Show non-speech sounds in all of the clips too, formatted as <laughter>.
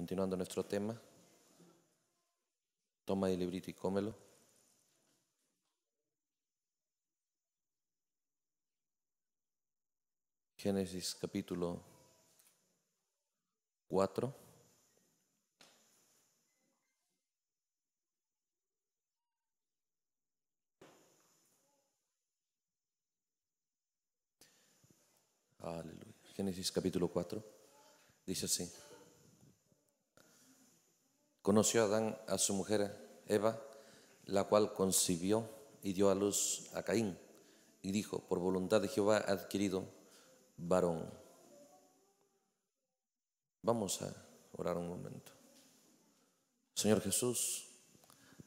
Continuando nuestro tema, toma el librito y cómelo. Génesis capítulo 4. Aleluya. Génesis capítulo 4. Dice así. Conoció a Adán a su mujer Eva, la cual concibió y dio a luz a Caín, y dijo, por voluntad de Jehová adquirido varón. Vamos a orar un momento. Señor Jesús,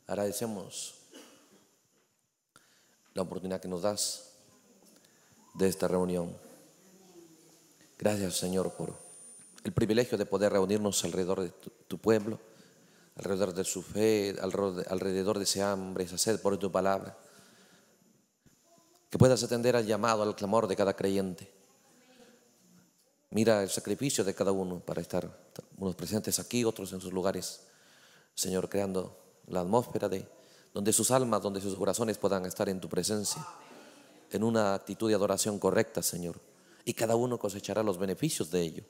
agradecemos la oportunidad que nos das de esta reunión. Gracias, Señor, por el privilegio de poder reunirnos alrededor de tu, tu pueblo alrededor de su fe, alrededor de ese hambre, esa sed por tu palabra. Que puedas atender al llamado, al clamor de cada creyente. Mira el sacrificio de cada uno para estar unos presentes aquí, otros en sus lugares. Señor, creando la atmósfera de donde sus almas, donde sus corazones puedan estar en tu presencia, en una actitud de adoración correcta, Señor. Y cada uno cosechará los beneficios de ello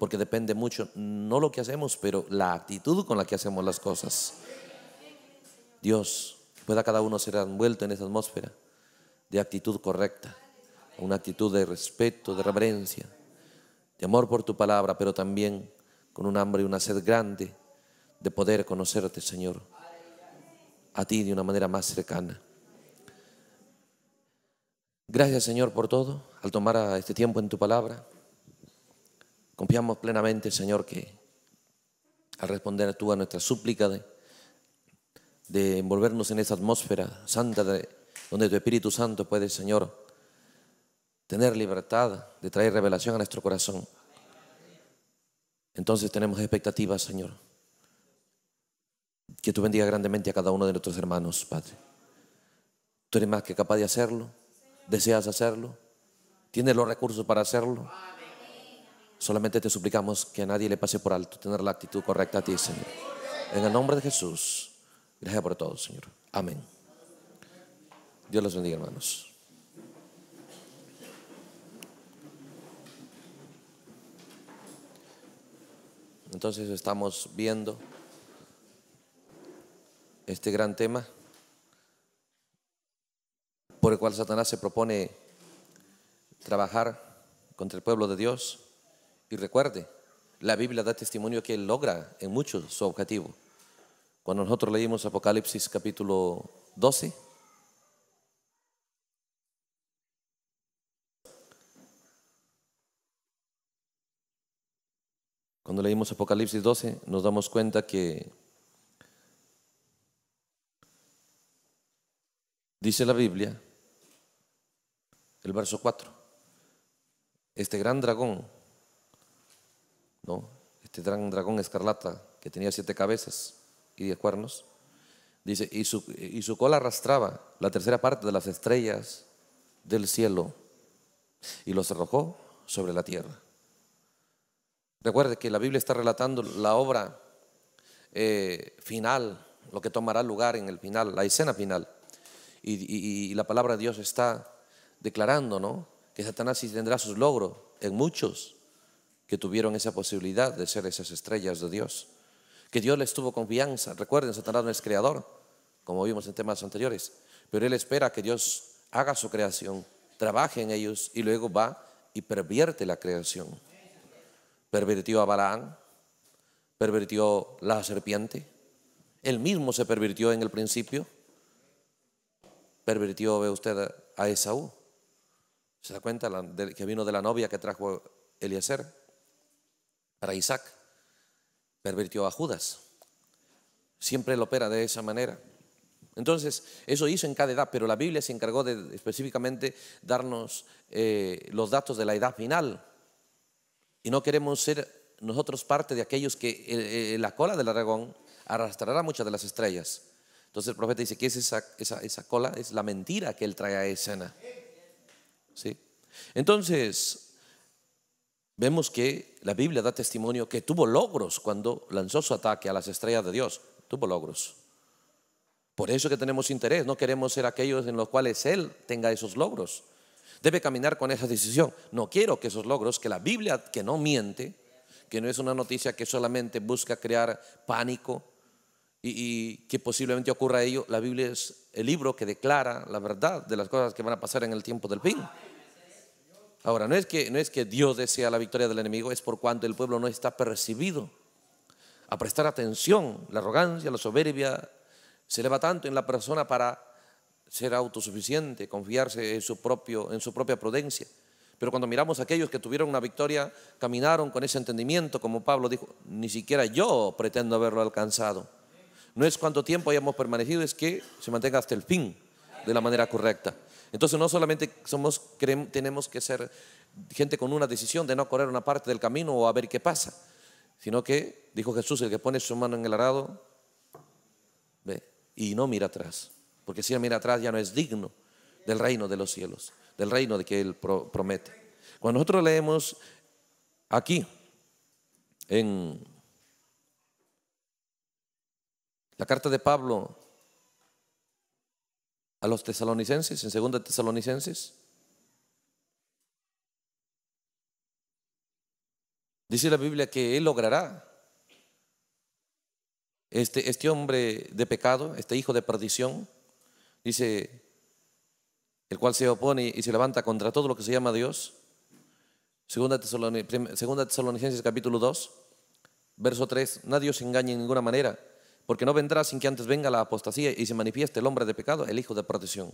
porque depende mucho, no lo que hacemos, pero la actitud con la que hacemos las cosas. Dios pueda cada uno ser envuelto en esa atmósfera de actitud correcta, una actitud de respeto, de reverencia, de amor por tu palabra, pero también con un hambre y una sed grande de poder conocerte, Señor, a ti de una manera más cercana. Gracias, Señor, por todo, al tomar este tiempo en tu palabra. Confiamos plenamente, Señor, que al responder tú a nuestra súplica de, envolvernos en esa atmósfera santa donde tu Espíritu Santo puede, Señor, tener libertad de traer revelación a nuestro corazón. Entonces tenemos expectativas, Señor. Que tú bendiga grandemente a cada uno de nuestros hermanos, Padre. Tú eres más que capaz de hacerlo, deseas hacerlo, tienes los recursos para hacerlo. Solamente te suplicamos que a nadie le pase por alto tener la actitud correcta a ti, Señor. En el nombre de Jesús. Gracias por todo, Señor. Amén. Dios los bendiga, hermanos. Entonces estamos viendo este gran tema por el cual Satanás se propone trabajar contra el pueblo de Dios. Y recuerde, la Biblia da testimonio que él logra en muchos su objetivo. Cuando nosotros leímos Apocalipsis capítulo 12, cuando leímos Apocalipsis 12, nos damos cuenta que dice la Biblia, el verso 4, este gran dragón, este gran dragón escarlata que tenía siete cabezas y diez cuernos. Dice, y su, cola arrastraba la tercera parte de las estrellas del cielo y los arrojó sobre la tierra. Recuerde que la Biblia está relatando la obra eh, final, lo que tomará lugar en el final, la escena final. Y, la palabra de Dios está declarando, ¿no? Que Satanás tendrá sus logros en muchos, que tuvieron esa posibilidad de ser esas estrellas de Dios, que Dios les tuvo confianza. Recuerden, Satanás no es creador, como vimos en temas anteriores, pero él espera que Dios haga su creación, trabaje en ellos y luego va y pervierte la creación. Pervirtió a Balaán, pervirtió la serpiente, él mismo se pervirtió en el principio, pervirtió, ve usted, a Esaú. ¿Se da cuenta que vino de la novia que trajo Eliezer? para Isaac, pervirtió a Judas. Siempre lo opera de esa manera. Entonces, eso hizo en cada edad, pero la Biblia se encargó de específicamente darnos eh, los datos de la edad final. Y no queremos ser nosotros parte de aquellos que eh, eh, la cola del dragón arrastrará muchas de las estrellas. Entonces el profeta dice que esa, esa cola es la mentira que él trae a escena. ¿Sí? Entonces, vemos que la Biblia da testimonio que tuvo logros cuando lanzó su ataque a las estrellas de Dios. Tuvo logros. Por eso que tenemos interés, no queremos ser aquellos en los cuales Él tenga esos logros. Debe caminar con esa decisión. No quiero que esos logros, que la Biblia que no miente, que no es una noticia que solamente busca crear pánico y, que posiblemente ocurra ello, la Biblia es el libro que declara la verdad de las cosas que van a pasar en el tiempo del fin. Ahora, no es, que, no es que Dios desea la victoria del enemigo, es por cuanto el pueblo no está percibido a prestar atención. La arrogancia, la soberbia se eleva tanto en la persona para ser autosuficiente, confiarse en su, propio, en su propia prudencia. Pero cuando miramos a aquellos que tuvieron una victoria, caminaron con ese entendimiento, como Pablo dijo, ni siquiera yo pretendo haberlo alcanzado. No es cuánto tiempo hayamos permanecido, es que se mantenga hasta el fin de la manera correcta. Entonces no solamente somos, tenemos que ser gente con una decisión de no correr una parte del camino o a ver qué pasa, sino que, dijo Jesús, el que pone su mano en el arado, ve, y no mira atrás, porque si mira atrás ya no es digno del reino de los cielos, del reino de que Él promete. Cuando nosotros leemos aquí, en la carta de Pablo a los tesalonicenses, en segunda tesalonicenses. Dice la Biblia que él logrará. Este, este hombre de pecado, este hijo de perdición, dice, el cual se opone y se levanta contra todo lo que se llama Dios. Segunda, Tesalonicenses, capítulo 2, verso 3, nadie os engañe en ninguna manera porque no vendrá sin que antes venga la apostasía y se manifieste el hombre de pecado, el hijo de protección,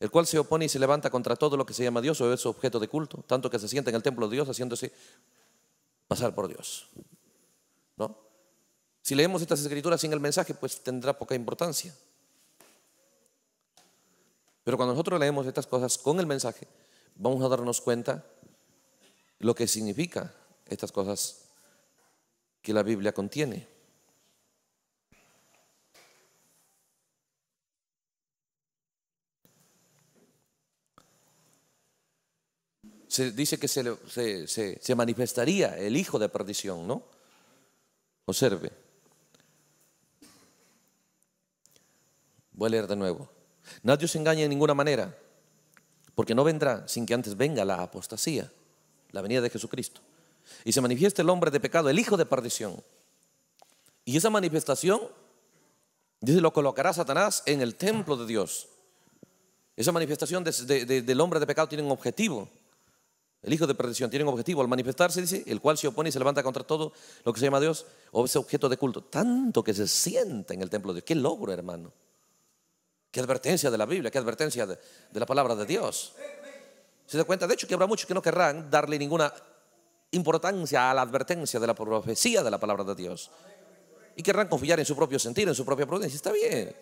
el cual se opone y se levanta contra todo lo que se llama Dios o es objeto de culto, tanto que se sienta en el templo de Dios haciéndose pasar por Dios. ¿No? Si leemos estas escrituras sin el mensaje, pues tendrá poca importancia. Pero cuando nosotros leemos estas cosas con el mensaje, vamos a darnos cuenta lo que significa estas cosas que la Biblia contiene. dice que se, manifestaría el hijo de perdición, ¿no? Observe. Voy a leer de nuevo. Nadie os engaña de ninguna manera, porque no vendrá sin que antes venga la apostasía, la venida de Jesucristo. Y se manifiesta el hombre de pecado, el hijo de perdición. Y esa manifestación, dice, lo colocará Satanás en el templo de Dios. Esa manifestación del hombre de pecado tiene un objetivo. El hijo de perdición tiene un objetivo al manifestarse, dice, el cual se opone y se levanta contra todo lo que se llama Dios o ese objeto de culto. Tanto que se sienta en el templo de Dios. Qué logro, hermano. Qué advertencia de la Biblia, qué advertencia de, de la palabra de Dios. ¿Se da cuenta? De hecho, que habrá muchos que no querrán darle ninguna importancia a la advertencia de la profecía de la palabra de Dios. Y querrán confiar en su propio sentir, en su propia prudencia. Está bien.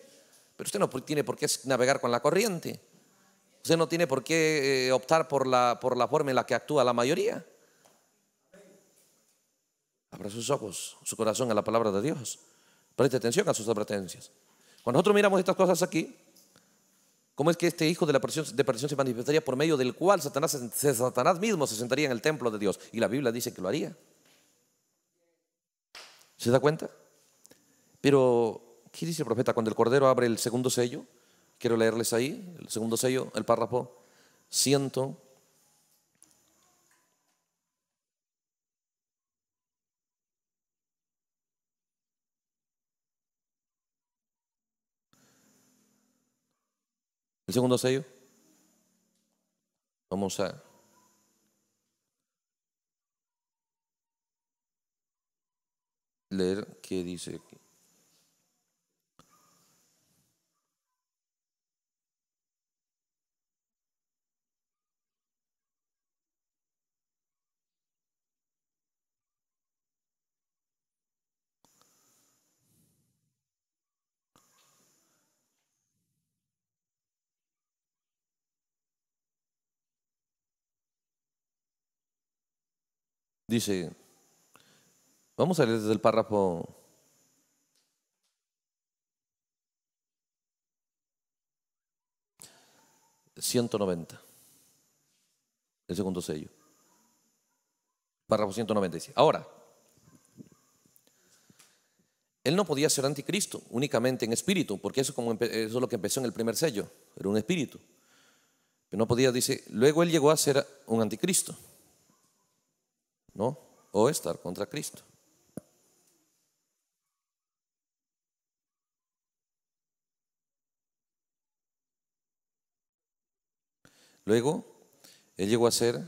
Pero usted no tiene por qué navegar con la corriente. Usted no tiene por qué eh, optar por la, por la forma en la que actúa la mayoría. Abra sus ojos, su corazón a la palabra de Dios. Preste atención a sus advertencias. Cuando nosotros miramos estas cosas aquí, ¿Cómo es que este hijo de la presión, se manifestaría por medio del cual Satanás, Satanás, mismo se sentaría en el templo de Dios? Y la Biblia dice que lo haría. ¿Se da cuenta? Pero, ¿qué dice el profeta? Cuando el Cordero abre el segundo sello, Quiero leerles ahí, el segundo sello, el párrafo 100. El segundo sello. Vamos a... leer qué dice Dice, vamos a leer desde el párrafo ...190... ...el segundo sello... ...párrafo 190 dice... ...ahora... ...él no podía ser anticristo... ...únicamente en espíritu... ...porque eso, como eso es lo que empezó en el primer sello... ...era un espíritu... ...pero no podía, dice... ...luego él llegó a ser un anticristo... ¿no? O estar contra Cristo. Luego, él llegó a ser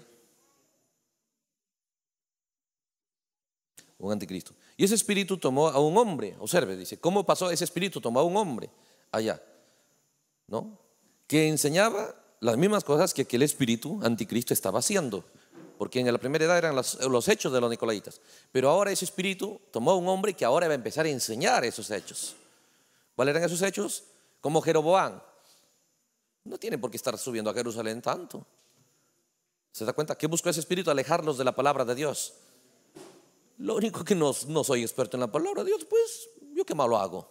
un anticristo. Y ese espíritu tomó a un hombre, observe, dice, ¿cómo pasó ese espíritu? Tomó a un hombre allá, ¿no? Que enseñaba las mismas cosas que aquel espíritu anticristo estaba haciendo porque en la primera edad eran los, hechos de los nicolaitas. Pero ahora ese espíritu tomó a un hombre que ahora va a empezar a enseñar esos hechos. ¿Cuáles eran esos hechos? Como Jeroboam. No tiene por qué estar subiendo a Jerusalén tanto. ¿Se da cuenta? ¿Qué buscó ese espíritu? Alejarlos de la palabra de Dios. Lo único que no, no soy experto en la palabra de Dios, pues yo qué malo hago.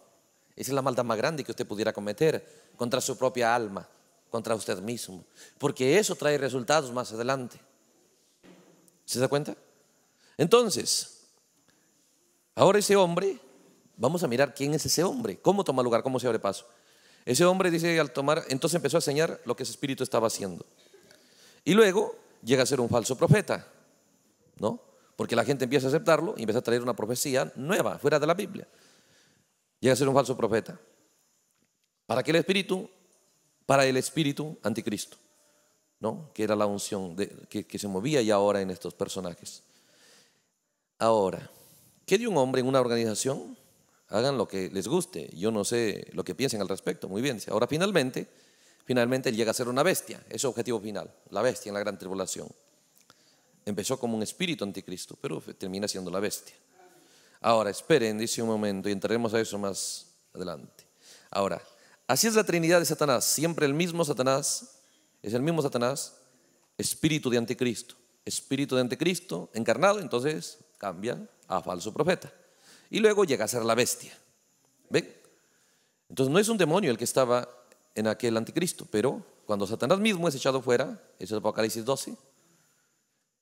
Esa es la maldad más grande que usted pudiera cometer contra su propia alma, contra usted mismo. Porque eso trae resultados más adelante. ¿Se da cuenta? Entonces, ahora ese hombre, vamos a mirar quién es ese hombre, cómo toma lugar, cómo se abre paso. Ese hombre dice al tomar, entonces empezó a enseñar lo que ese espíritu estaba haciendo. Y luego llega a ser un falso profeta, ¿no? Porque la gente empieza a aceptarlo y empieza a traer una profecía nueva, fuera de la Biblia. Llega a ser un falso profeta. ¿Para qué el espíritu? Para el espíritu anticristo. ¿no? que era la unción que, se movía ya ahora en estos personajes. Ahora, ¿qué de un hombre en una organización? Hagan lo que les guste, yo no sé lo que piensen al respecto, muy bien. Ahora finalmente, finalmente él llega a ser una bestia, es objetivo final, la bestia en la gran tribulación. Empezó como un espíritu anticristo, pero termina siendo la bestia. Ahora, esperen, dice un momento, y entraremos a eso más adelante. Ahora, así es la Trinidad de Satanás, siempre el mismo Satanás es el mismo Satanás, espíritu de anticristo. Espíritu de anticristo encarnado, entonces cambia a falso profeta. Y luego llega a ser la bestia. ¿Ven? Entonces no es un demonio el que estaba en aquel anticristo, pero cuando Satanás mismo es echado fuera, eso es Apocalipsis 12,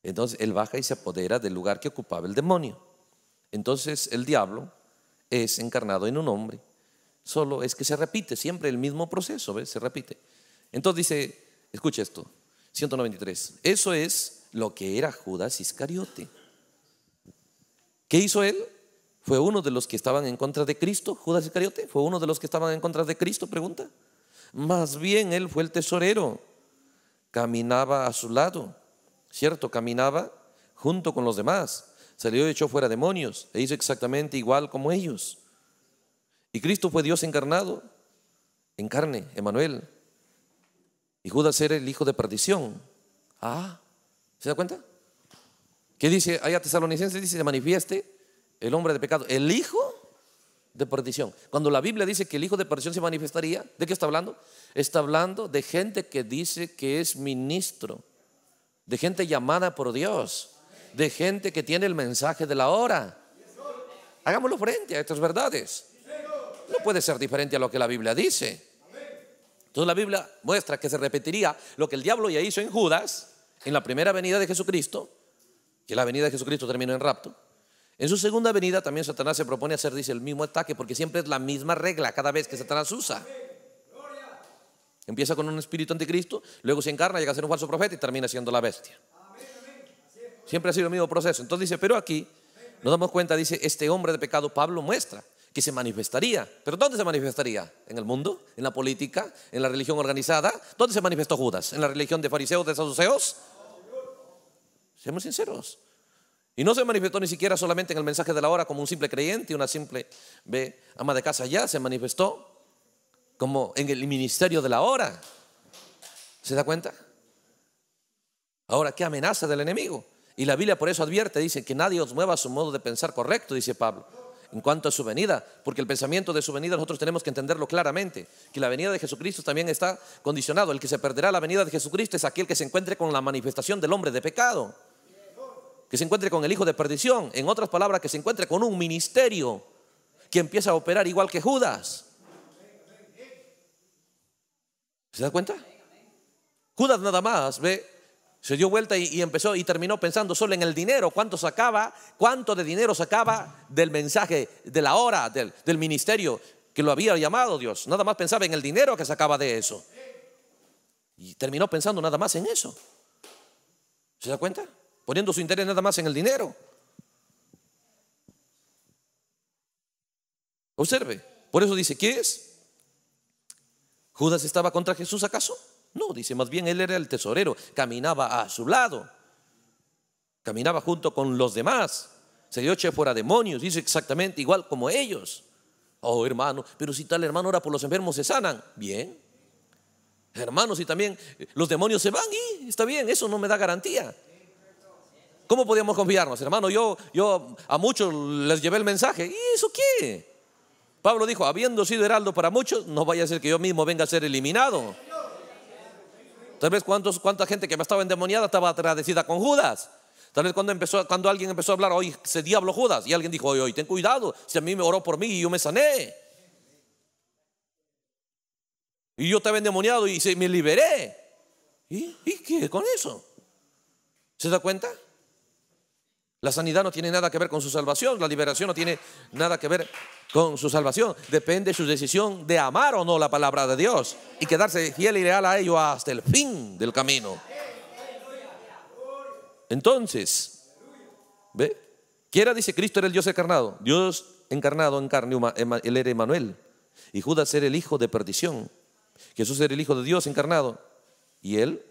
entonces él baja y se apodera del lugar que ocupaba el demonio. Entonces el diablo es encarnado en un hombre, solo es que se repite siempre el mismo proceso, ¿ves? se repite. Entonces dice Escucha esto, 193. Eso es lo que era Judas Iscariote. ¿Qué hizo él? ¿Fue uno de los que estaban en contra de Cristo? Judas Iscariote, ¿fue uno de los que estaban en contra de Cristo? Pregunta. Más bien él fue el tesorero. Caminaba a su lado, ¿cierto? Caminaba junto con los demás. Salió y echó fuera demonios e hizo exactamente igual como ellos. Y Cristo fue Dios encarnado, en carne, Emanuel, y Judas era el hijo de perdición. Ah, ¿se da cuenta? ¿Qué dice allá Tesalonicenses? Dice, se manifieste el hombre de pecado, el hijo de perdición. Cuando la Biblia dice que el hijo de perdición se manifestaría, ¿de qué está hablando? Está hablando de gente que dice que es ministro, de gente llamada por Dios, de gente que tiene el mensaje de la hora. Hagámoslo frente a estas verdades. No puede ser diferente a lo que la Biblia dice. Entonces la Biblia muestra que se repetiría lo que el diablo ya hizo en Judas, en la primera venida de Jesucristo, que la venida de Jesucristo terminó en rapto. En su segunda venida también Satanás se propone hacer, dice, el mismo ataque, porque siempre es la misma regla cada vez que Satanás usa. Empieza con un espíritu anticristo, luego se encarna, llega a ser un falso profeta y termina siendo la bestia. Siempre ha sido el mismo proceso. Entonces dice, pero aquí nos damos cuenta, dice, este hombre de pecado, Pablo muestra que se manifestaría. Pero ¿dónde se manifestaría? ¿En el mundo? ¿En la política? ¿En la religión organizada? ¿Dónde se manifestó Judas? ¿En la religión de fariseos, de saduceos? Seamos sinceros. Y no se manifestó ni siquiera solamente en el mensaje de la hora como un simple creyente, una simple ama de casa ya, se manifestó como en el ministerio de la hora. ¿Se da cuenta? Ahora, ¿qué amenaza del enemigo? Y la Biblia por eso advierte, dice, que nadie os mueva su modo de pensar correcto, dice Pablo en cuanto a su venida, porque el pensamiento de su venida nosotros tenemos que entenderlo claramente, que la venida de Jesucristo también está condicionado. El que se perderá la venida de Jesucristo es aquel que se encuentre con la manifestación del hombre de pecado, que se encuentre con el hijo de perdición, en otras palabras, que se encuentre con un ministerio que empieza a operar igual que Judas. ¿Se da cuenta? Judas nada más ve se dio vuelta y, empezó y terminó pensando solo en el dinero, cuánto sacaba, cuánto de dinero sacaba del mensaje, de la hora, del, ministerio que lo había llamado Dios. Nada más pensaba en el dinero que sacaba de eso. Y terminó pensando nada más en eso. ¿Se da cuenta? Poniendo su interés nada más en el dinero. Observe. Por eso dice, ¿quién es? ¿Judas estaba contra Jesús acaso? No, dice más bien él era el tesorero, caminaba a su lado, caminaba junto con los demás, se dio eche fuera demonios, Dice exactamente igual como ellos. Oh hermano, pero si tal hermano era por los enfermos se sanan, bien. Hermanos, y también eh, los demonios se van y está bien, eso no me da garantía. ¿Cómo podíamos confiarnos, hermano? Yo, yo a muchos les llevé el mensaje. ¿Y eso qué? Pablo dijo, habiendo sido heraldo para muchos, no vaya a ser que yo mismo venga a ser eliminado. Tal vez cuántos, cuánta gente que estaba endemoniada estaba agradecida con Judas. Tal vez cuando, empezó, cuando alguien empezó a hablar, hoy se diablo Judas. Y alguien dijo, hoy, hoy, ten cuidado. Si a mí me oró por mí y yo me sané. Y yo estaba endemoniado y se, me liberé. ¿Y, ¿Y qué con eso? ¿Se da cuenta? La sanidad no tiene nada que ver con su salvación, la liberación no tiene nada que ver con su salvación. Depende de su decisión de amar o no la palabra de Dios y quedarse fiel y leal a ello hasta el fin del camino. Entonces, ¿ve? Quiera dice Cristo era el Dios encarnado. Dios encarnado en carne, él era Emanuel. Y Judas era el hijo de perdición. Jesús era el hijo de Dios encarnado. Y él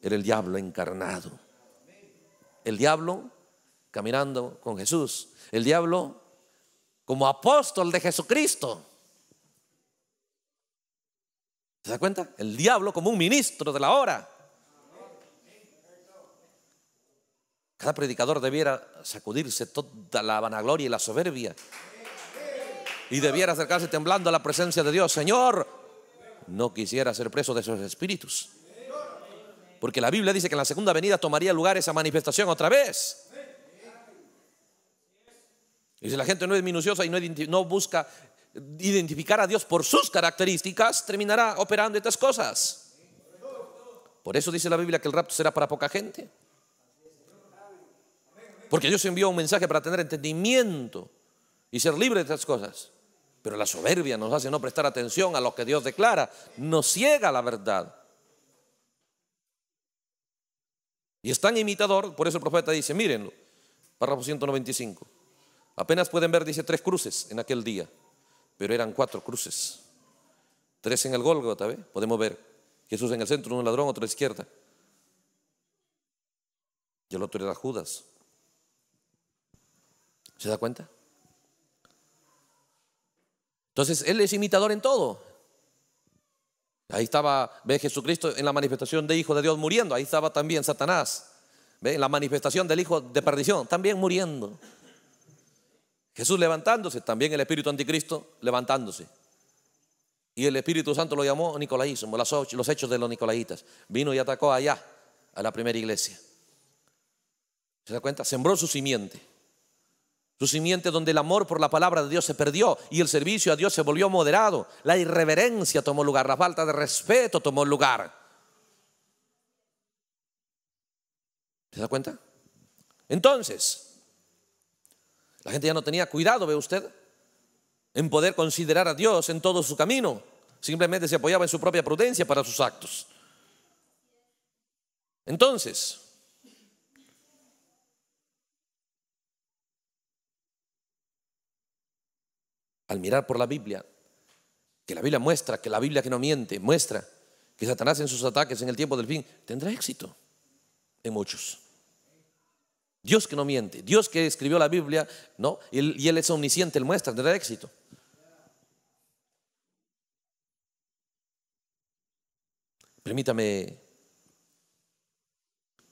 era el diablo encarnado. El diablo caminando con Jesús. El diablo como apóstol de Jesucristo. ¿Se da cuenta? El diablo como un ministro de la hora. Cada predicador debiera sacudirse toda la vanagloria y la soberbia. Y debiera acercarse temblando a la presencia de Dios. Señor, no quisiera ser preso de esos espíritus. Porque la Biblia dice que en la segunda venida tomaría lugar esa manifestación otra vez. Y si la gente no es minuciosa y no, busca identificar a Dios por sus características, terminará operando estas cosas. Por eso dice la Biblia que el rapto será para poca gente. Porque Dios envió un mensaje para tener entendimiento y ser libre de estas cosas. Pero la soberbia nos hace no prestar atención a lo que Dios declara, nos ciega la verdad. Y es tan imitador, por eso el profeta dice, mírenlo, párrafo 195. Apenas pueden ver, dice, tres cruces en aquel día, pero eran cuatro cruces. Tres en el Golgota, ¿ve? Podemos ver Jesús en el centro, un ladrón, otro a la izquierda. Y el otro era Judas. ¿Se da cuenta? Entonces, Él es imitador en todo. Ahí estaba, ve Jesucristo en la manifestación de Hijo de Dios muriendo. Ahí estaba también Satanás. Ve en la manifestación del Hijo de perdición, también muriendo. Jesús levantándose, también el espíritu anticristo levantándose. Y el Espíritu Santo lo llamó Nicolaísmo, los hechos de los Nicolaitas. Vino y atacó allá, a la primera iglesia. ¿Se da cuenta? Sembró su simiente. Su simiente donde el amor por la palabra de Dios se perdió y el servicio a Dios se volvió moderado. La irreverencia tomó lugar, la falta de respeto tomó lugar. ¿Se da cuenta? Entonces, la gente ya no tenía cuidado, ve usted, en poder considerar a Dios en todo su camino. Simplemente se apoyaba en su propia prudencia para sus actos. Entonces, al mirar por la Biblia, que la Biblia muestra, que la Biblia que no miente, muestra que Satanás en sus ataques en el tiempo del fin tendrá éxito en muchos. Dios que no miente, Dios que escribió la Biblia, ¿no? Y él, es omnisciente, él muestra, tendrá éxito. Permítame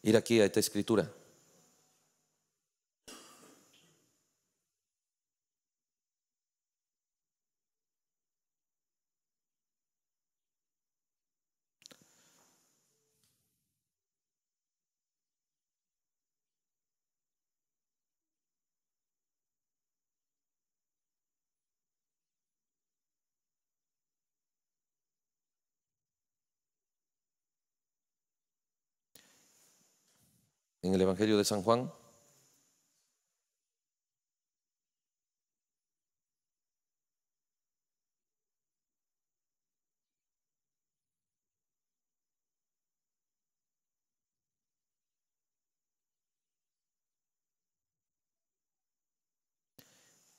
ir aquí a esta escritura. en el Evangelio de San Juan.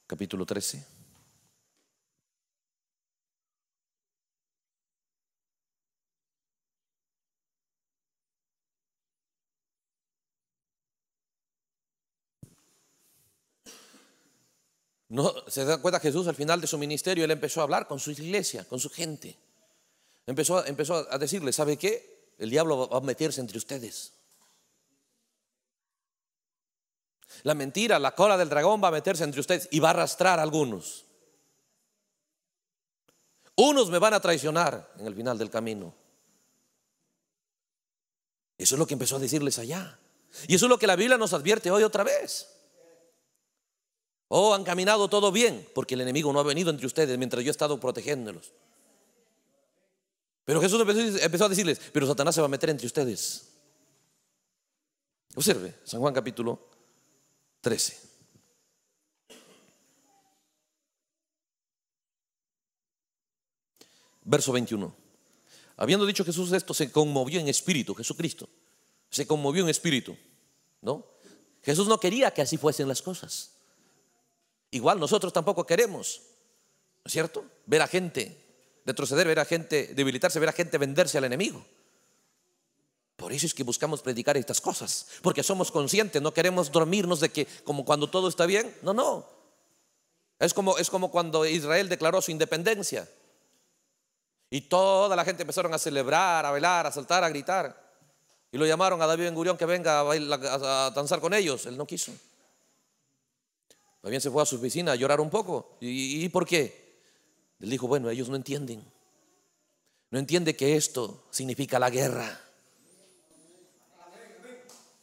Capítulo 13. ¿Se da cuenta? Jesús al final de su ministerio, él empezó a hablar con su iglesia, con su gente. Empezó, empezó a decirle, ¿sabe qué? El diablo va a meterse entre ustedes. La mentira, la cola del dragón va a meterse entre ustedes y va a arrastrar a algunos. Unos me van a traicionar en el final del camino. Eso es lo que empezó a decirles allá. Y eso es lo que la Biblia nos advierte hoy otra vez. Oh, han caminado todo bien, porque el enemigo no ha venido entre ustedes mientras yo he estado protegiéndolos. Pero Jesús empezó a decirles, pero Satanás se va a meter entre ustedes. Observe, San Juan capítulo 13. Verso 21. Habiendo dicho Jesús esto, se conmovió en espíritu, Jesucristo. Se conmovió en espíritu, ¿no? Jesús no quería que así fuesen las cosas. Igual nosotros tampoco queremos, ¿no es cierto? Ver a gente retroceder, ver a gente debilitarse, ver a gente venderse al enemigo. Por eso es que buscamos predicar estas cosas, porque somos conscientes, no queremos dormirnos de que como cuando todo está bien, no, no. Es como, es como cuando Israel declaró su independencia y toda la gente empezaron a celebrar, a velar, a saltar, a gritar. Y lo llamaron a David en Gurión que venga a, bailar, a danzar con ellos. Él no quiso. También se fue a su oficina a llorar un poco. ¿Y, por qué? Él dijo, bueno, ellos no entienden. No entiende que esto significa la guerra.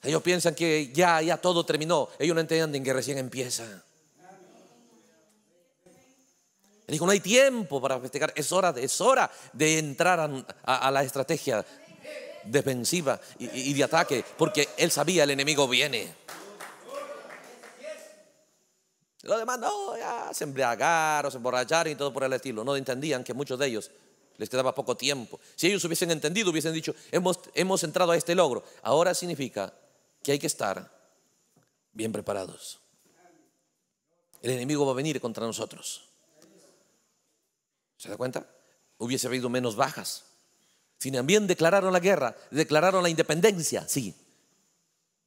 Ellos piensan que ya, ya todo terminó. Ellos no entienden que recién empieza. Él dijo, no hay tiempo para festejar. Es hora, es hora de entrar a, la estrategia defensiva y, y, de ataque. Porque él sabía, el enemigo viene. Lo demás, no, ya se embriagaron, se emborracharon y todo por el estilo. No entendían que muchos de ellos les quedaba poco tiempo. Si ellos hubiesen entendido, hubiesen dicho, hemos, hemos entrado a este logro. Ahora significa que hay que estar bien preparados. El enemigo va a venir contra nosotros. ¿Se da cuenta? Hubiese habido menos bajas. Si también declararon la guerra, declararon la independencia, sí.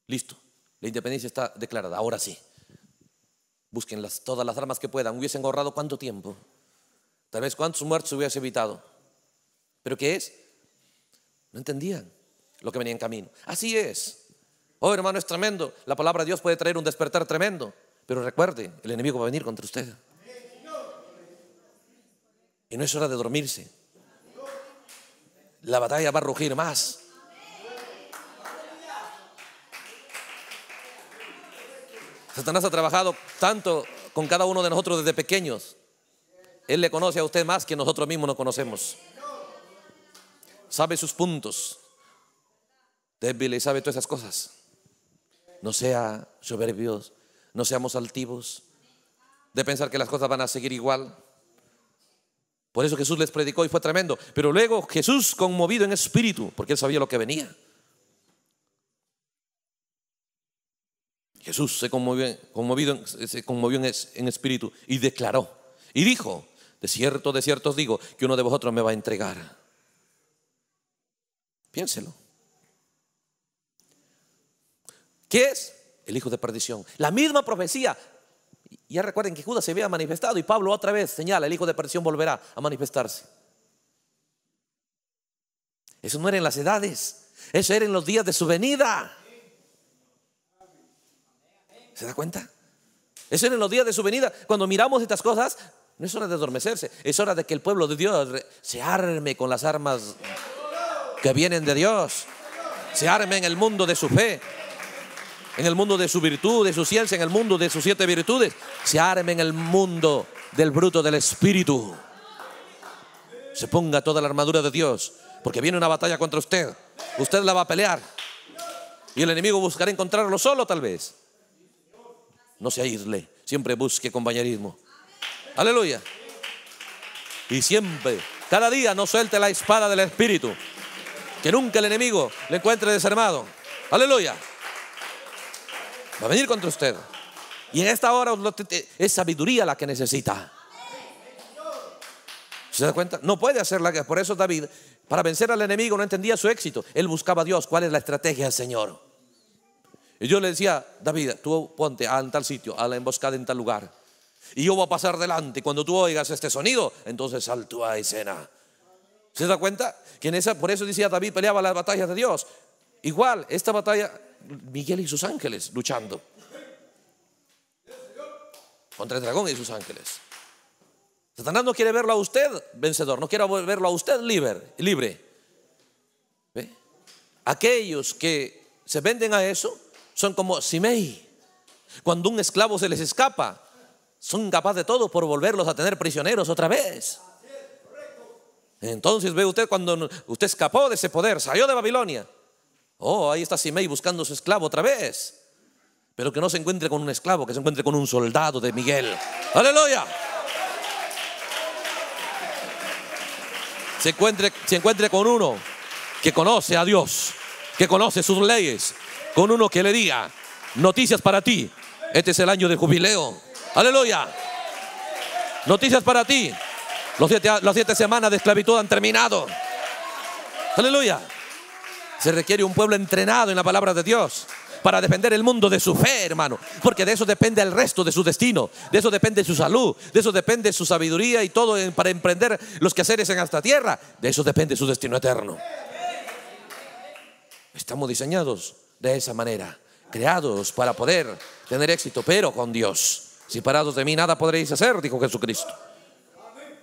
Listo, la independencia está declarada, ahora sí. Busquen todas las armas que puedan. Hubiesen ahorrado cuánto tiempo. Tal vez cuántos muertos hubiese evitado. ¿Pero qué es? No entendían lo que venía en camino. Así es. Oh, hermano, es tremendo. La palabra de Dios puede traer un despertar tremendo. Pero recuerde, el enemigo va a venir contra usted. Y no es hora de dormirse. La batalla va a rugir más. Satanás ha trabajado tanto con cada uno de nosotros desde pequeños. Él le conoce a usted más que nosotros mismos nos conocemos. Sabe sus puntos débiles y sabe todas esas cosas. No sea soberbios, no seamos altivos de pensar que las cosas van a seguir igual. Por eso Jesús les predicó y fue tremendo. Pero luego Jesús conmovido en espíritu, porque él sabía lo que venía. Jesús se conmovió, se conmovió en, en espíritu y declaró y dijo, de cierto, de cierto os digo que uno de vosotros me va a entregar. Piénselo. ¿Qué es? El hijo de perdición. La misma profecía. Ya recuerden que Judas se había manifestado y Pablo otra vez señala, el hijo de perdición volverá a manifestarse. Eso no era en las edades, eso era en los días de su venida. ¿Se da cuenta? es en los días de su venida. Cuando miramos estas cosas, no es hora de adormecerse, es hora de que el pueblo de Dios se arme con las armas que vienen de Dios. Se arme en el mundo de su fe, en el mundo de su virtud, de su ciencia, en el mundo de sus siete virtudes. Se arme en el mundo del bruto del espíritu. Se ponga toda la armadura de Dios, porque viene una batalla contra usted. Usted la va a pelear. Y el enemigo buscará encontrarlo solo tal vez no se irle, siempre busque compañerismo. Aleluya. Y siempre, cada día no suelte la espada del Espíritu. Que nunca el enemigo le encuentre desarmado. Aleluya. Va a venir contra usted. Y en esta hora es sabiduría la que necesita. ¿Se da cuenta? No puede hacerla. Por eso David, para vencer al enemigo, no entendía su éxito. Él buscaba a Dios. ¿Cuál es la estrategia del Señor? Y yo le decía, David, tú ponte a en tal sitio, a la emboscada en tal lugar. Y yo voy a pasar delante. Cuando tú oigas este sonido, entonces sal a escena. ¿Se da cuenta? Que esa, por eso decía David, peleaba las batallas de Dios. Igual, esta batalla, Miguel y sus ángeles luchando. Contra el dragón y sus ángeles. Satanás no quiere verlo a usted vencedor, no quiere verlo a usted libre. libre. Aquellos que se venden a eso, son como Simei. Cuando un esclavo se les escapa, son capaces de todo por volverlos a tener prisioneros otra vez. Entonces ve usted cuando usted escapó de ese poder, salió de Babilonia. Oh, ahí está Simei buscando su esclavo otra vez. Pero que no se encuentre con un esclavo, que se encuentre con un soldado de Miguel. Aleluya. Se encuentre, se encuentre con uno que conoce a Dios, que conoce sus leyes, con uno que le diga, noticias para ti, este es el año de jubileo. Aleluya. Noticias para ti. Los las siete semanas de esclavitud han terminado. Aleluya. Se requiere un pueblo entrenado en la palabra de Dios para defender el mundo de su fe, hermano. Porque de eso depende el resto de su destino, de eso depende su salud, de eso depende su sabiduría y todo para emprender los quehaceres en esta tierra. De eso depende su destino eterno. Estamos diseñados de esa manera, creados para poder tener éxito, pero con Dios. parados de mí nada podréis hacer, dijo Jesucristo.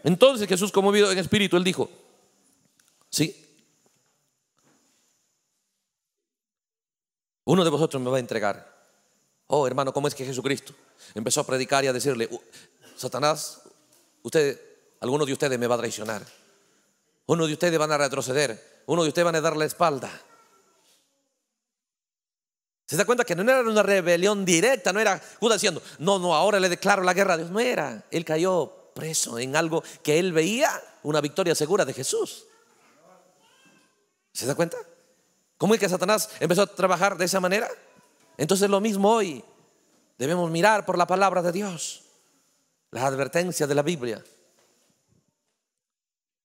Entonces Jesús, conmovido en espíritu, él dijo, sí, uno de vosotros me va a entregar. Oh, hermano, ¿cómo es que Jesucristo empezó a predicar y a decirle, Satanás, usted, alguno de ustedes me va a traicionar, uno de ustedes van a retroceder, uno de ustedes van a dar la espalda, ¿Se da cuenta que no era una rebelión directa? No era Judas diciendo, no, no, ahora le declaro la guerra a Dios. No era. Él cayó preso en algo que él veía una victoria segura de Jesús. ¿Se da cuenta? ¿Cómo es que Satanás empezó a trabajar de esa manera? Entonces lo mismo hoy. Debemos mirar por la palabra de Dios, las advertencias de la Biblia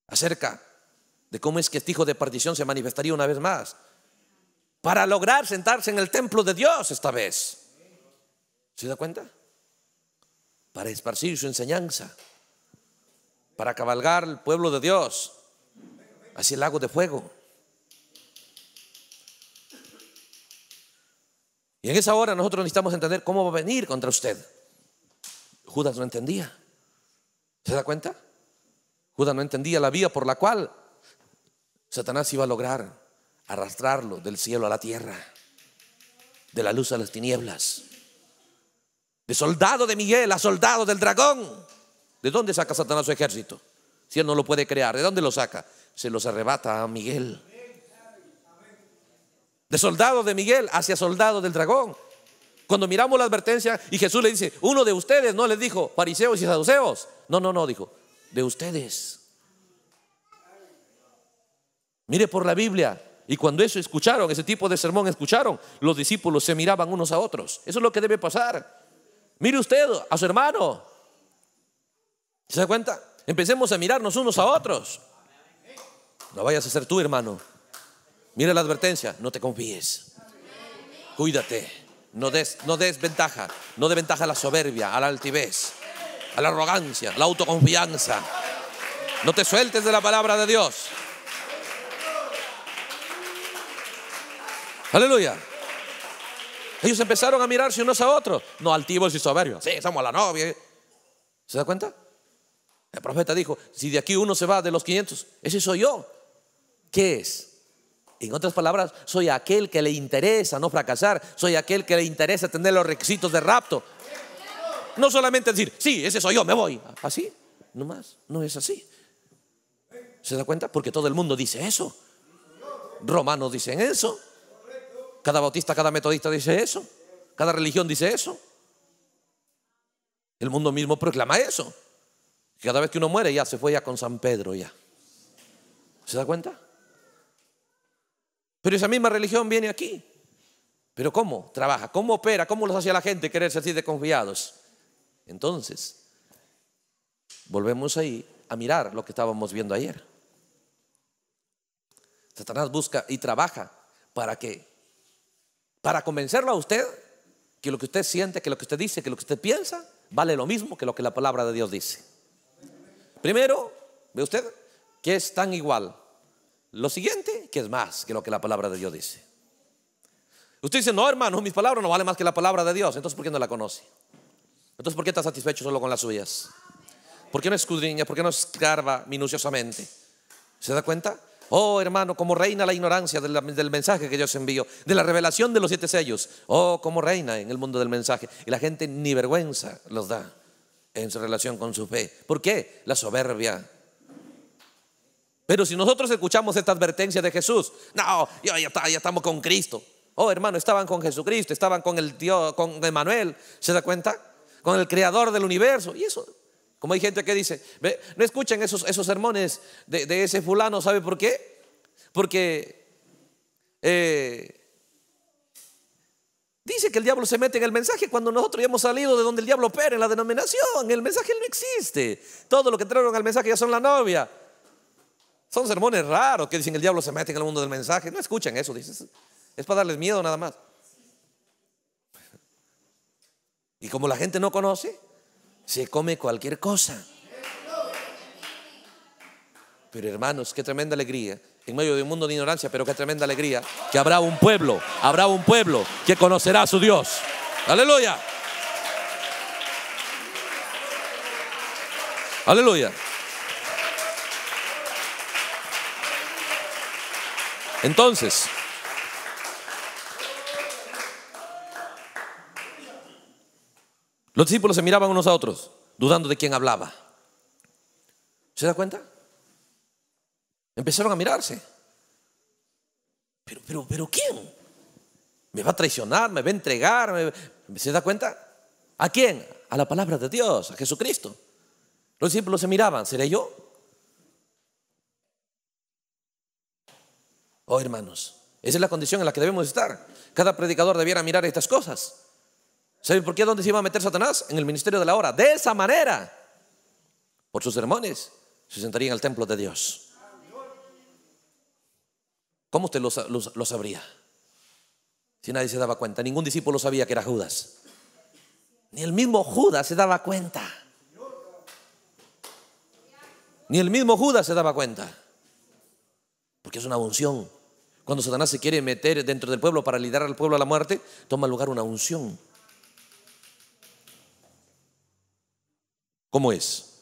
acerca de cómo es que este hijo de partición se manifestaría una vez más para lograr sentarse en el templo de Dios esta vez. ¿Se da cuenta? Para esparcir su enseñanza, para cabalgar el pueblo de Dios hacia el lago de fuego. Y en esa hora nosotros necesitamos entender cómo va a venir contra usted. Judas no entendía. ¿Se da cuenta? Judas no entendía la vía por la cual Satanás iba a lograr arrastrarlo del cielo a la tierra, de la luz a las tinieblas, de soldado de Miguel a soldado del dragón. ¿De dónde saca Satanás su ejército? Si él no lo puede crear, ¿de dónde lo saca? Se los arrebata a Miguel. De soldado de Miguel hacia soldado del dragón. Cuando miramos la advertencia y Jesús le dice, uno de ustedes no les dijo, fariseos y saduceos. No, no, no, dijo, de ustedes. Mire por la Biblia, y cuando eso escucharon, ese tipo de sermón escucharon, los discípulos se miraban unos a otros. Eso es lo que debe pasar. Mire usted a su hermano. ¿Se da cuenta? Empecemos a mirarnos unos a otros. No vayas a ser tú, hermano. Mira la advertencia, no te confíes. Cuídate. No des, no des ventaja. No des ventaja a la soberbia, a la altivez, a la arrogancia, a la autoconfianza. No te sueltes de la palabra de Dios. Aleluya. Ellos empezaron a mirarse unos a otros. No altivos y soberbios. Sí, somos la novia. ¿Se da cuenta? El profeta dijo, si de aquí uno se va de los 500, ese soy yo. ¿Qué es? En otras palabras, soy aquel que le interesa no fracasar, soy aquel que le interesa tener los requisitos de rapto. No solamente decir, sí, ese soy yo, me voy. Así, No más no es así. ¿Se da cuenta? Porque todo el mundo dice eso. Romanos dicen eso. Cada bautista, cada metodista dice eso. Cada religión dice eso. El mundo mismo proclama eso. Cada vez que uno muere ya se fue ya con San Pedro ya. ¿Se da cuenta? Pero esa misma religión viene aquí. Pero ¿cómo trabaja? ¿Cómo opera? ¿Cómo los hace a la gente quererse así confiados Entonces, volvemos ahí a mirar lo que estábamos viendo ayer. Satanás busca y trabaja para que para convencerlo a usted que lo que usted siente, que lo que usted dice, que lo que usted piensa, vale lo mismo que lo que la palabra de Dios dice. Primero, ve usted que es tan igual. Lo siguiente, que es más que lo que la palabra de Dios dice. Usted dice, no, hermano, mis palabras no valen más que la palabra de Dios. Entonces, ¿por qué no la conoce? Entonces, ¿por qué está satisfecho solo con las suyas? ¿Por qué no escudriña? ¿Por qué no escarba minuciosamente? ¿Se da cuenta? Oh, hermano, como reina la ignorancia del, mensaje que Dios envió, de la revelación de los siete sellos. Oh, como reina en el mundo del mensaje. Y la gente ni vergüenza los da en su relación con su fe. ¿Por qué? La soberbia. Pero si nosotros escuchamos esta advertencia de Jesús, no, ya, estamos con Cristo. Oh, hermano, estaban con Jesucristo, estaban con el Dios, con Emanuel. ¿Se da cuenta? Con el creador del universo. Y eso como hay gente que dice, no escuchen esos, esos sermones de, ese fulano, ¿sabe por qué? Porque eh, dice que el diablo se mete en el mensaje cuando nosotros ya hemos salido de donde el diablo opera, en la denominación. El mensaje no existe. Todo lo que trajeron al mensaje ya son la novia. Son sermones raros que dicen el diablo se mete en el mundo del mensaje. No escuchan eso, dices. Es para darles miedo nada más. Y como la gente no conoce, se come cualquier cosa. Pero hermanos, qué tremenda alegría. En medio de un mundo de ignorancia, pero qué tremenda alegría. Que habrá un pueblo, habrá un pueblo que conocerá a su Dios. Aleluya. Aleluya. Entonces, Los discípulos se miraban unos a otros, dudando de quién hablaba. ¿Se da cuenta? Empezaron a mirarse. Pero, pero, pero, ¿quién? ¿Me va a traicionar? ¿Me va a entregar? ¿Se da cuenta? ¿A quién? A la palabra de Dios, a Jesucristo. Los discípulos se miraban, ¿seré yo? Oh, hermanos, esa es la condición en la que debemos estar. Cada predicador debiera mirar estas cosas. ¿Saben por qué dónde se iba a meter Satanás? En el ministerio de la hora. De esa manera, por sus sermones, se sentaría en el templo de Dios. ¿Cómo usted lo, sabría? Si nadie se daba cuenta, ningún discípulo sabía que era Judas. Ni el mismo Judas se daba cuenta. Ni el mismo Judas se daba cuenta. Porque es una unción. Cuando Satanás se quiere meter dentro del pueblo para liderar al pueblo a la muerte, toma lugar una unción ¿Cómo es?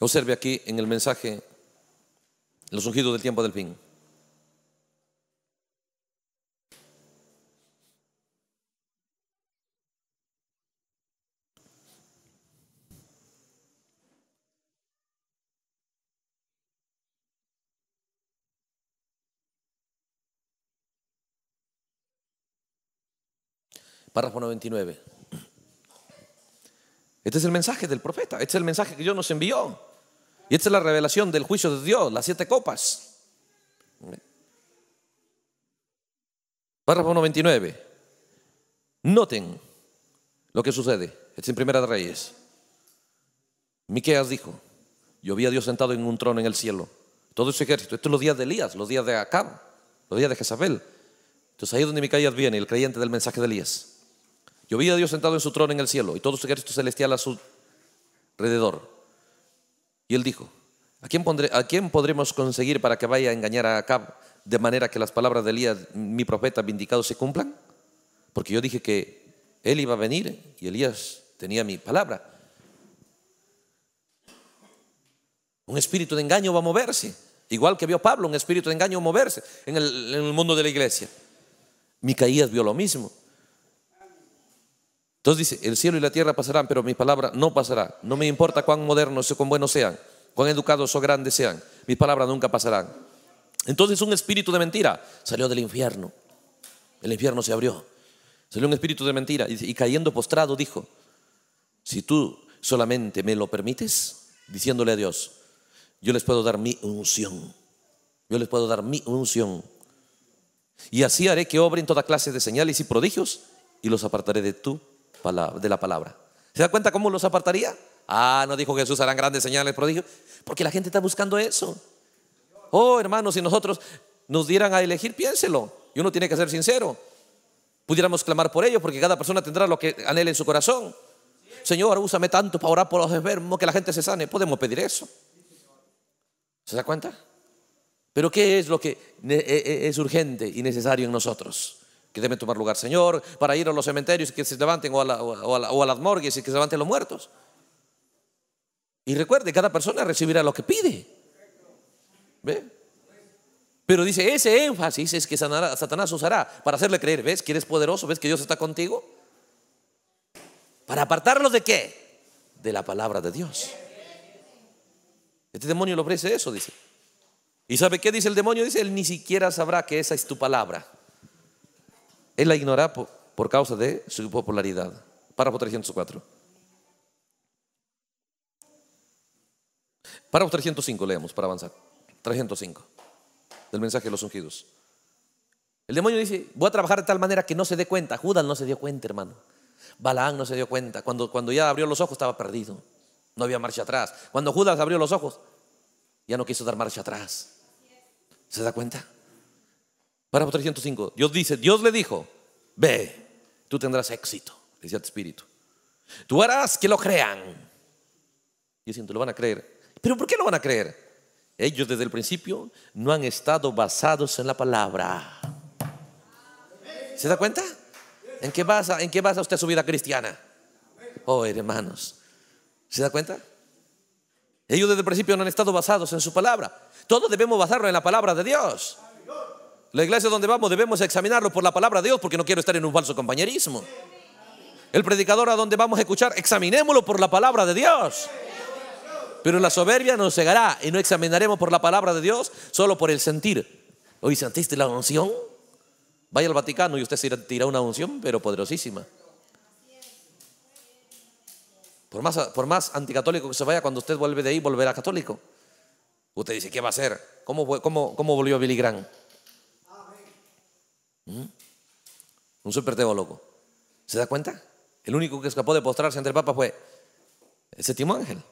Observe aquí en el mensaje los ungidos del tiempo del fin. Párrafo 99. Este es el mensaje del profeta, este es el mensaje que Dios nos envió. Y esta es la revelación del juicio de Dios, las siete copas. Párrafo 99. Noten lo que sucede. Este es en Primera de Reyes. Miqueas dijo: Yo vi a Dios sentado en un trono en el cielo. Todo ese ejército. Estos son los días de Elías, los días de Acab, los días de Jezabel. Entonces ahí es donde Micaías viene, el creyente del mensaje de Elías. Yo vi a Dios sentado en su trono en el cielo y todo su ejército celestial a su alrededor. Y él dijo, ¿a quién, podremos conseguir para que vaya a engañar a Acab de manera que las palabras de Elías, mi profeta vindicado, se cumplan? Porque yo dije que él iba a venir y Elías tenía mi palabra. Un espíritu de engaño va a moverse, igual que vio Pablo, un espíritu de engaño moverse en en el mundo de la iglesia. Micaías vio lo mismo. Entonces dice, el cielo y la tierra pasarán, pero mi palabra no pasará. No me importa cuán modernos o cuán buenos sean, cuán educados o grandes sean, mis palabras nunca pasarán. Entonces un espíritu de mentira salió del infierno. El infierno se abrió. Salió un espíritu de mentira y cayendo postrado dijo, si tú solamente me lo permites, diciéndole a Dios, yo les puedo dar mi unción. Yo les puedo dar mi unción. Y así haré que obren toda clase de señales y prodigios y los apartaré de tú de la palabra. ¿Se da cuenta cómo los apartaría? Ah, no dijo Jesús, harán grandes señales, prodigios. Porque la gente está buscando eso. Oh, hermanos, si nosotros nos dieran a elegir, piénselo. Y uno tiene que ser sincero. Pudiéramos clamar por Ellos porque cada persona tendrá lo que anhela en su corazón. Señor, úsame tanto para orar por los enfermos, que la gente se sane. Podemos pedir eso. ¿Se da cuenta? Pero ¿qué es lo que e-, e-, es urgente y necesario en nosotros? que deben tomar lugar, Señor, para ir a los cementerios y que se levanten o a, las morgues y que se levanten los muertos. Y recuerde, cada persona recibirá lo que pide. Pero dice, ese énfasis es que Satanás usará para hacerle creer, ¿ves que eres poderoso? ¿Ves que Dios está contigo? ¿Para apartarlo de qué? De la palabra de Dios. Este demonio le ofrece eso, dice. ¿Y sabe qué dice el demonio? Dice, él ni siquiera sabrá que esa es tu palabra. Él la ignora por causa de su popularidad. Párrafo 304. Párrafo 305 leemos para avanzar. 305 del mensaje de los ungidos. El demonio dice, voy a trabajar de tal manera que no se dé cuenta. Judas no se dio cuenta, hermano. Balaam no se dio cuenta. Cuando, cuando ya abrió los ojos estaba perdido. No había marcha atrás. Cuando Judas abrió los ojos, ya no quiso dar marcha atrás. ¿Se da cuenta? Párrafo 305. Dios dice, Dios le dijo, ve, tú tendrás éxito, decía el Espíritu. Tú harás que lo crean. Yo siento, lo van a creer. ¿Pero por qué lo van a creer? Ellos desde el principio no han estado basados en la palabra. ¿Se da cuenta? ¿En qué basa, en qué basa usted su vida cristiana? Oh, hermanos. ¿Se da cuenta? Ellos desde el principio no han estado basados en su palabra. Todos debemos basarlo en la palabra de Dios. La iglesia donde vamos debemos examinarlo por la palabra de Dios porque no quiero estar en un falso compañerismo. El predicador a donde vamos a escuchar, examinémoslo por la palabra de Dios. Pero la soberbia nos cegará y no examinaremos por la palabra de Dios, solo por el sentir. Hoy sentiste la unción. Vaya al Vaticano y usted se tira una unción, pero poderosísima. Por más, por más anticatólico que se vaya, cuando usted vuelve de ahí, volverá católico. Usted dice, ¿qué va a hacer? ¿Cómo, cómo, cómo volvió Billy Graham? Un super loco. ¿Se da cuenta? El único que escapó de postrarse ante el Papa fue el séptimo ángel.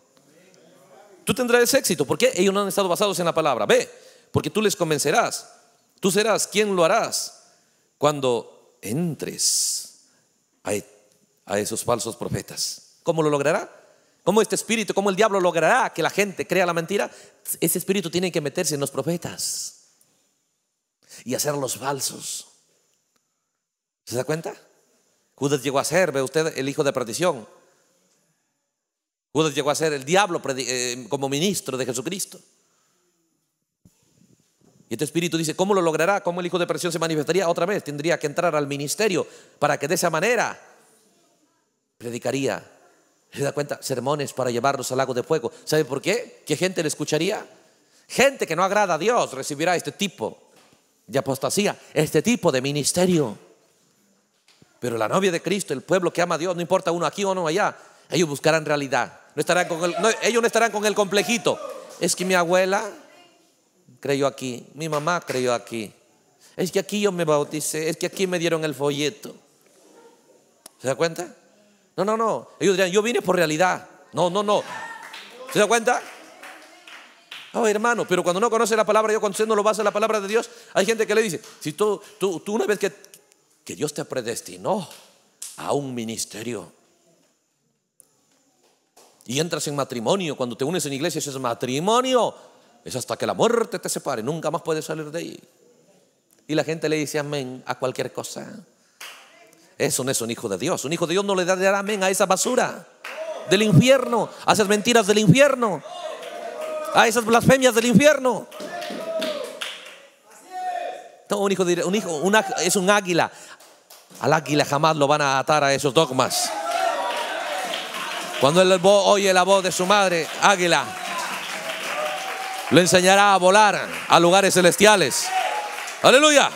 Tú tendrás éxito. porque ellos no han estado basados en la palabra? Ve, porque tú les convencerás. Tú serás quien lo harás cuando entres a, e, a esos falsos profetas. ¿Cómo lo logrará? ¿Cómo este espíritu, cómo el diablo logrará que la gente crea la mentira? Ese espíritu tiene que meterse en los profetas y hacerlos falsos. ¿Se da cuenta? Judas llegó a ser, ve usted, el hijo de perdición. Judas llegó a ser el diablo eh, como ministro de Jesucristo. Y este espíritu dice, ¿cómo lo logrará? ¿Cómo el hijo de perdición se manifestaría? Otra vez tendría que entrar al ministerio para que de esa manera predicaría. ¿Se da cuenta? Sermones para llevarlos al lago de fuego. ¿Sabe por qué? ¿Qué gente le escucharía? Gente que no agrada a Dios recibirá este tipo de apostasía, este tipo de ministerio. Pero la novia de Cristo, el pueblo que ama a Dios, no importa uno aquí o no allá, ellos buscarán realidad. No estarán con ellos no estarán con el complejito. Es que mi abuela creyó aquí, mi mamá creyó aquí. Es que aquí yo me bauticé, es que aquí me dieron el folleto. ¿Se da cuenta? No, no, no. Ellos dirían, yo vine por realidad. No, no, no. ¿Se da cuenta? Oh, hermano, pero cuando no conoce la palabra, yo cuando usted no lo base la palabra de Dios, hay gente que le dice, si tú, tú una vez que que Dios te predestinó a un ministerio. Y entras en matrimonio, cuando te unes en iglesia, es matrimonio, es hasta que la muerte te separe, nunca más puedes salir de ahí. Y la gente le dice amén a cualquier cosa. Eso no es un hijo de Dios. Un hijo de Dios no le dará amén a esa basura del infierno, a esas mentiras del infierno, a esas blasfemias del infierno. un hijo, un hijo es un águila. Al águila jamás lo van a atar a esos dogmas. Cuando él oye la voz de su madre, águila, lo enseñará a volar a lugares celestiales. Aleluya.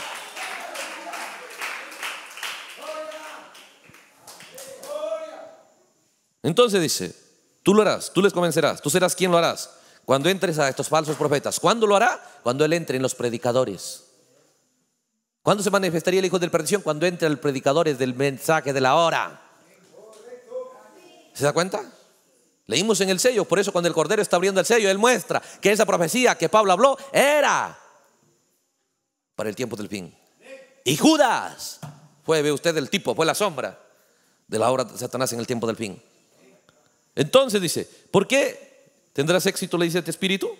Entonces dice, tú lo harás, tú les convencerás, tú serás quien lo harás. Cuando entres a estos falsos profetas, ¿cuándo lo hará? Cuando él entre en los predicadores. ¿Cuándo se manifestaría el hijo de la perdición? Cuando entra el predicador es del mensaje de la hora. ¿Se da cuenta? Leímos en el sello, por eso cuando el Cordero está abriendo el sello, él muestra que esa profecía que Pablo habló era para el tiempo del fin. Y Judas fue, ve usted, el tipo, fue la sombra de la obra de Satanás en el tiempo del fin. Entonces dice, ¿por qué tendrás éxito? Le dice este espíritu.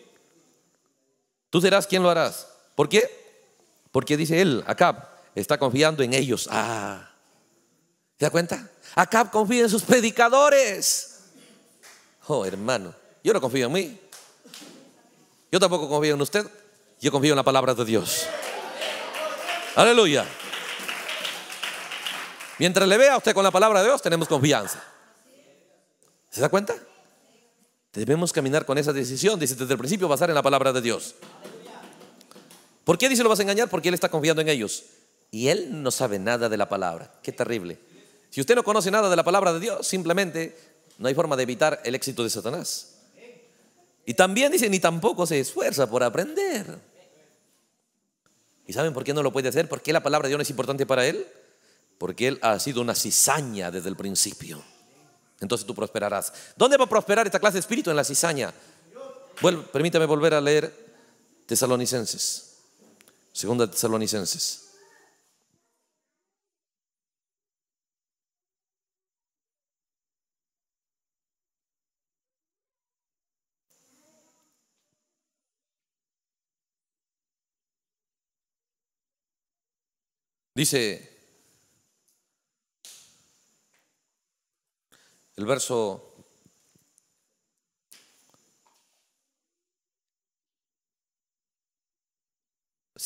Tú serás quien lo harás. ¿Por qué? Porque dice él, Acab, está confiando en ellos. Ah, da cuenta? Acab confía en sus predicadores. Oh, hermano, yo no confío en mí. Yo tampoco confío en usted. Yo confío en la palabra de Dios. Aleluya. Mientras le vea a usted con la palabra de Dios, tenemos confianza. ¿Se da cuenta? Debemos caminar con esa decisión, dice desde el principio, basar en la palabra de Dios. ¿Por qué dice lo vas a engañar? Porque él está confiando en ellos. Y él no sabe nada de la palabra. Qué terrible. Si usted no conoce nada de la palabra de Dios, simplemente no hay forma de evitar el éxito de Satanás. Y también dice, ni tampoco se esfuerza por aprender. ¿Y saben por qué no lo puede hacer? ¿Por qué la palabra de Dios no es importante para él? Porque él ha sido una cizaña desde el principio. Entonces tú prosperarás. ¿Dónde va a prosperar esta clase de espíritu? En la cizaña. permítame volver a leer Tesalonicenses. Segunda Tesalonicenses. Dice el verso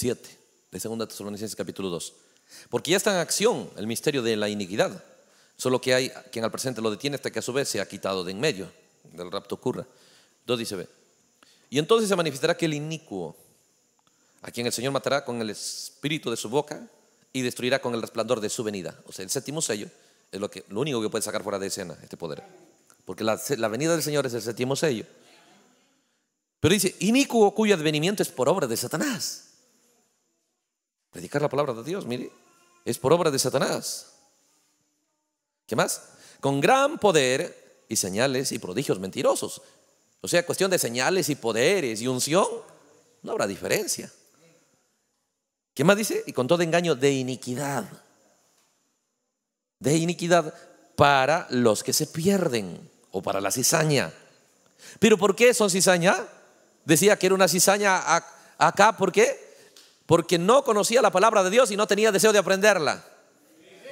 7 de 2 Tesalonicenses capítulo 2. Porque ya está en acción el misterio de la iniquidad, solo que hay quien al presente lo detiene hasta que a su vez se ha quitado de en medio del rapto ocurra. 2 dice ve Y entonces se manifestará que el inicuo, a quien el Señor matará con el espíritu de su boca y destruirá con el resplandor de su venida. O sea, el séptimo sello es lo, que, lo único que puede sacar fuera de escena este poder. Porque la, la venida del Señor es el séptimo sello. Pero dice, inicuo cuyo advenimiento es por obra de Satanás. Predicar la palabra de Dios, mire, es por obra de Satanás. ¿Qué más? Con gran poder y señales y prodigios mentirosos. O sea, cuestión de señales y poderes y unción, no habrá diferencia. ¿Qué más dice? Y con todo engaño de iniquidad. De iniquidad para los que se pierden o para la cizaña. ¿Pero por qué son cizaña? Decía que era una cizaña acá, ¿por qué? porque no conocía la palabra de Dios y no tenía deseo de aprenderla.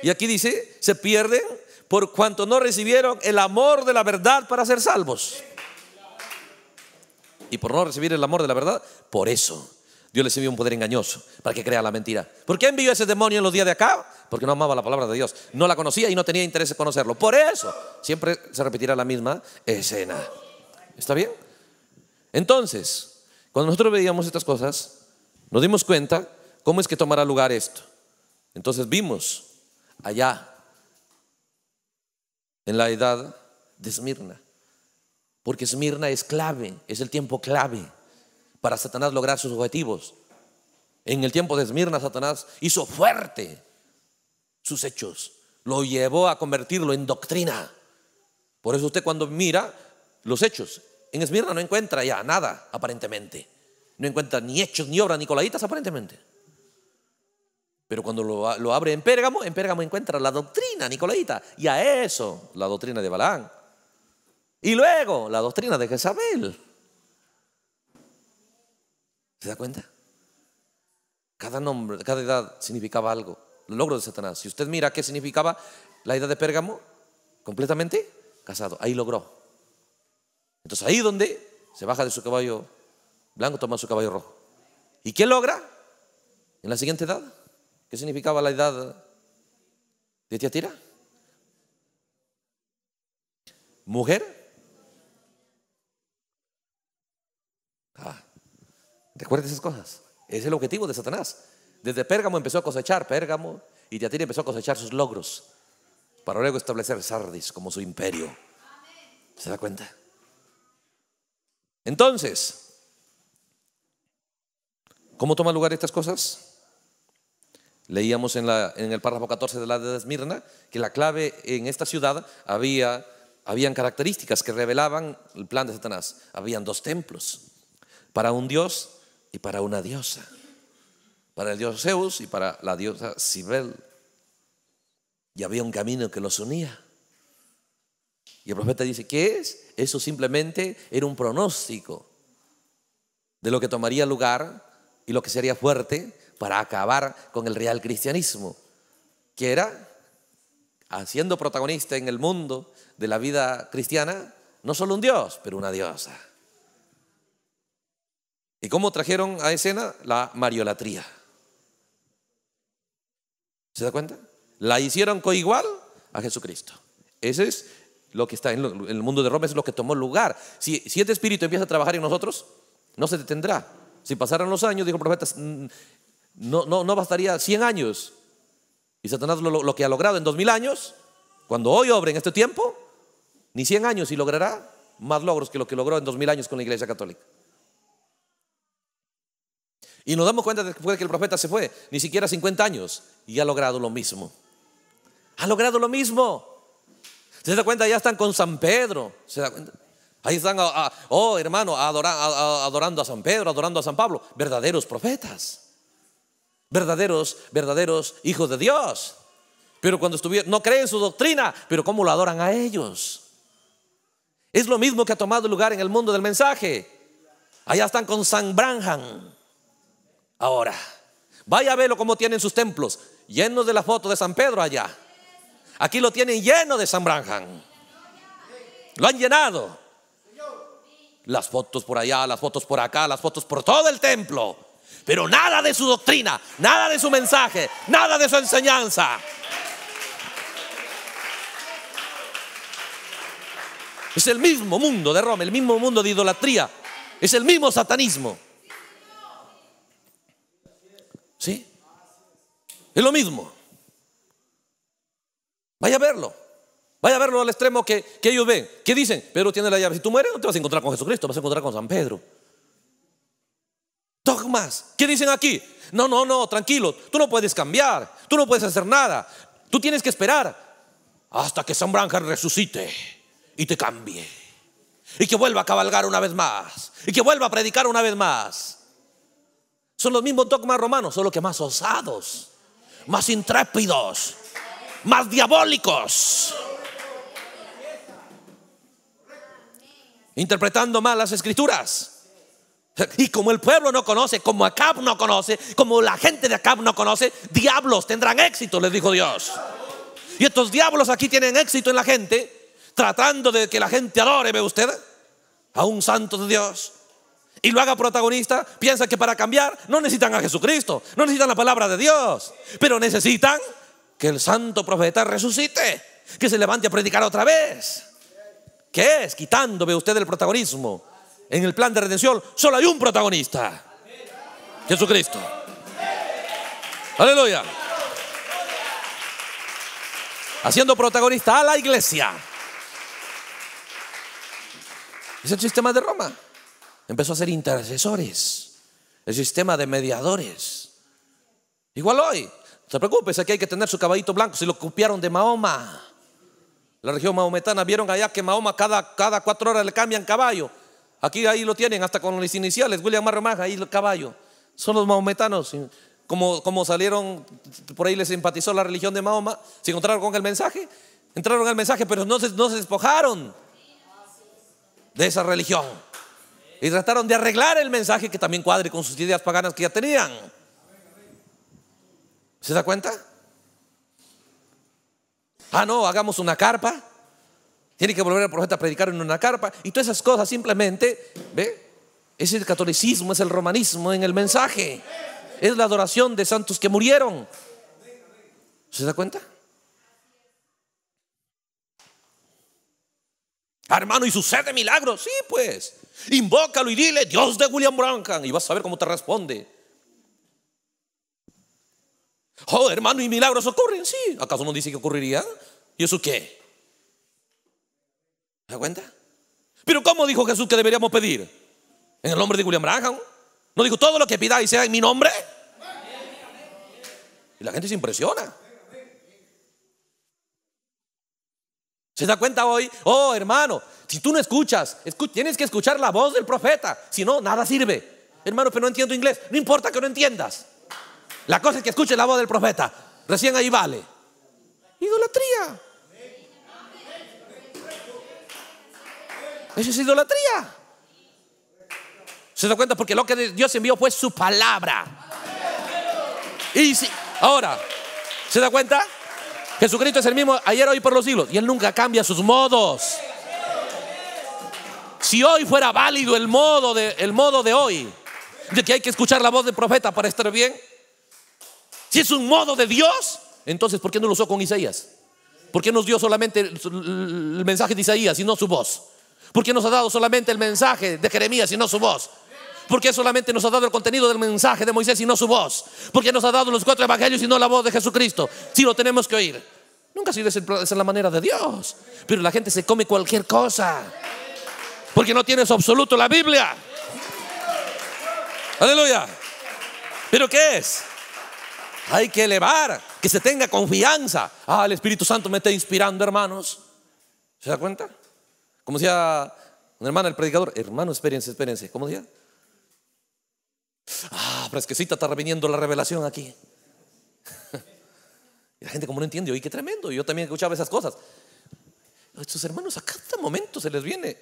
Y aquí dice, se pierden por cuanto no recibieron el amor de la verdad para ser salvos. Y por no recibir el amor de la verdad, por eso Dios les envió un poder engañoso para que crea la mentira. ¿Por qué envió ese demonio en los días de acá? Porque no amaba la palabra de Dios, no la conocía y no tenía interés en conocerlo. Por eso siempre se repetirá la misma escena. ¿Está bien? Entonces, cuando nosotros veíamos estas cosas, nos dimos cuenta cómo es que tomará lugar esto. Entonces vimos allá, en la edad de Esmirna, porque Esmirna es clave, es el tiempo clave para Satanás lograr sus objetivos. En el tiempo de Esmirna, Satanás hizo fuerte sus hechos, lo llevó a convertirlo en doctrina. Por eso usted cuando mira los hechos, en Esmirna no encuentra ya nada, aparentemente no encuentra ni hechos, ni obras, ni aparentemente. Pero cuando lo, abre en Pérgamo, en Pérgamo encuentra la doctrina nicolaita y a eso la doctrina de Balaam. Y luego la doctrina de Jezabel. ¿Se da cuenta? Cada nombre, cada edad significaba algo. El logro de Satanás. Si usted mira qué significaba la edad de Pérgamo, completamente casado. Ahí logró. Entonces ahí donde se baja de su caballo Blanco toma su caballo rojo. ¿Y qué logra? En la siguiente edad. ¿Qué significaba la edad de Tiatira? ¿Mujer? Ah, recuerda esas cosas. Es el objetivo de Satanás. Desde Pérgamo empezó a cosechar Pérgamo y Tiatira empezó a cosechar sus logros para luego establecer Sardis como su imperio. ¿Se da cuenta? Entonces, ¿Cómo toman lugar estas cosas? Leíamos en, la, en, el párrafo 14 de la de Esmirna que la clave en esta ciudad había habían características que revelaban el plan de Satanás. Habían dos templos, para un dios y para una diosa, para el dios Zeus y para la diosa Sibel. Y había un camino que los unía. Y el profeta dice, ¿qué es? Eso simplemente era un pronóstico de lo que tomaría lugar y lo que sería fuerte para acabar con el real cristianismo, que era, haciendo protagonista en el mundo de la vida cristiana, no solo un dios, pero una diosa. ¿Y cómo trajeron a escena la mariolatría? ¿Se da cuenta? La hicieron coigual a Jesucristo. Ese es lo que está en, el mundo de Roma, es lo que tomó lugar. Si, si este espíritu empieza a trabajar en nosotros, no se detendrá. Si pasaran los años, dijo el profeta, mm, no, no, no bastaría 100 años. Y Satanás lo, lo que ha logrado en 2000 años, cuando hoy obre en este tiempo, ni 100 años y logrará más logros que lo que logró en 2000 años con la Iglesia Católica. Y nos damos cuenta después que el profeta se fue, ni siquiera 50 años, y ha logrado lo mismo. Ha logrado lo mismo. ¿Se da cuenta? Ya están con San Pedro. ¿Se da cuenta? Ahí están, ah, ah, oh hermano, adorando a San Pedro, adorando a San Pablo, verdaderos profetas, verdaderos, verdaderos hijos de Dios. Pero cuando estuvieron, no creen su doctrina, pero ¿cómo lo adoran a ellos? Es lo mismo que ha tomado lugar en el mundo del mensaje. Allá están con San Branham. Ahora, vaya a verlo como tienen sus templos, llenos de la foto de San Pedro allá. Aquí lo tienen lleno de San Branham. Lo han llenado. Las fotos por allá, las fotos por acá, las fotos por todo el templo. Pero nada de su doctrina, nada de su mensaje, nada de su enseñanza. Es el mismo mundo de Roma, el mismo mundo de idolatría. Es el mismo satanismo. ¿Sí? Es lo mismo. Vaya a verlo. Vaya a verlo al extremo que, ellos ven. ¿Qué dicen? Pedro tiene la llave. Si tú mueres, no te vas a encontrar con Jesucristo, vas a encontrar con San Pedro. Dogmas. ¿Qué dicen aquí? No, no, no, tranquilo. Tú no puedes cambiar. Tú no puedes hacer nada. Tú tienes que esperar hasta que San Juan resucite y te cambie. Y que vuelva a cabalgar una vez más. Y que vuelva a predicar una vez más. Son los mismos dogmas romanos, solo que más osados, más intrépidos, más diabólicos. interpretando mal las escrituras. Y como el pueblo no conoce, como Acab no conoce, como la gente de Acab no conoce, diablos tendrán éxito, les dijo Dios. Y estos diablos aquí tienen éxito en la gente, tratando de que la gente adore, ve usted, a un santo de Dios. Y lo haga protagonista, piensa que para cambiar no necesitan a Jesucristo, no necesitan la palabra de Dios, pero necesitan que el santo profeta resucite, que se levante a predicar otra vez. ¿Qué es? Quitándome usted el protagonismo. En el plan de redención solo hay un protagonista. Jesucristo. Aleluya. Haciendo protagonista a la iglesia. Es el sistema de Roma. Empezó a ser intercesores. El sistema de mediadores. Igual hoy. No se preocupe, aquí hay que tener su caballito blanco. Si lo copiaron de Mahoma. La región maometana, vieron allá que Mahoma cada, cada cuatro horas le cambian caballo. Aquí ahí lo tienen, hasta con los iniciales, William Marromaja, ahí el caballo. Son los maometanos. Como, como salieron, por ahí les simpatizó la religión de Mahoma, se encontraron con el mensaje, entraron al mensaje, pero no se, no se despojaron de esa religión. Y trataron de arreglar el mensaje que también cuadre con sus ideas paganas que ya tenían. ¿Se da cuenta? Ah, no, hagamos una carpa. Tiene que volver el profeta a predicar en una carpa. Y todas esas cosas simplemente, ¿ve? Es el catolicismo, es el romanismo en el mensaje. Es la adoración de santos que murieron. ¿Se da cuenta? Ah, hermano, y sucede milagros. Sí, pues. Invócalo y dile, Dios de William Branham. Y vas a ver cómo te responde. Oh, hermano, y milagros ocurren, sí. ¿Acaso no dice que ocurriría ¿Y eso qué? ¿Se da cuenta? Pero ¿cómo dijo Jesús que deberíamos pedir? En el nombre de William Branham. No dijo todo lo que pidáis sea en mi nombre. Y la gente se impresiona. ¿Se da cuenta hoy? Oh, hermano, si tú no escuchas, tienes que escuchar la voz del profeta. Si no, nada sirve. Hermano, pero no entiendo inglés. No importa que no entiendas. La cosa es que escuche la voz del profeta. Recién ahí vale. Idolatría. Eso es idolatría. ¿Se da cuenta? Porque lo que Dios envió fue su palabra. Y si, ahora, ¿se da cuenta? Jesucristo es el mismo ayer, hoy, por los siglos. Y Él nunca cambia sus modos. Si hoy fuera válido el modo de, el modo de hoy, de que hay que escuchar la voz del profeta para estar bien, si es un modo de Dios, entonces ¿por qué no lo usó con Isaías? ¿Por qué nos dio solamente el, mensaje de Isaías y no su voz? ¿Por qué nos ha dado solamente el mensaje de Jeremías y no su voz? ¿Por qué solamente nos ha dado el contenido del mensaje de Moisés y no su voz? ¿Por qué nos ha dado los cuatro evangelios y no la voz de Jesucristo? Si lo tenemos que oír. Nunca sirve esa la manera de Dios. Pero la gente se come cualquier cosa. Porque no tienes absoluto la Biblia. Aleluya. ¿Pero qué es? hay que elevar, que se tenga confianza. Ah, el Espíritu Santo me está inspirando, hermanos. ¿Se da cuenta? Como decía una hermana, el predicador, hermano, espérense, espérense. ¿Cómo decía? Ah, fresquecita está reviniendo la revelación aquí. <laughs> Y la gente como no entiende, oye, qué tremendo. Yo también escuchaba esas cosas. A estos hermanos a cada momento se les viene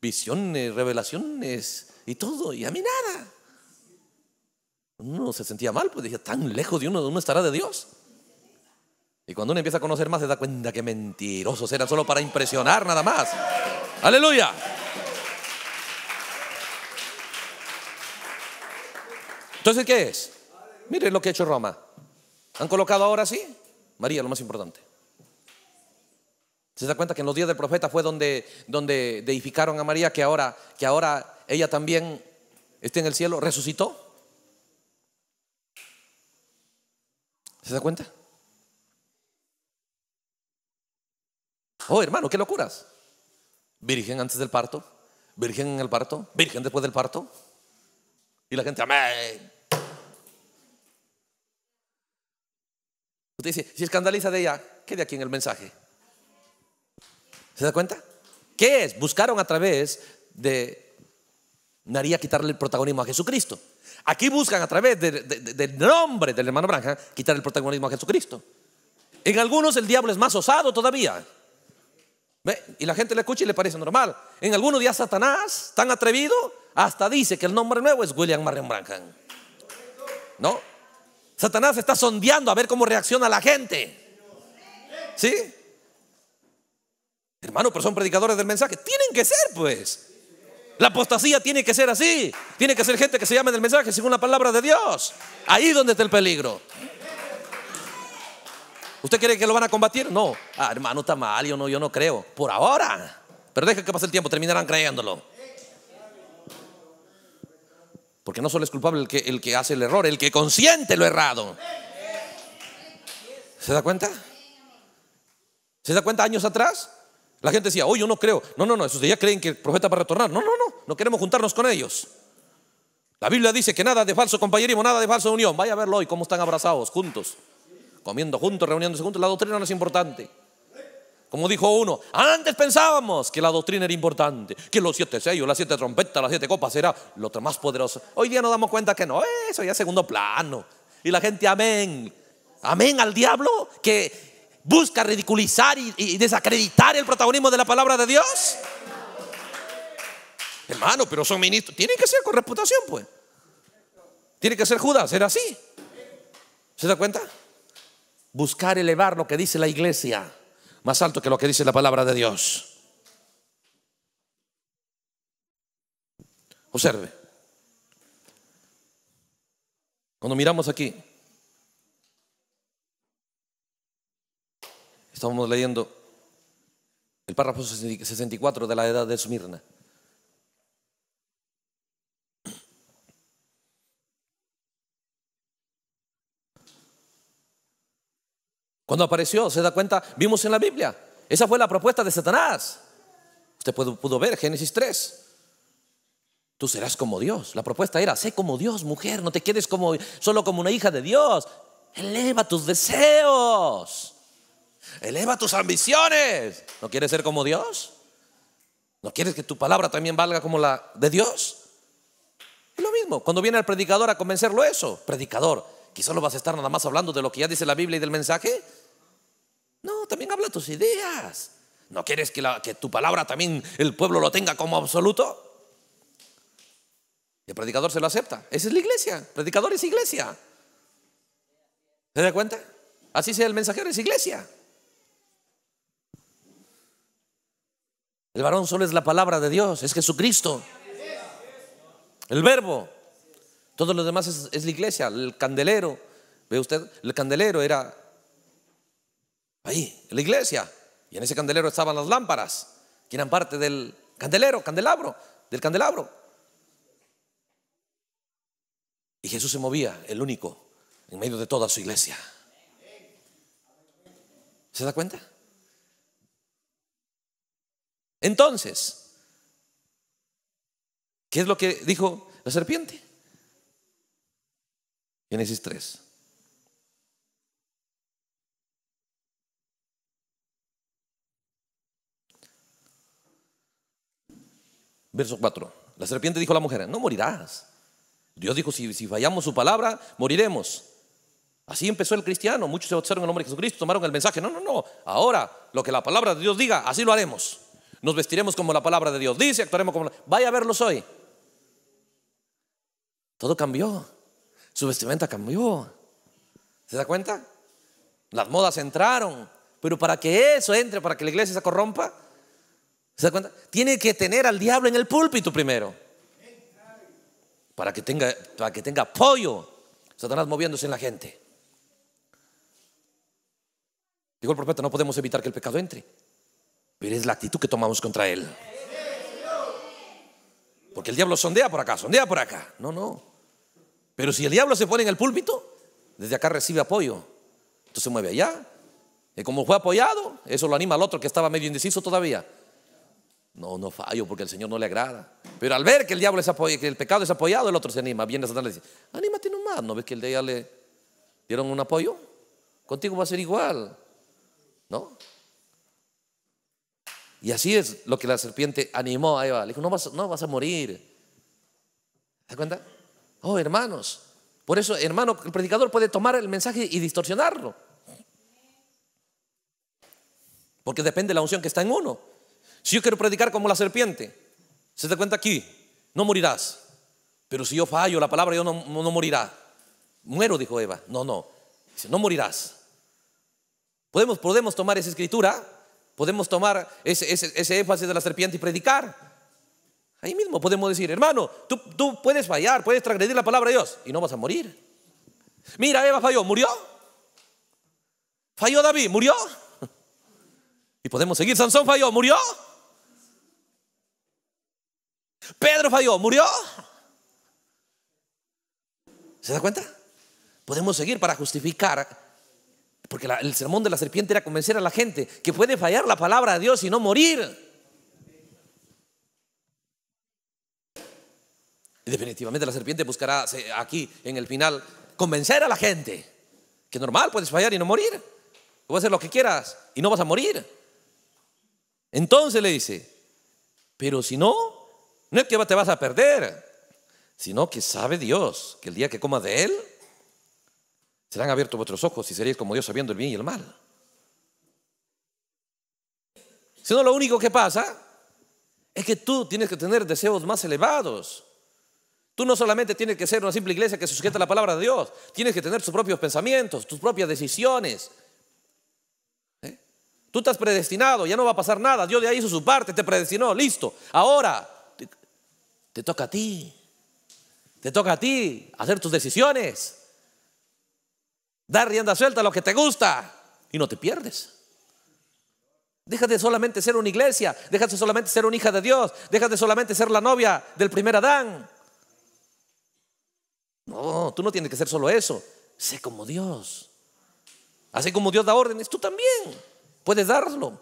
visiones, revelaciones y todo, y a mí nada uno se sentía mal, pues decía, tan lejos de uno, uno estará de Dios. Y cuando uno empieza a conocer más, se da cuenta que mentirosos eran solo para impresionar nada más. Aleluya. Entonces, ¿qué es? Mire lo que ha hecho Roma. Han colocado ahora sí María, lo más importante. ¿Se da cuenta que en los días del profeta fue donde, donde deificaron a María, que ahora, que ahora ella también está en el cielo, resucitó? ¿Se da cuenta? Oh, hermano, qué locuras. Virgen antes del parto, virgen en el parto, virgen después del parto. Y la gente, amén. Usted dice, si escandaliza de ella, quede aquí en el mensaje. ¿Se da cuenta? ¿Qué es? Buscaron a través de Naría quitarle el protagonismo a Jesucristo. Aquí buscan a través del nombre del hermano Branca quitar el protagonismo a Jesucristo. En algunos el diablo es más osado todavía. Y la gente le escucha y le parece normal. En algunos días Satanás, tan atrevido, hasta dice que el nombre nuevo es William Marion Branham. ¿No? Satanás está sondeando a ver cómo reacciona la gente. ¿Sí? Hermano, pero son predicadores del mensaje. Tienen que ser, pues. La apostasía tiene que ser así. Tiene que ser gente que se llame del mensaje según la palabra de Dios. Ahí donde está el peligro. ¿Usted cree que lo van a combatir? No. Ah, hermano, está mal. Yo no, yo no creo. Por ahora. Pero deja que pase el tiempo. Terminarán creyéndolo. Porque no solo es culpable el que, hace el error, el que consiente lo errado. ¿Se da cuenta? ¿Se da cuenta años atrás? La gente decía, oh, yo no creo. No, no, no, esos ya creen que el profeta va a retornar. No, no, no no queremos juntarnos con ellos. La Biblia dice que nada de falso compañerismo, nada de falsa unión. Vaya a verlo hoy, cómo están abrazados, juntos, comiendo juntos, reuniéndose juntos. La doctrina no es importante. Como dijo uno, antes pensábamos que la doctrina era importante, que los siete sellos, las siete trompetas, las siete copas era lo más poderoso. Hoy día nos damos cuenta que no, eso ya es segundo plano. Y la gente, amén, amén al diablo que busca ridiculizar y, y desacreditar el protagonismo de la palabra de Dios. Hermano, pero son ministros. Tienen que ser con reputación, pues. Tiene que ser Judas, era así. ¿Se da cuenta? Buscar elevar lo que dice la iglesia más alto que lo que dice la palabra de Dios. Observe. Cuando miramos aquí, estamos leyendo el párrafo 64 de la edad de Esmirna. Cuando apareció, se da cuenta, vimos en la Biblia. Esa fue la propuesta de Satanás. Usted pudo, ver Génesis 3. Tú serás como Dios. La propuesta era, sé como Dios, mujer, no te quedes como, solo como una hija de Dios. Eleva tus deseos. Eleva tus ambiciones. ¿No quieres ser como Dios? ¿No quieres que tu palabra también valga como la de Dios? Es lo mismo. Cuando viene el predicador a convencerlo eso, predicador, quizás solo vas a estar nada más hablando de lo que ya dice la Biblia y del mensaje. No, también habla tus ideas. ¿No quieres que, tu palabra también el pueblo lo tenga como absoluto? el predicador se lo acepta. Esa es la iglesia. El predicador es iglesia. ¿Se da cuenta? Así sea el mensajero, es iglesia. El varón solo es la palabra de Dios, es Jesucristo. El verbo. Todo lo demás es la iglesia. El candelero, ve usted, el candelero era ahí, en la iglesia. Y en ese candelero estaban las lámparas, que eran parte del candelero, candelabro, del candelabro. Y Jesús se movía, el único, en medio de toda su iglesia. ¿Se da cuenta? Entonces, ¿qué es lo que dijo la serpiente? Génesis 3. Verso 4. La serpiente dijo a la mujer, no morirás. Dios dijo, si, si fallamos su palabra, moriremos. Así empezó el cristiano. Muchos se bautizaron en el nombre de Jesucristo, tomaron el mensaje. No, no, no. Ahora, lo que la palabra de Dios diga, así lo haremos. Nos vestiremos como la palabra de Dios dice, actuaremos como Vaya a verlos hoy. Todo cambió. Su vestimenta cambió. ¿Se da cuenta? Las modas entraron. Pero para que eso entre, para que la iglesia se corrompa, ¿Se da cuenta? Tiene que tener al diablo en el púlpito primero. Para que tenga, para que tenga apoyo. Satanás moviéndose en la gente. Dijo el profeta, no podemos evitar que el pecado entre. Pero es la actitud que tomamos contra él. Porque el diablo sondea por acá, sondea por acá. No, no. Pero si el diablo se pone en el púlpito, desde acá recibe apoyo. Entonces se mueve allá. Y como fue apoyado, eso lo anima al otro que estaba medio indeciso todavía. No, no fallo porque el Señor no le agrada. Pero al ver que el diablo es que el pecado es apoyado, el otro se anima. Viene Satanás y dice, anímate nomás, ¿no ves que el de le dieron un apoyo? Contigo va a ser igual. ¿No? Y así es lo que la serpiente animó a Eva. Le dijo, no vas, no vas a morir. ¿Te das cuenta? Oh, hermanos. Por eso, hermano, el predicador puede tomar el mensaje y distorsionarlo. Porque depende de la unción que está en uno. Si yo quiero predicar como la serpiente, se te cuenta aquí, no morirás. Pero si yo fallo, la palabra yo no, no morirá. Muero, dijo Eva. No, no. no morirás. Podemos, podemos tomar esa escritura, podemos tomar ese, énfasis de la serpiente y predicar. Ahí mismo podemos decir, hermano, tú, tú puedes fallar, puedes transgredir la palabra de Dios y no vas a morir. Mira, Eva falló, murió. Falló David, murió. <laughs> Y podemos seguir, Sansón falló, murió. Pedro falló, murió. ¿Se da cuenta? Podemos seguir para justificar, porque el sermón de la serpiente era convencer a la gente que puede fallar la palabra de Dios y no morir. Y definitivamente la serpiente buscará aquí en el final convencer a la gente que normal, puedes fallar y no morir. Puedes hacer lo que quieras y no vas a morir. Entonces le dice, pero si no, no es que te vas a perder, sino que sabe Dios que el día que comas de Él, serán abiertos vuestros ojos y seréis como Dios sabiendo el bien y el mal. Sino lo único que pasa es que tú tienes que tener deseos más elevados. Tú no solamente tienes que ser una simple iglesia que se sujeta a la palabra de Dios, tienes que tener tus propios pensamientos, tus propias decisiones. ¿Eh? Tú estás predestinado, ya no va a pasar nada. Dios ahí hizo su parte, te predestinó, listo. Ahora te toca a ti. Te toca a ti hacer tus decisiones. Dar rienda suelta a lo que te gusta y no te pierdes. Déjate solamente ser una iglesia, déjate solamente ser una hija de Dios, déjate solamente ser la novia del primer Adán. No, tú no tienes que ser solo eso. Sé como Dios. Así como Dios da órdenes, tú también puedes darlo.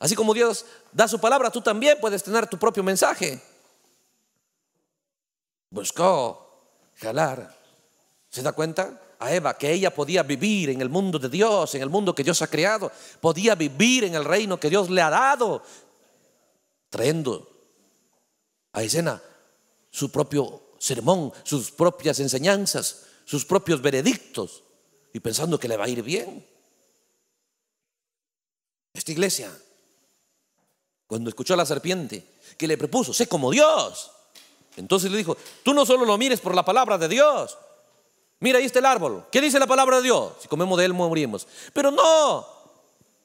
Así como Dios da su palabra, tú también puedes tener tu propio mensaje. Buscó jalar. ¿Se da cuenta? A Eva que ella podía vivir en el mundo de Dios, en el mundo que Dios ha creado, podía vivir en el reino que Dios le ha dado, trayendo a escena su propio sermón, sus propias enseñanzas, sus propios veredictos y pensando que le va a ir bien. Esta iglesia, cuando escuchó a la serpiente que le propuso, sé como Dios, entonces le dijo, tú no solo lo mires por la palabra de Dios. Mira, ahí está el árbol. ¿Qué dice la palabra de Dios? Si comemos de él, morimos. Pero no,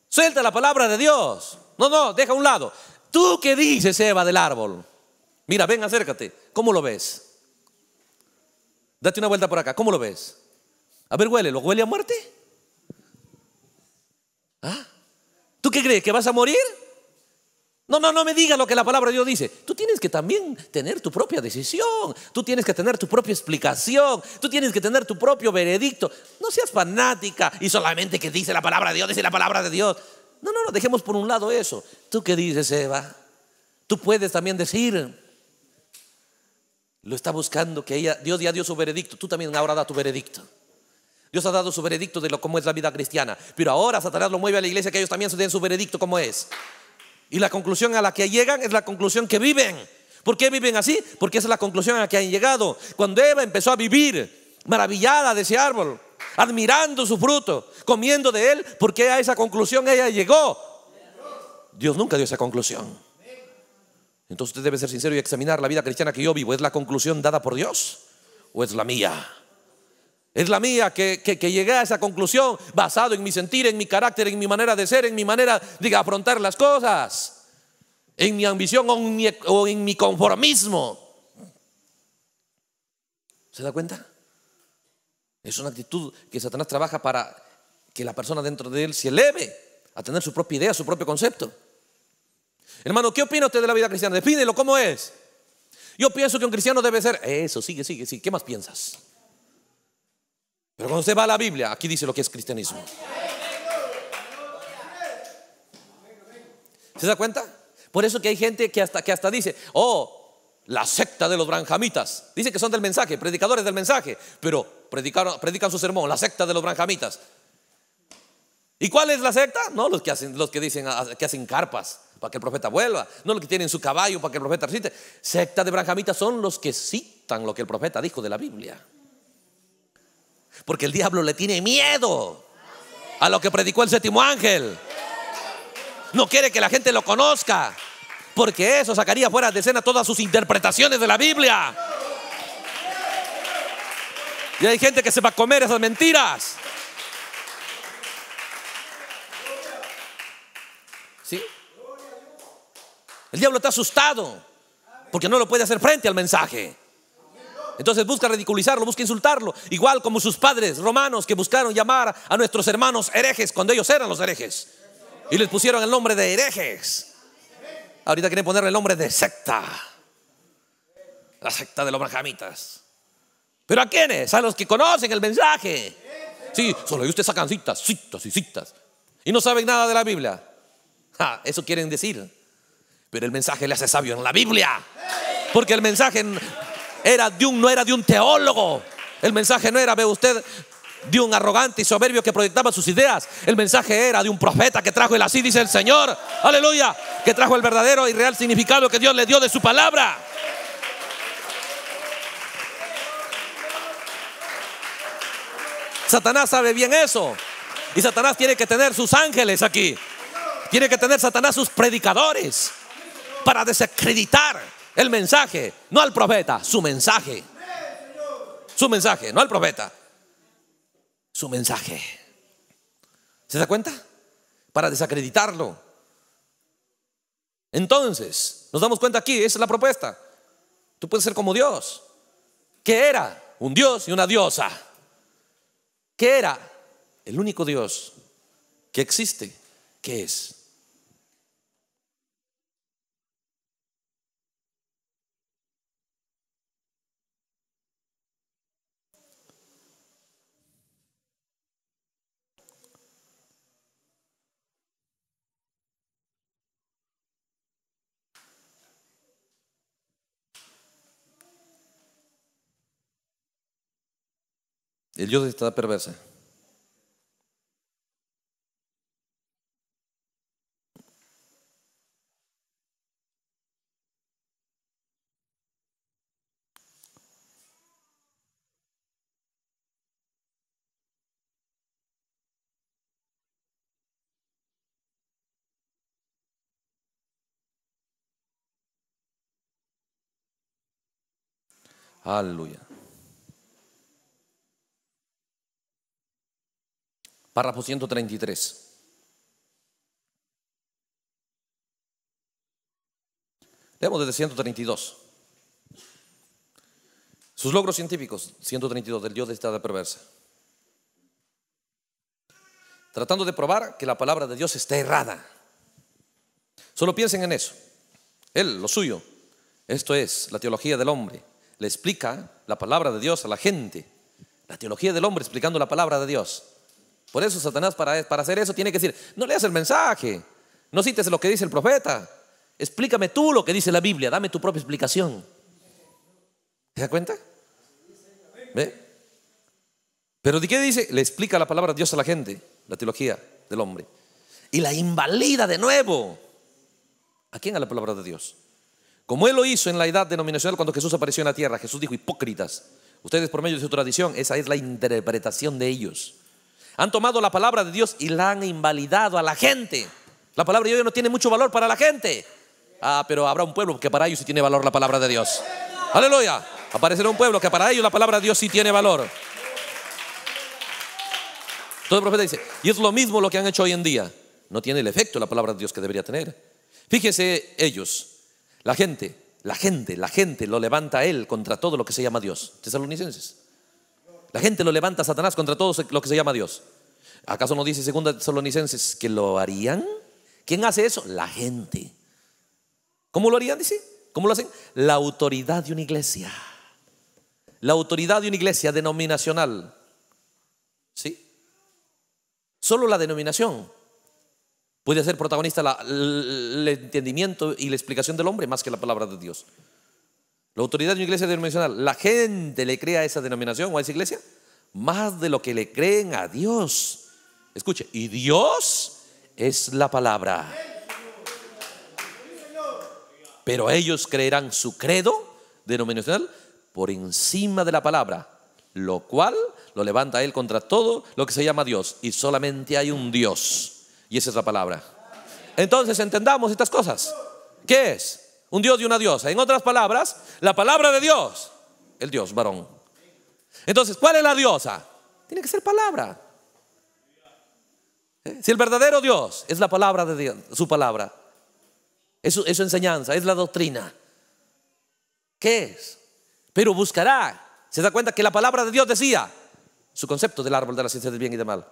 suelta la palabra de Dios. No, no, deja a un lado. ¿Tú qué dices, Eva, del árbol? Mira, ven, acércate. ¿Cómo lo ves? Date una vuelta por acá. ¿Cómo lo ves? A ver, huele. ¿Lo huele a muerte? ¿Ah? ¿Tú qué crees? ¿Que vas a morir? No, no, no me diga lo que la palabra de Dios dice. Tú tienes que también tener tu propia decisión. Tú tienes que tener tu propia explicación. Tú tienes que tener tu propio veredicto. No seas fanática y solamente que dice la palabra de Dios, dice la palabra de Dios. No, no, no, dejemos por un lado eso. ¿Tú qué dices, Eva? Tú puedes también decir, lo está buscando, que ella, Dios ya dio su veredicto. Tú también ahora da tu veredicto. Dios ha dado su veredicto de lo cómo es la vida cristiana. Pero ahora Satanás lo mueve a la iglesia que ellos también se den su veredicto como es. Y la conclusión a la que llegan es la conclusión que viven. ¿Por qué viven así? Porque esa es la conclusión a la que han llegado. Cuando Eva empezó a vivir maravillada de ese árbol, admirando su fruto, comiendo de él, ¿Por qué a esa conclusión ella llegó. Dios nunca dio esa conclusión. Entonces usted debe ser sincero y examinar la vida cristiana que yo vivo. ¿Es la conclusión dada por Dios o es la mía? Es la mía que, llegué a esa conclusión basado en mi sentir, en mi carácter, en mi manera de ser, en mi manera de afrontar las cosas, en mi ambición o en mi, conformismo. ¿Se da cuenta? Es una actitud que Satanás trabaja para que la persona dentro de él se eleve a tener su propia idea, su propio concepto. Hermano, ¿qué opina usted de la vida cristiana? Defínelo, ¿cómo es? Yo pienso que un cristiano debe ser eso, sigue, sigue, sigue. ¿Qué más piensas? Pero cuando se va a la Biblia, aquí dice lo que es cristianismo. ¿Se da cuenta? Por eso que hay gente que hasta, que hasta dice, oh, la secta de los branjamitas. Dice que son del mensaje, predicadores del mensaje, pero predican su sermón, la secta de los branjamitas. ¿Y cuál es la secta? No los que hacen, los que dicen ah, que hacen carpas para que el profeta vuelva, no los que tienen su caballo para que el profeta resiste. Secta de branjamitas son los que citan lo que el profeta dijo de la Biblia. Porque el diablo le tiene miedo a lo que predicó el séptimo ángel. No quiere que la gente lo conozca. Porque eso sacaría fuera de escena todas sus interpretaciones de la Biblia. Y hay gente que se va a comer esas mentiras. ¿Sí? El diablo está asustado porque no lo puede hacer frente al mensaje. Entonces busca ridiculizarlo, busca insultarlo, igual como sus padres romanos que buscaron llamar a nuestros hermanos herejes cuando ellos eran los herejes. Y les pusieron el nombre de herejes. Ahorita quieren ponerle el nombre de secta. La secta de los manjamitas ¿Pero a quiénes? A los que conocen el mensaje. Sí, solo ellos ustedes sacan citas, citas y citas. Y no saben nada de la Biblia. eso quieren decir. Pero el mensaje le hace sabio en la Biblia. Porque el mensaje era de un, no era de un teólogo. El mensaje no era, ve usted, de un arrogante y soberbio que proyectaba sus ideas. El mensaje era de un profeta que trajo el así, dice el Señor, aleluya, que trajo el verdadero y real significado que Dios le dio de su palabra. Satanás sabe bien eso. Y Satanás tiene que tener sus ángeles aquí. Tiene que tener Satanás sus predicadores para desacreditar el mensaje, no al profeta, su mensaje. Su mensaje, no al profeta. Su mensaje. ¿Se da cuenta? Para desacreditarlo. Entonces, nos damos cuenta aquí, esa es la propuesta. Tú puedes ser como Dios. ¿Qué era? Un Dios y una diosa. ¿Qué era? El único Dios que existe, que es El yo está perversa. Aleluya. párrafo 133. Leemos desde 132. Sus logros científicos, 132, del Dios de esta perversa. Tratando de probar que la palabra de Dios está errada. Solo piensen en eso. Él, lo suyo. Esto es la teología del hombre. Le explica la palabra de Dios a la gente. La teología del hombre explicando la palabra de Dios. Por eso Satanás para, para hacer eso tiene que decir, no leas el mensaje, no cites lo que dice el profeta, explícame tú lo que dice la Biblia, dame tu propia explicación. ¿Te da cuenta? ¿Ve? Pero ¿de qué dice? Le explica la palabra de Dios a la gente, la teología del hombre. Y la invalida de nuevo. ¿A quién a la palabra de Dios? Como él lo hizo en la edad denominacional cuando Jesús apareció en la tierra, Jesús dijo, hipócritas, ustedes por medio de su tradición, esa es la interpretación de ellos. Han tomado la palabra de Dios y la han invalidado a la gente. La palabra de Dios no tiene mucho valor para la gente. Ah, pero habrá un pueblo que para ellos sí tiene valor la palabra de Dios. Aleluya. Aparecerá un pueblo que para ellos la palabra de Dios sí tiene valor. Todo el profeta dice, y es lo mismo lo que han hecho hoy en día. No tiene el efecto la palabra de Dios que debería tener. Fíjese ellos, la gente, la gente, la gente lo levanta a él contra todo lo que se llama Dios. Tesalonicenses. La gente lo levanta Satanás contra todo lo que se llama Dios. ¿Acaso no dice segunda solonicenses que lo harían? ¿Quién hace eso? La gente. ¿Cómo lo harían? Dice. ¿Cómo lo hacen? La autoridad de una iglesia. La autoridad de una iglesia denominacional. ¿Sí? Solo la denominación puede ser protagonista el entendimiento y la explicación del hombre más que la palabra de Dios. La autoridad de una iglesia denominacional, la gente le cree a esa denominación o a esa iglesia más de lo que le creen a Dios. Escuche, y Dios es la palabra. Pero ellos creerán su credo denominacional por encima de la palabra, lo cual lo levanta él contra todo lo que se llama Dios. Y solamente hay un Dios. Y esa es la palabra. Entonces entendamos estas cosas. ¿Qué es? un dios y una diosa. En otras palabras, la palabra de Dios, el dios varón. Entonces, ¿cuál es la diosa? Tiene que ser palabra. ¿Eh? Si el verdadero Dios es la palabra de Dios, su palabra, es su, enseñanza, es la doctrina. ¿Qué es? Pero buscará. Se da cuenta que la palabra de Dios decía su concepto del árbol de la ciencia del bien y del mal.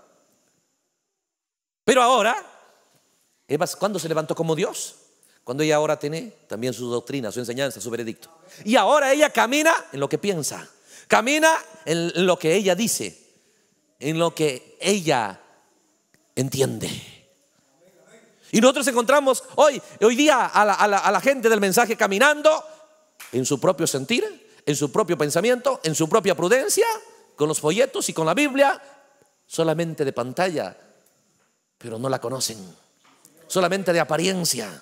Pero ahora, Eva, ¿cuándo se levantó como Dios? Cuando ella ahora tiene también su doctrina, su enseñanza, su veredicto. Y ahora ella camina en lo que piensa, camina en lo que ella dice, en lo que ella entiende. Y nosotros encontramos hoy, hoy día a la, gente del mensaje caminando en su propio sentir, en su propio pensamiento, en su propia prudencia, con los folletos y con la Biblia, solamente de pantalla, pero no la conocen, solamente de apariencia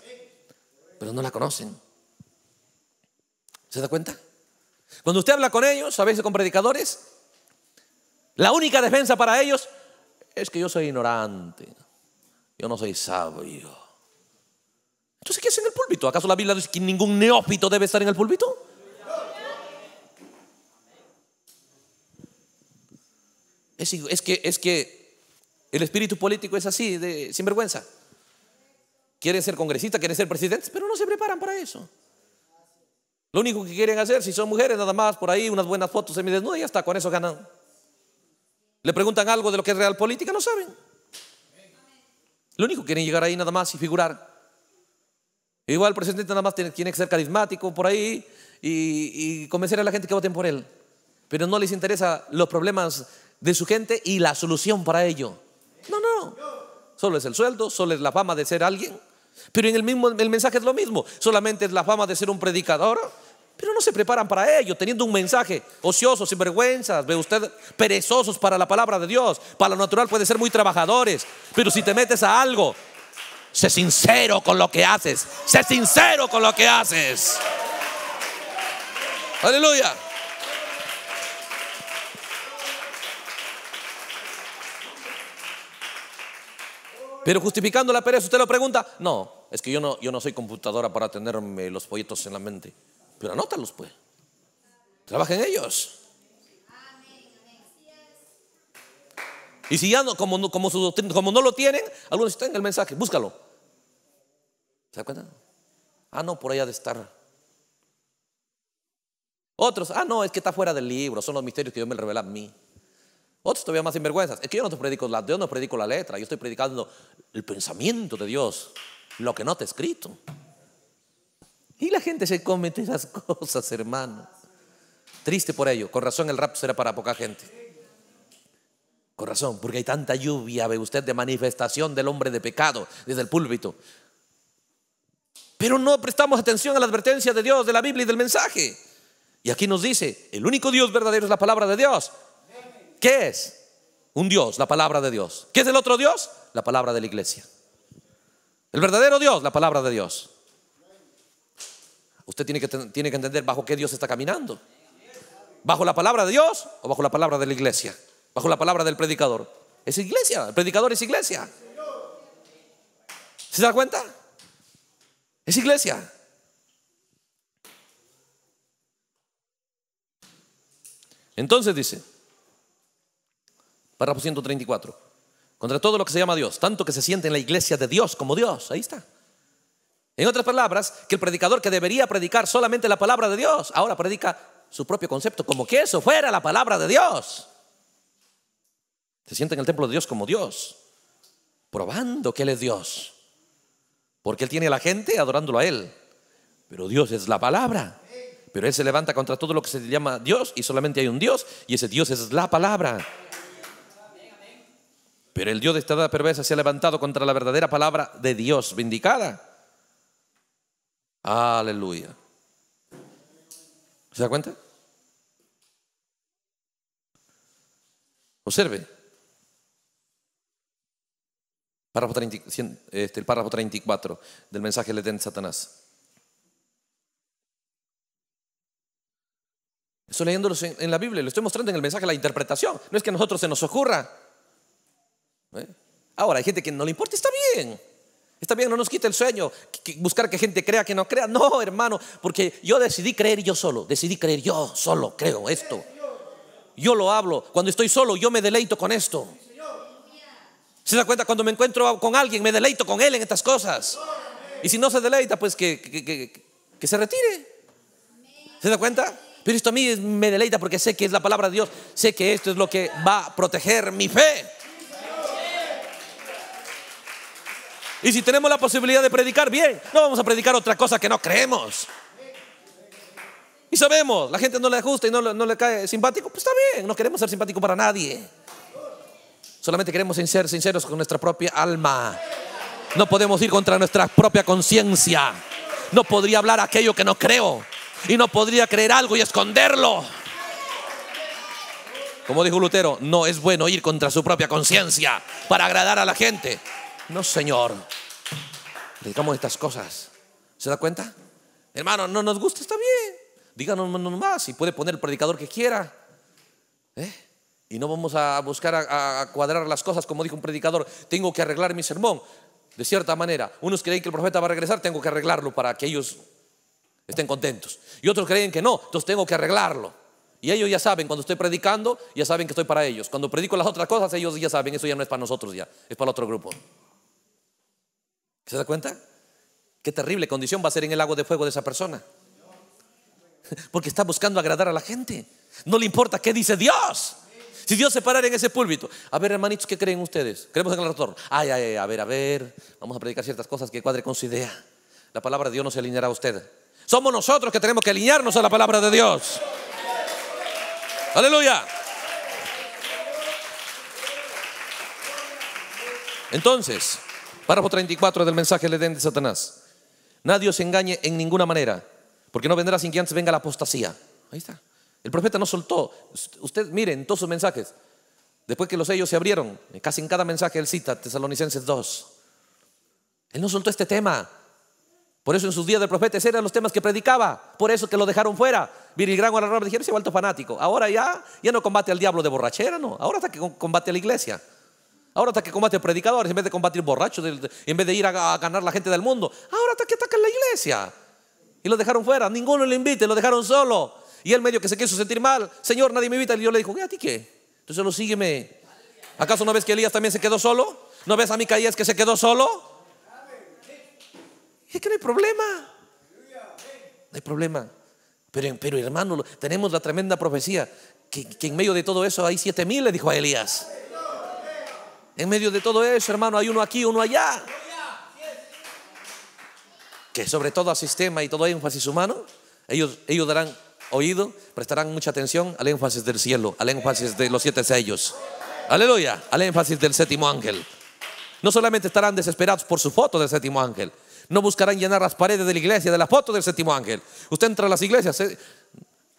pero no la conocen. ¿Se da cuenta? Cuando usted habla con ellos, a veces con predicadores, la única defensa para ellos es que yo soy ignorante, yo no soy sabio. Entonces, ¿qué es en el púlpito? ¿Acaso la Biblia dice que ningún neófito debe estar en el púlpito? Es, que, es que el espíritu político es así, de sinvergüenza. Quieren ser congresistas, quieren ser presidentes, pero no se preparan para eso. Lo único que quieren hacer, si son mujeres, nada más por ahí unas buenas fotos semidesnudas y ya está, con eso ganan. Le preguntan algo de lo que es real política, no saben. Lo único que quieren llegar ahí nada más y figurar. Igual el presidente nada más tiene, que ser carismático por ahí y, y convencer a la gente que voten por él. Pero no les interesa los problemas de su gente y la solución para ello. No, no. Solo es el sueldo, solo es la fama de ser alguien. Pero en el mismo el mensaje es lo mismo. Solamente es la fama de ser un predicador, pero no se preparan para ello, teniendo un mensaje ocioso, sin vergüenzas, ve usted perezosos para la palabra de Dios. Para lo natural puede ser muy trabajadores, pero si te metes a algo, sé sincero con lo que haces. Sé sincero con lo que haces. Aleluya. Pero justificando la pereza, usted lo pregunta, no, es que yo no, yo no soy computadora para tenerme los folletos en la mente. Pero anótalos, pues. trabajen ellos. Y si ya no, como, no, como, como no lo tienen, algunos están en el mensaje, búscalo. ¿Se da cuenta? Ah, no, por allá de estar. Otros, ah, no, es que está fuera del libro, son los misterios que Dios me revela a mí. Otros todavía más sinvergüenzas. Es que yo no te predico la, yo no predico la letra, yo estoy predicando el pensamiento de Dios, lo que no está escrito. Y la gente se comete esas <laughs> cosas, hermano. Triste por ello. Con razón el rap será para poca gente. Con razón, porque hay tanta lluvia, ve usted, de manifestación del hombre de pecado desde el púlpito. Pero no prestamos atención a la advertencia de Dios, de la Biblia y del mensaje. Y aquí nos dice, el único Dios verdadero es la palabra de Dios. ¿Qué es? Un Dios, la palabra de Dios. ¿Qué es el otro Dios? La palabra de la iglesia. El verdadero Dios, la palabra de Dios. Usted tiene que, tiene que entender bajo qué Dios está caminando. ¿Bajo la palabra de Dios o bajo la palabra de la iglesia? Bajo la palabra del predicador. Es iglesia, el predicador es iglesia. ¿Se da cuenta? Es iglesia. Entonces dice, párrafo 134. Contra todo lo que se llama Dios, tanto que se siente en la iglesia de Dios como Dios. Ahí está. En otras palabras, que el predicador que debería predicar solamente la palabra de Dios, ahora predica su propio concepto, como que eso fuera la palabra de Dios. Se siente en el templo de Dios como Dios, probando que Él es Dios, porque Él tiene a la gente adorándolo a Él, pero Dios es la palabra. Pero Él se levanta contra todo lo que se llama Dios y solamente hay un Dios y ese Dios es la palabra. Pero el Dios de esta edad perversa se ha levantado contra la verdadera palabra de Dios vindicada. Aleluya. ¿Se da cuenta? Observe. Este, el párrafo 34 del mensaje le den Satanás. Estoy leyéndolo en la Biblia, lo estoy mostrando en el mensaje, la interpretación. No es que a nosotros se nos ocurra. ¿Eh? Ahora, hay gente que no le importa, está bien. Está bien, no nos quita el sueño. buscar que gente crea, que no crea. No, hermano, porque yo decidí creer yo solo. Decidí creer yo solo, creo esto. Yo lo hablo. Cuando estoy solo, yo me deleito con esto. ¿Se da cuenta? Cuando me encuentro con alguien, me deleito con él en estas cosas. Y si no se deleita, pues que, que, que se retire. ¿Se da cuenta? Pero esto a mí me deleita porque sé que es la palabra de Dios. Sé que esto es lo que va a proteger mi fe. Y si tenemos la posibilidad de predicar, bien, no vamos a predicar otra cosa que no creemos. Y sabemos, la gente no le gusta y no, no le cae simpático, pues está bien, no queremos ser simpático para nadie. Solamente queremos ser sinceros con nuestra propia alma. No podemos ir contra nuestra propia conciencia. No podría hablar aquello que no creo. Y no podría creer algo y esconderlo. Como dijo Lutero, no es bueno ir contra su propia conciencia para agradar a la gente. No, Señor. predicamos estas cosas. ¿Se da cuenta? Hermano, no nos gusta, está bien. Díganos más y puede poner el predicador que quiera. ¿Eh? Y no vamos a buscar a, a, cuadrar las cosas como dijo un predicador. Tengo que arreglar mi sermón. De cierta manera, unos creen que el profeta va a regresar, tengo que arreglarlo para que ellos estén contentos. Y otros creen que no, entonces tengo que arreglarlo. Y ellos ya saben, cuando estoy predicando, ya saben que estoy para ellos. Cuando predico las otras cosas, ellos ya saben, eso ya no es para nosotros, ya es para el otro grupo. ¿Se da cuenta? Qué terrible condición va a ser en el agua de fuego de esa persona. <laughs> Porque está buscando agradar a la gente. No le importa qué dice Dios. Si Dios se parara en ese púlpito. A ver, hermanitos, ¿qué creen ustedes? Creemos en el retorno. Ay, ay, ay, a ver, a ver. Vamos a predicar ciertas cosas que cuadre con su idea. La palabra de Dios no se alineará a usted. Somos nosotros que tenemos que alinearnos a la palabra de Dios. Aleluya. Entonces, Párrafo 34 del mensaje del Edén de Satanás. Nadie se engañe en ninguna manera, porque no vendrá sin que antes venga la apostasía. Ahí está. El profeta no soltó. Usted miren todos sus mensajes. Después que los sellos se abrieron, casi en cada mensaje él cita Tesalonicenses 2. Él no soltó este tema. Por eso en sus días de profeta, eran los temas que predicaba. Por eso que lo dejaron fuera. Virigrán a la dijeron, se ha vuelto fanático. Ahora ya, ya no combate al diablo de borrachera, no. Ahora está que combate a la iglesia. Ahora hasta que combate predicadores en vez de combatir borrachos, en vez de ir a, ganar la gente del mundo. Ahora hasta que atacan la iglesia. Y lo dejaron fuera, ninguno le invite, lo dejaron solo. Y él medio que se quiso sentir mal, Señor, nadie me invita. Y yo le dijo, ¿qué a ti qué? Entonces lo sígueme. ¿Acaso no ves que Elías también se quedó solo? ¿No ves a Micaías que se quedó solo? Es que no hay problema. No hay problema. Pero, pero hermano, tenemos la tremenda profecía que, que en medio de todo eso hay siete mil, le dijo a Elías. En medio de todo eso, hermano, hay uno aquí, uno allá. Que sobre todo a sistema y todo énfasis humano, ellos, ellos darán oído, prestarán mucha atención al énfasis del cielo, al énfasis de los siete sellos. Aleluya, al énfasis del séptimo ángel. No solamente estarán desesperados por su foto del séptimo ángel, no buscarán llenar las paredes de la iglesia de la foto del séptimo ángel. Usted entra a las iglesias, eh,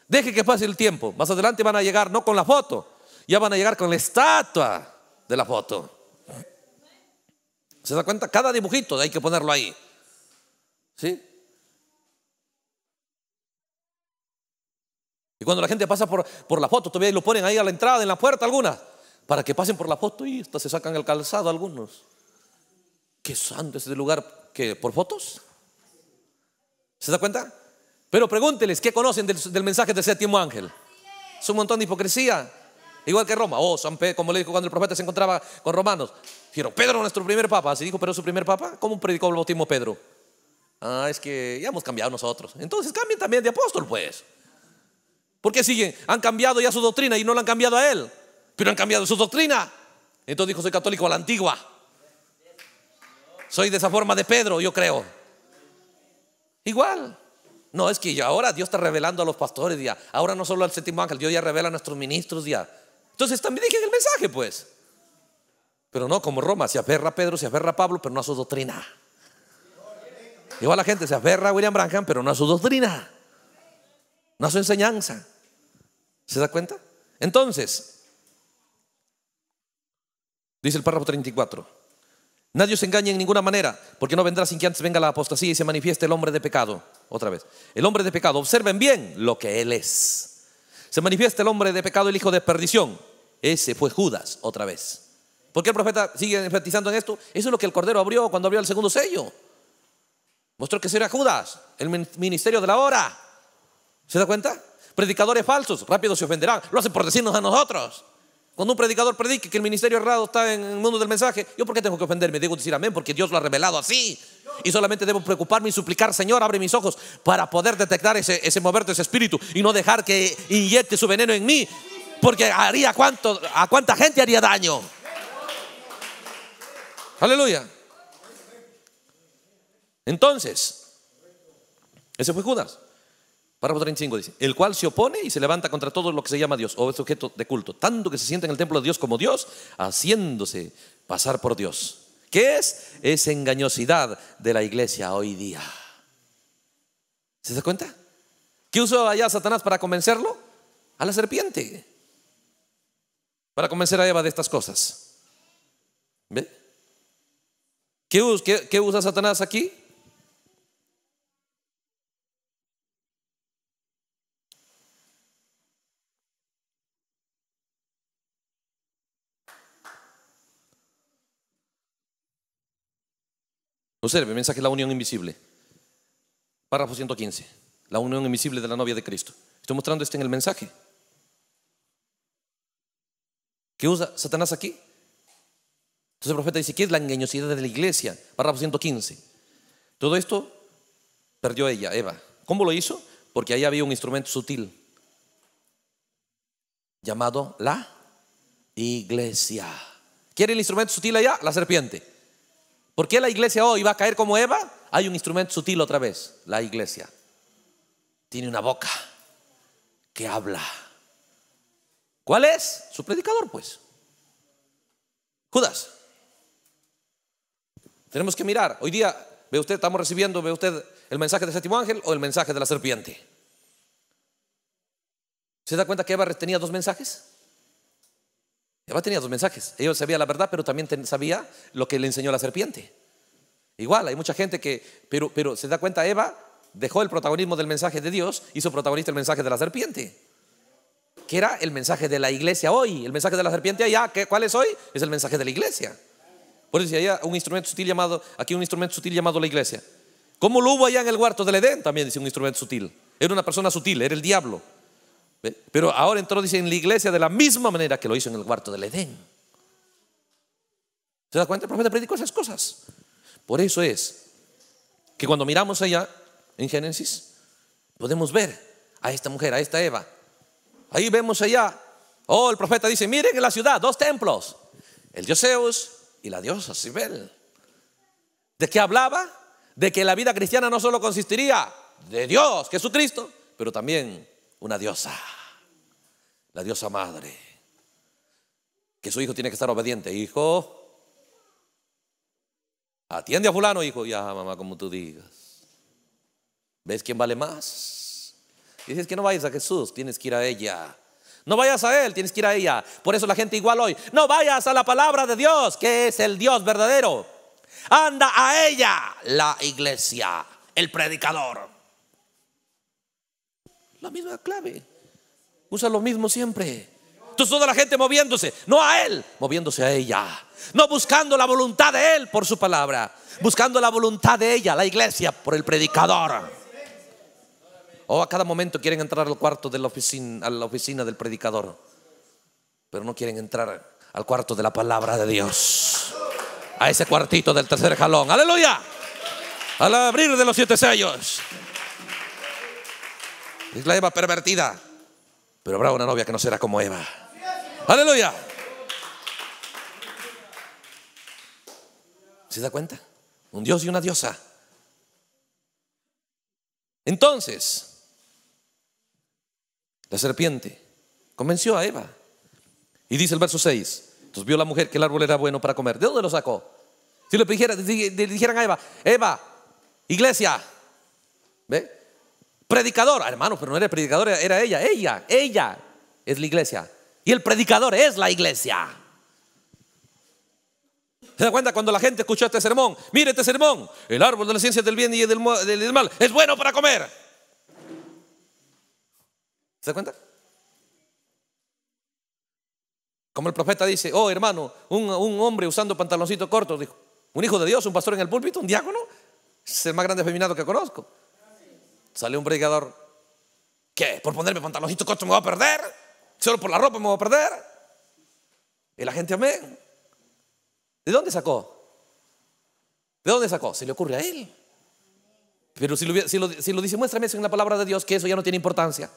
deje que pase el tiempo. Más adelante van a llegar no con la foto, ya van a llegar con la estatua de la foto. ¿Se da cuenta? Cada dibujito hay que ponerlo ahí. ¿Sí? Y cuando la gente pasa por, por la foto, todavía lo ponen ahí a la entrada, en la puerta algunas, para que pasen por la foto y hasta se sacan el calzado algunos. Qué santo este lugar que por fotos. ¿Se da cuenta? Pero pregúnteles, ¿qué conocen del, mensaje de séptimo ángel? Es un montón de hipocresía. Igual que Roma. O oh, San Pedro, como le dijo cuando el profeta se encontraba con romanos. Dijeron, Pedro, nuestro primer papa. Así dijo, pero su primer papa, ¿cómo predicó el bautismo Pedro? Ah, es que ya hemos cambiado nosotros. Entonces cambien también de apóstol, pues. ¿Por qué siguen? Han cambiado ya su doctrina y no la han cambiado a él. Pero han cambiado su doctrina. Entonces dijo, soy católico a la antigua. Soy de esa forma de Pedro, yo creo. Igual. No, es que ya ahora Dios está revelando a los pastores ya. Ahora no solo al séptimo ángel, Dios ya revela a nuestros ministros ya. Entonces también dije el mensaje, pues. Pero no, como Roma, se aferra a Pedro, se aferra a Pablo, pero no a su doctrina. Igual la gente se aferra a William Branham, pero no a su doctrina, no a su enseñanza. ¿Se da cuenta? Entonces, dice el párrafo 34. Nadie se engaña en ninguna manera, porque no vendrá sin que antes venga la apostasía y se manifieste el hombre de pecado. Otra vez, el hombre de pecado, observen bien lo que él es. Se manifiesta el hombre de pecado, el hijo de perdición, ese fue Judas otra vez. ¿Por qué el profeta sigue enfatizando en esto? Eso es lo que el Cordero abrió cuando abrió el segundo sello. Mostró que sería Judas, el ministerio de la hora. ¿Se da cuenta? Predicadores falsos, rápido se ofenderán. Lo hacen por decirnos a nosotros. Cuando un predicador predique que el ministerio errado está en el mundo del mensaje, ¿yo por qué tengo que ofenderme? Digo decir amén porque Dios lo ha revelado así. Y solamente debo preocuparme y suplicar, Señor, abre mis ojos para poder detectar ese, ese mover de ese espíritu y no dejar que inyecte su veneno en mí porque haría cuánto, a cuánta gente haría daño. Aleluya. Entonces, ese fue Judas. Párrafo 35 dice, el cual se opone y se levanta contra todo lo que se llama Dios o es objeto de culto, tanto que se sienta en el templo de Dios como Dios, haciéndose pasar por Dios. ¿Qué es? esa engañosidad de la iglesia hoy día. ¿Se da cuenta? ¿Qué usó allá Satanás para convencerlo? A la serpiente para convencer a Eva de estas cosas. ¿Ve? ¿Qué, usa Satanás aquí? Observe, mensaje La unión invisible. Párrafo 115. La unión invisible de la novia de Cristo. Estoy mostrando esto en el mensaje. ¿Qué usa Satanás aquí. Entonces el profeta dice, ¿qué es la engañosidad de la iglesia? Párrafo 115. Todo esto perdió ella, Eva. ¿Cómo lo hizo? Porque ahí había un instrumento sutil llamado la iglesia. ¿Quiere el instrumento sutil allá? La serpiente. ¿Por qué la iglesia hoy va a caer como Eva? Hay un instrumento sutil otra vez, la iglesia. Tiene una boca que habla. ¿Cuál es? Su predicador, pues. Judas. Tenemos que mirar. Hoy día, ve usted, estamos recibiendo, ve usted, el mensaje del séptimo ángel o el mensaje de la serpiente. ¿Se da cuenta que Eva tenía dos mensajes? Eva tenía dos mensajes. Ella sabía la verdad, pero también sabía lo que le enseñó la serpiente. Igual, hay mucha gente que, pero, pero se da cuenta, Eva dejó el protagonismo del mensaje de Dios y su protagonista el mensaje de la serpiente que era el mensaje de la iglesia hoy. El mensaje de la serpiente allá, ¿cuál es hoy? Es el mensaje de la iglesia. Por eso allá un instrumento sutil llamado, aquí un instrumento sutil llamado la iglesia. ¿Cómo lo hubo allá en el huerto del Edén, también dice un instrumento sutil. Era una persona sutil, era el diablo. Pero ahora entró, dice, en la iglesia de la misma manera que lo hizo en el huerto del Edén. ¿Se da cuenta? El profeta predicó esas cosas. Por eso es que cuando miramos allá en Génesis, podemos ver a esta mujer, a esta Eva, Ahí vemos allá. Oh, el profeta dice, miren en la ciudad dos templos, el dios Zeus y la diosa Sibel ¿De qué hablaba? De que la vida cristiana no solo consistiría de Dios, Jesucristo, pero también una diosa, la diosa madre. Que su hijo tiene que estar obediente, hijo. Atiende a fulano, hijo. Ya, mamá, como tú digas. ¿Ves quién vale más? Dices que no vayas a Jesús, tienes que ir a ella. No vayas a Él, tienes que ir a ella. Por eso la gente igual hoy. No vayas a la palabra de Dios, que es el Dios verdadero. Anda a ella, la iglesia, el predicador. La misma clave. Usa lo mismo siempre. Entonces toda la gente moviéndose, no a Él, moviéndose a ella. No buscando la voluntad de Él por su palabra, buscando la voluntad de ella, la iglesia, por el predicador. O a cada momento quieren entrar al cuarto de la oficina, a la oficina del predicador. Pero no quieren entrar al cuarto de la palabra de Dios. A ese cuartito del tercer jalón. Aleluya. Al abrir de los siete sellos. Es la Eva pervertida. Pero habrá una novia que no será como Eva. Aleluya. ¿Se da cuenta? Un dios y una diosa. Entonces, la serpiente. Convenció a Eva. Y dice el verso 6. Entonces vio la mujer que el árbol era bueno para comer. ¿De dónde lo sacó? Si le, dijeran a Eva, Eva, iglesia, ¿ve? Predicador, hermano, pero no era predicador, era ella, ella, ella es la iglesia. Y el predicador es la iglesia. ¿Se da cuenta cuando la gente escuchó este sermón? Mire este sermón, el árbol de la ciencia del bien y del mal es bueno para comer. ¿Se da cuenta? Como el profeta dice, oh hermano, un, hombre usando pantaloncitos cortos, dijo, un hijo de Dios, un pastor en el púlpito, un diácono, es el más grande feminado que conozco. Sale un predicador, ¿qué? ¿Por ponerme pantaloncitos cortos me voy a perder? ¿Solo por la ropa me voy a perder? Y la gente, amén. ¿De dónde sacó? ¿De dónde sacó? Se le ocurre a él. Pero si lo, si lo dice, muéstrame eso en la palabra de Dios, que eso ya no tiene importancia.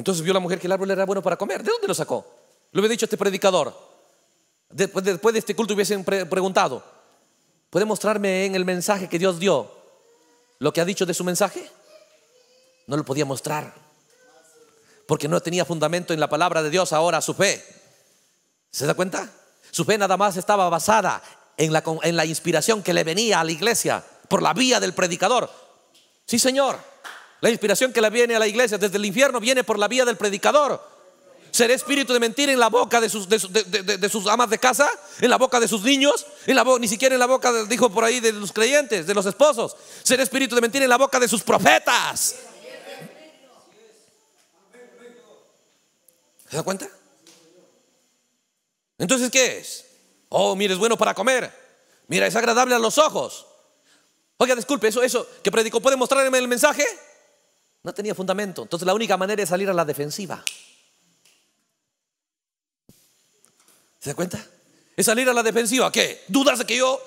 Entonces vio la mujer que el árbol era bueno para comer. ¿De dónde lo sacó? Lo hubiera dicho este predicador. Después, después de este culto hubiesen preguntado, ¿puede mostrarme en el mensaje que Dios dio lo que ha dicho de su mensaje? No lo podía mostrar, porque no tenía fundamento en la palabra de Dios ahora su fe. ¿Se da cuenta? Su fe nada más estaba basada en la, en la inspiración que le venía a la iglesia por la vía del predicador. Sí, Señor. La inspiración que la viene a la iglesia desde el infierno viene por la vía del predicador. Ser espíritu de mentir en la boca de sus, de, sus amas de casa? ¿En la boca de sus niños? En la ni siquiera en la boca, dijo por ahí, de los creyentes, de los esposos. Ser espíritu de mentir en la boca de sus profetas? ¿Se da cuenta? Entonces, ¿qué es? Oh, mira es bueno para comer. Mira, es agradable a los ojos. Oiga, disculpe, eso, eso que predicó, ¿puede mostrarme el mensaje? No tenía fundamento. Entonces la única manera es salir a la defensiva. ¿Se da cuenta? Es salir a la defensiva. ¿Qué? ¿Dudas de que yo?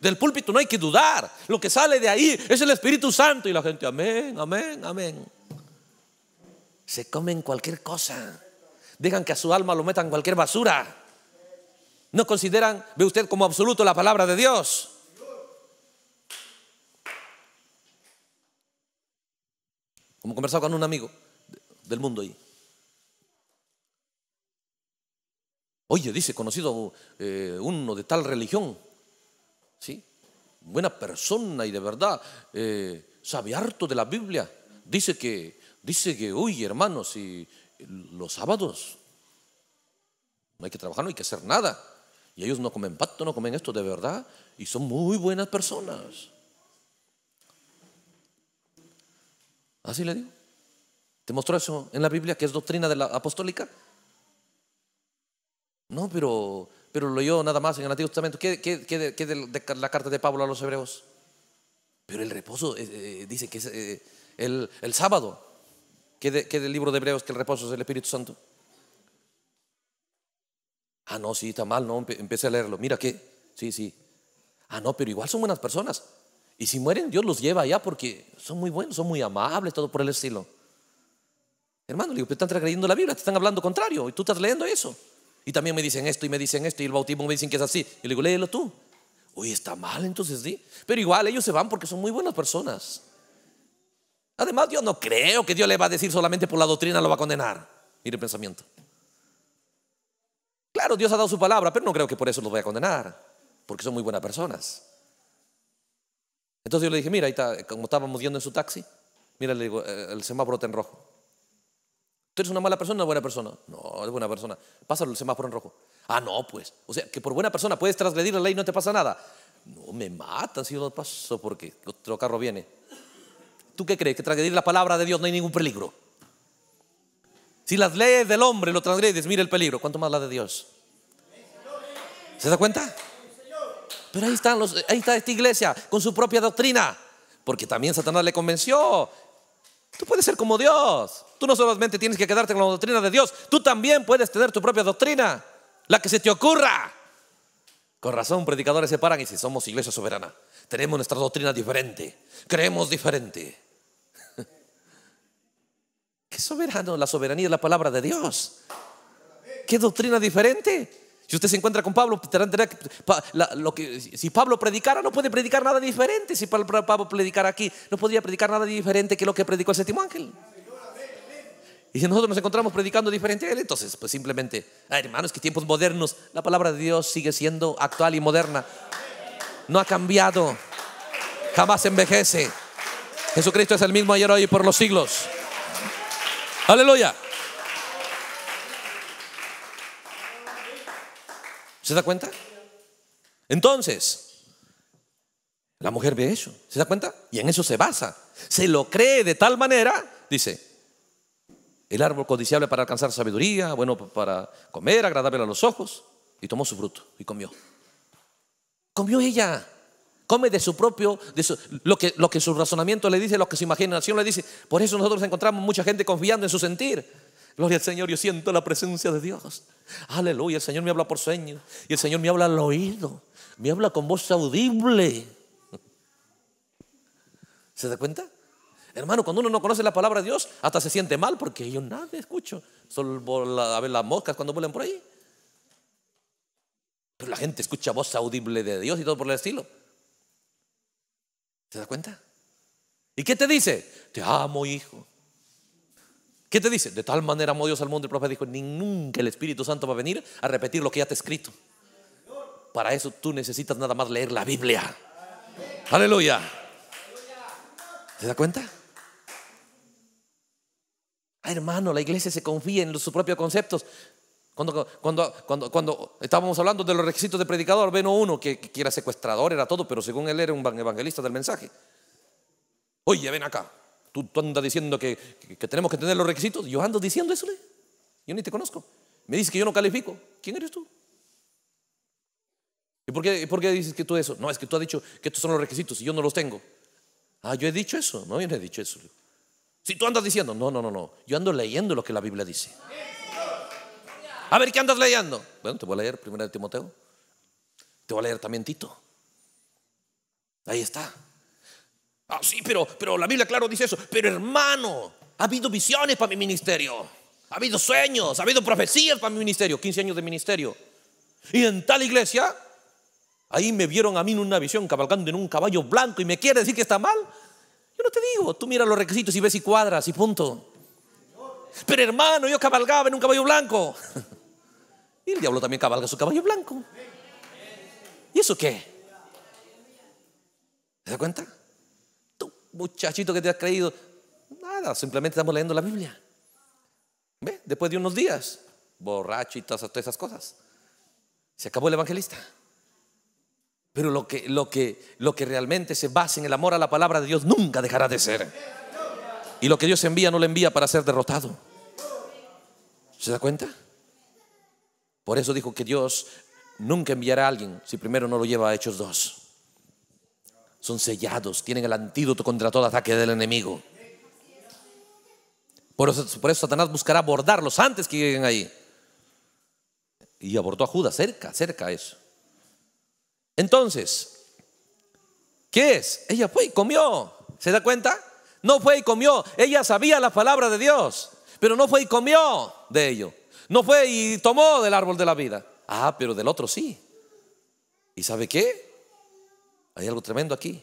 Del púlpito no hay que dudar. Lo que sale de ahí es el Espíritu Santo. Y la gente, amén, amén, amén. Se comen cualquier cosa. Dejan que a su alma lo metan cualquier basura. No consideran, ve usted, como absoluto la palabra de Dios. Como conversado con un amigo del mundo ahí. Oye, dice, conocido eh, uno de tal religión, ¿sí? Buena persona y de verdad eh, sabe harto de la Biblia. Dice que, dice que, hermanos, y los sábados no hay que trabajar, no hay que hacer nada. Y ellos no comen pato, no comen esto de verdad. Y son muy buenas personas. Así le digo. ¿Te mostró eso en la Biblia que es doctrina de la apostólica? No, pero, pero yo nada más en el Antiguo Testamento. ¿Qué, de, la carta de Pablo a los hebreos? Pero el reposo eh, eh, dice que es eh, el, sábado. ¿Qué, ¿Qué del libro de Hebreos que el reposo es el Espíritu Santo? Ah, no, sí, está mal, no, empecé a leerlo. Mira que, sí, sí. Ah, no, pero igual son buenas personas. Y si mueren, Dios los lleva allá porque son muy buenos, son muy amables, todo por el estilo. Hermano, le digo, te están trayendo la Biblia, te están hablando contrario y tú estás leyendo eso. Y también me dicen esto y me dicen esto y el bautismo me dicen que es así. Y le digo, léelo tú. uy está mal entonces, di, Pero igual ellos se van porque son muy buenas personas. Además, yo no creo que Dios le va a decir solamente por la doctrina lo va a condenar. Mire el pensamiento. Claro, Dios ha dado su palabra, pero no creo que por eso los voy a condenar, porque son muy buenas personas. Entonces yo le dije, mira, ahí está, eh, como estábamos yendo en su taxi, mira, le digo, eh, el semáforo está en rojo. ¿Tú eres una mala persona o una buena persona? No, es buena persona. Pásalo el semáforo en rojo. Ah, no, pues. O sea, que por buena persona puedes transgredir la ley y no te pasa nada. No, me matan si yo no paso porque otro carro viene. ¿Tú qué crees? Que transgredir la palabra de Dios no hay ningún peligro. Si las leyes del hombre lo transgredes, mira el peligro. ¿Cuánto más la de Dios? ¿Se da cuenta? Pero ahí, está esta iglesia con su propia doctrina. Porque también Satanás le convenció. Tú puedes ser como Dios. Tú no solamente tienes que quedarte con la doctrina de Dios, tú también puedes tener tu propia doctrina, la que se te ocurra. Con razón, predicadores se paran y si somos iglesia soberana, tenemos nuestra doctrina diferente, creemos diferente. <laughs> ¿Qué soberano? La soberanía es la palabra de Dios. ¿Qué doctrina diferente? Si usted se encuentra con Pablo, si Pablo predicara, no puede predicar nada diferente. Si Pablo, predicara aquí, no podría predicar nada diferente que lo que predicó el séptimo ángel. Y si nosotros nos encontramos predicando diferente a él, entonces, pues simplemente, hermanos, que tiempos modernos, la palabra de Dios sigue siendo actual y moderna. No ha cambiado, jamás envejece. Jesucristo es el mismo ayer, hoy y por los siglos. Aleluya. ¿Se da cuenta? Entonces, la mujer ve eso, ¿se da cuenta? Y en eso se basa. Se lo cree de tal manera, dice, el árbol codiciable para alcanzar sabiduría, bueno para comer, agradable a los ojos, y tomó su fruto y comió. Comió ella. Come de su propio, de lo, que, lo que su razonamiento le dice, lo que su imaginación le dice. Por eso nosotros encontramos mucha gente confiando en su sentir. Gloria al Señor, yo siento la presencia de Dios. Aleluya, el Señor me habla por sueño y el Señor me habla al oído, me habla con voz audible. ¿Se da cuenta? Hermano, cuando uno no conoce la palabra de Dios, hasta se siente mal porque yo nada escucho. Solo a ver las moscas cuando vuelan por ahí. Pero la gente escucha voz audible de Dios y todo por el estilo. ¿Se da cuenta? ¿Y qué te dice? Te amo, hijo. ¿Qué te dice? De tal manera amó Dios al mundo. El profeta dijo, ni nunca el Espíritu Santo va a venir a repetir lo que ya te he escrito. Para eso tú necesitas nada más leer la Biblia. Aleluya. ¿Te das cuenta? Ah, hermano, la iglesia se confía en sus propios conceptos. Cuando, cuando, cuando, estábamos hablando de los requisitos de predicador, veno uno que, que, era secuestrador, era todo, pero según él era un evangelista del mensaje. Oye, ven acá. Tú, andas diciendo que, tenemos que tener los requisitos. Yo ando diciendo eso. Yo ni te conozco. Me dices que yo no califico. ¿Quién eres tú? ¿Y por qué, por qué dices que tú eso? No, es que tú has dicho que estos son los requisitos y yo no los tengo. Ah, yo he dicho eso. No, yo no he dicho eso. Si tú andas diciendo, no, no, no, no. Yo ando leyendo lo que la Biblia dice. A ver, ¿qué andas leyendo? Bueno, te voy a leer primero de Timoteo. Te voy a leer también Tito. Ahí está. Ah, sí, pero, pero la Biblia, claro, dice eso. Pero hermano, ha habido visiones para mi ministerio. Ha habido sueños, ha habido profecías para mi ministerio. 15 años de ministerio. Y en tal iglesia, ahí me vieron a mí en una visión cabalgando en un caballo blanco y me quiere decir que está mal. Yo no te digo, tú mira los requisitos y ves y cuadras y punto. Pero hermano, yo cabalgaba en un caballo blanco. <laughs> Y el diablo también cabalga su caballo blanco. ¿Y eso qué? ¿Te das cuenta? muchachito que te has creído. Nada, simplemente estamos leyendo la Biblia. ¿Ve? Después de unos días, borracho y todas, esas cosas. Se acabó el evangelista. Pero lo que, lo, que, lo que realmente se basa en el amor a la palabra de Dios nunca dejará de ser. Y lo que Dios envía no lo envía para ser derrotado. ¿Se da cuenta? Por eso dijo que Dios nunca enviará a alguien si primero no lo lleva a Hechos dos son sellados, tienen el antídoto contra todo ataque del enemigo. Por eso, Satanás buscará abordarlos antes que lleguen ahí. Y abordó a Judas, cerca, cerca a eso. Entonces, ¿qué es? Ella fue y comió. ¿Se da cuenta? No fue y comió. Ella sabía la palabra de Dios, pero no fue y comió de ello. No fue y tomó del árbol de la vida. Ah, pero del otro sí. ¿Y sabe qué? Hay algo tremendo aquí.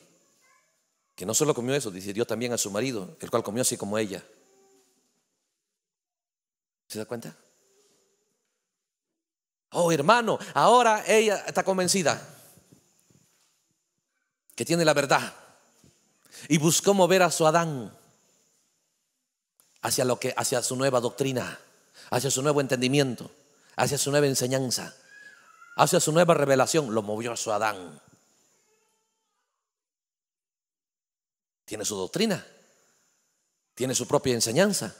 Que no solo comió eso, dice, Dios también a su marido, el cual comió así como ella. ¿Se da cuenta? Oh, hermano, ahora ella está convencida que tiene la verdad y buscó mover a su Adán hacia lo que hacia su nueva doctrina, hacia su nuevo entendimiento, hacia su nueva enseñanza, hacia su nueva revelación, lo movió a su Adán. tiene su doctrina, tiene su propia enseñanza.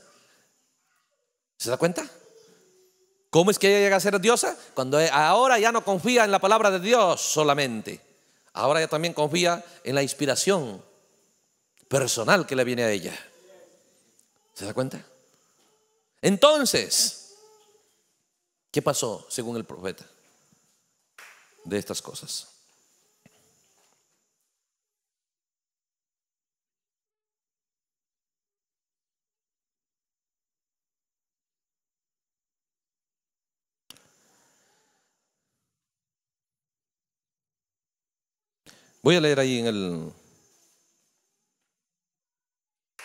¿Se da cuenta? ¿Cómo es que ella llega a ser diosa? Cuando e, ahora ya no confía en la palabra de Dios solamente. Ahora ya también confía en la inspiración personal que le viene a ella. ¿Se da cuenta? Entonces, ¿qué pasó según el profeta de estas cosas? Voy a leer ahí en el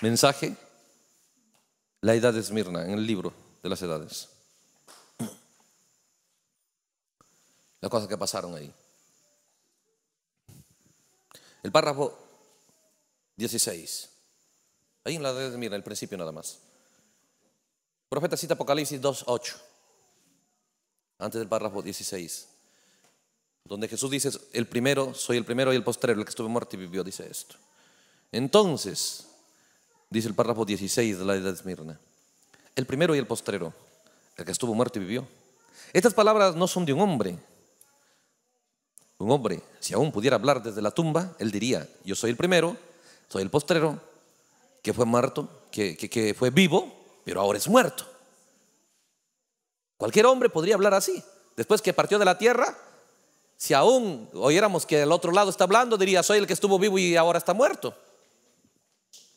mensaje la edad de Esmirna, en el libro de las edades. Las cosas que pasaron ahí. El párrafo 16. Ahí en la edad de Esmirna, el principio nada más. profeta cita Apocalipsis 2.8, antes del párrafo 16 donde Jesús dice, el primero, soy el primero y el postrero, el que estuvo muerto y vivió, dice esto. Entonces, dice el párrafo 16 de la edad de Esmirna, el primero y el postrero, el que estuvo muerto y vivió. Estas palabras no son de un hombre. Un hombre, si aún pudiera hablar desde la tumba, él diría, yo soy el primero, soy el postrero, que fue muerto, que, que fue vivo, pero ahora es muerto. Cualquier hombre podría hablar así. Después que partió de la tierra, si aún oyéramos que el otro lado está hablando, diría, soy el que estuvo vivo y ahora está muerto.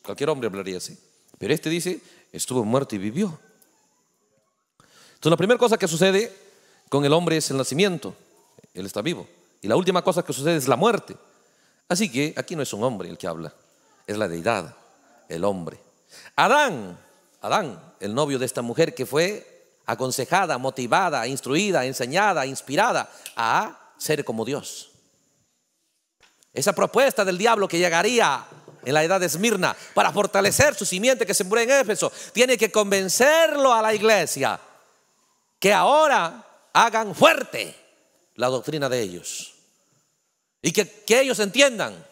Cualquier hombre hablaría así. Pero este dice, estuvo muerto y vivió. Entonces la primera cosa que sucede con el hombre es el nacimiento. Él está vivo. Y la última cosa que sucede es la muerte. Así que aquí no es un hombre el que habla, es la deidad, el hombre. Adán, Adán, el novio de esta mujer que fue aconsejada, motivada, instruida, enseñada, inspirada a ser como Dios. Esa propuesta del diablo que llegaría en la edad de Esmirna para fortalecer su simiente que se murió en Éfeso, tiene que convencerlo a la iglesia que ahora hagan fuerte la doctrina de ellos y que, que ellos entiendan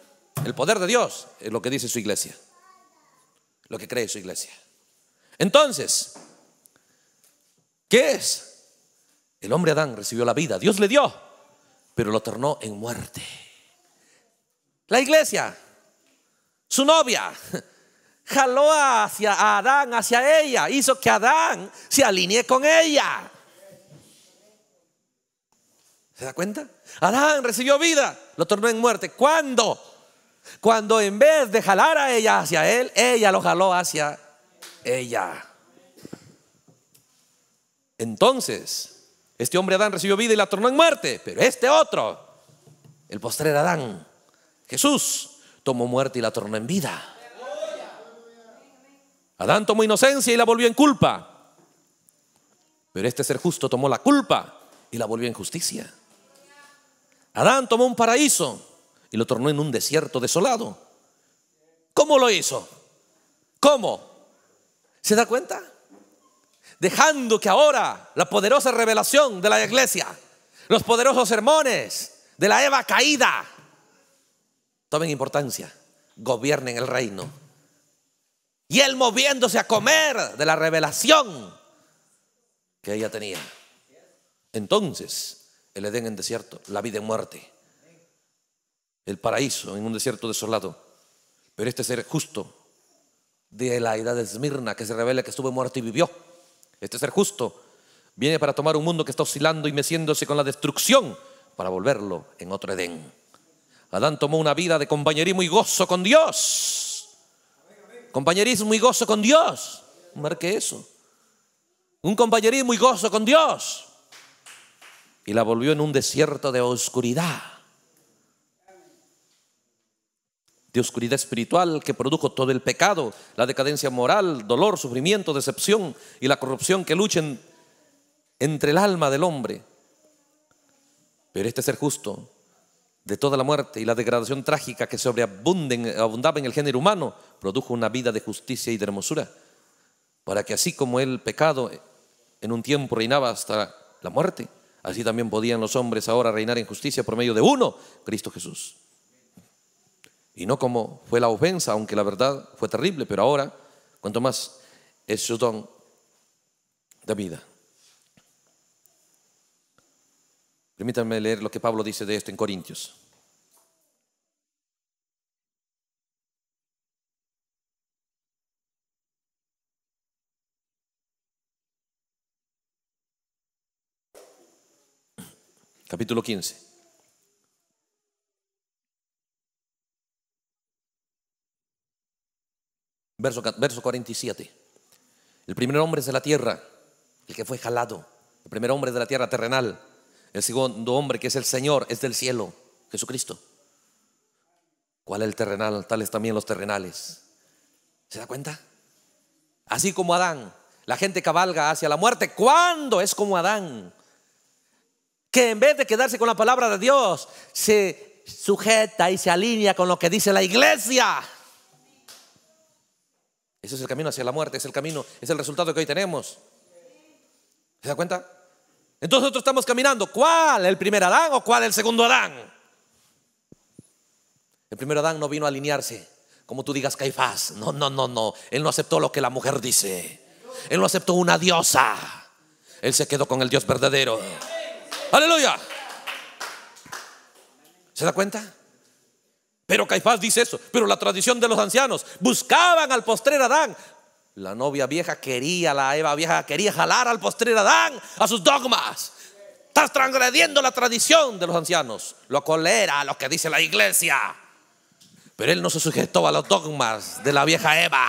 el poder de Dios es lo que dice su iglesia, lo que cree su iglesia. Entonces, ¿qué es? El hombre Adán recibió la vida, Dios le dio pero lo tornó en muerte. La iglesia, su novia, <laughs> jaló hacia Adán, hacia ella, hizo que Adán se alinee con ella. ¿Se da cuenta? Adán recibió vida, lo tornó en muerte. ¿Cuándo? Cuando en vez de jalar a ella hacia él, ella lo jaló hacia ella. Entonces, este hombre Adán recibió vida y la tornó en muerte, pero este otro, el postrer Adán, Jesús, tomó muerte y la tornó en vida. Adán tomó inocencia y la volvió en culpa, pero este ser justo tomó la culpa y la volvió en justicia. Adán tomó un paraíso y lo tornó en un desierto desolado. ¿Cómo lo hizo? ¿Cómo? ¿Se da cuenta? dejando que ahora la poderosa revelación de la iglesia, los poderosos sermones de la Eva caída, tomen importancia, gobiernen el reino. Y él moviéndose a comer de la revelación que ella tenía. Entonces, el Edén en desierto, la vida en muerte, el paraíso en un desierto desolado. Pero este ser justo de la edad de Esmirna que se revela que estuvo muerto y vivió este ser justo viene para tomar un mundo que está oscilando y meciéndose con la destrucción para volverlo en otro Edén. Adán tomó una vida de compañerismo y gozo con Dios. Compañerismo y gozo con Dios. Marque eso. Un compañerismo y gozo con Dios. Y la volvió en un desierto de oscuridad de oscuridad espiritual que produjo todo el pecado, la decadencia moral, dolor, sufrimiento, decepción y la corrupción que luchen entre el alma del hombre. Pero este ser justo de toda la muerte y la degradación trágica que sobreabundaba en el género humano, produjo una vida de justicia y de hermosura, para que así como el pecado en un tiempo reinaba hasta la muerte, así también podían los hombres ahora reinar en justicia por medio de uno, Cristo Jesús y no como fue la ofensa, aunque la verdad fue terrible, pero ahora, cuanto más es su don de vida. Permítanme leer lo que Pablo dice de esto en Corintios. Capítulo 15. verso, 47. El primer hombre es de la tierra, el que fue jalado. El primer hombre es de la tierra terrenal. El segundo hombre, que es el Señor, es del cielo, Jesucristo. ¿Cuál es el terrenal? Tales también los terrenales. ¿Se da cuenta? Así como Adán, la gente cabalga hacia la muerte. ¿Cuándo es como Adán? Que en vez de quedarse con la palabra de Dios, se sujeta y se alinea con lo que dice la iglesia. Ese es el camino hacia la muerte, es el camino, es el resultado que hoy tenemos. ¿Se da cuenta? Entonces nosotros estamos caminando. ¿Cuál? ¿El primer Adán o cuál el segundo Adán? El primer Adán no vino a alinearse, como tú digas, Caifás. No, no, no, no. Él no aceptó lo que la mujer dice. Él no aceptó una diosa. Él se quedó con el Dios verdadero. Aleluya. ¿Se da cuenta? Pero Caifás dice eso. Pero la tradición de los ancianos buscaban al postrer Adán. La novia vieja quería, la Eva vieja quería jalar al postrer Adán a sus dogmas. Estás transgrediendo la tradición de los ancianos. Lo colera lo que dice la iglesia. Pero él no se sujetó a los dogmas de la vieja Eva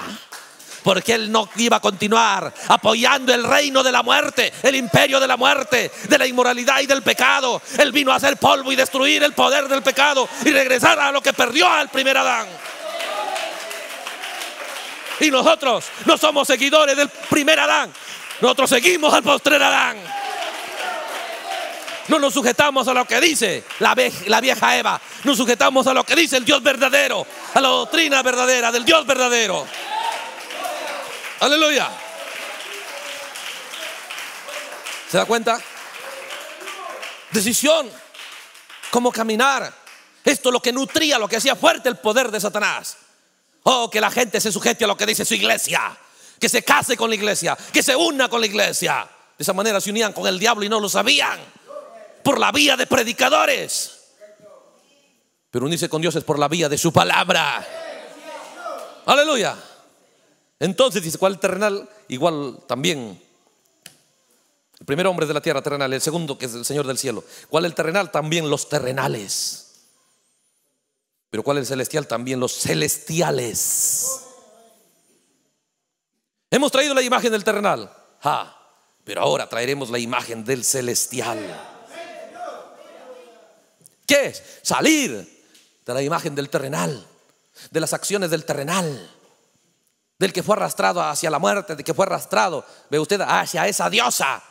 porque él no iba a continuar apoyando el reino de la muerte, el imperio de la muerte, de la inmoralidad y del pecado. Él vino a hacer polvo y destruir el poder del pecado y regresar a lo que perdió al primer Adán. Y nosotros no somos seguidores del primer Adán, nosotros seguimos al postrer Adán. No nos sujetamos a lo que dice la, la vieja Eva. Nos sujetamos a lo que dice el Dios verdadero, a la doctrina verdadera del Dios verdadero. Aleluya. ¿Se da cuenta? Decisión. Cómo caminar. Esto es lo que nutría, lo que hacía fuerte el poder de Satanás. Oh, que la gente se sujete a lo que dice su iglesia. Que se case con la iglesia. Que se una con la iglesia. De esa manera se unían con el diablo y no lo sabían. Por la vía de predicadores. Pero unirse con Dios es por la vía de su palabra. Aleluya. Entonces dice, ¿cuál terrenal? Igual también. El primer hombre de la tierra terrenal, el segundo que es el Señor del cielo. ¿Cuál el terrenal? También los terrenales. Pero ¿cuál el celestial? También los celestiales. Hemos traído la imagen del terrenal. pero ahora traeremos la imagen del celestial. ¿Qué es? Salir de la imagen del terrenal, de las acciones del terrenal del que fue arrastrado hacia la muerte, del que fue arrastrado, ve usted, hacia esa diosa.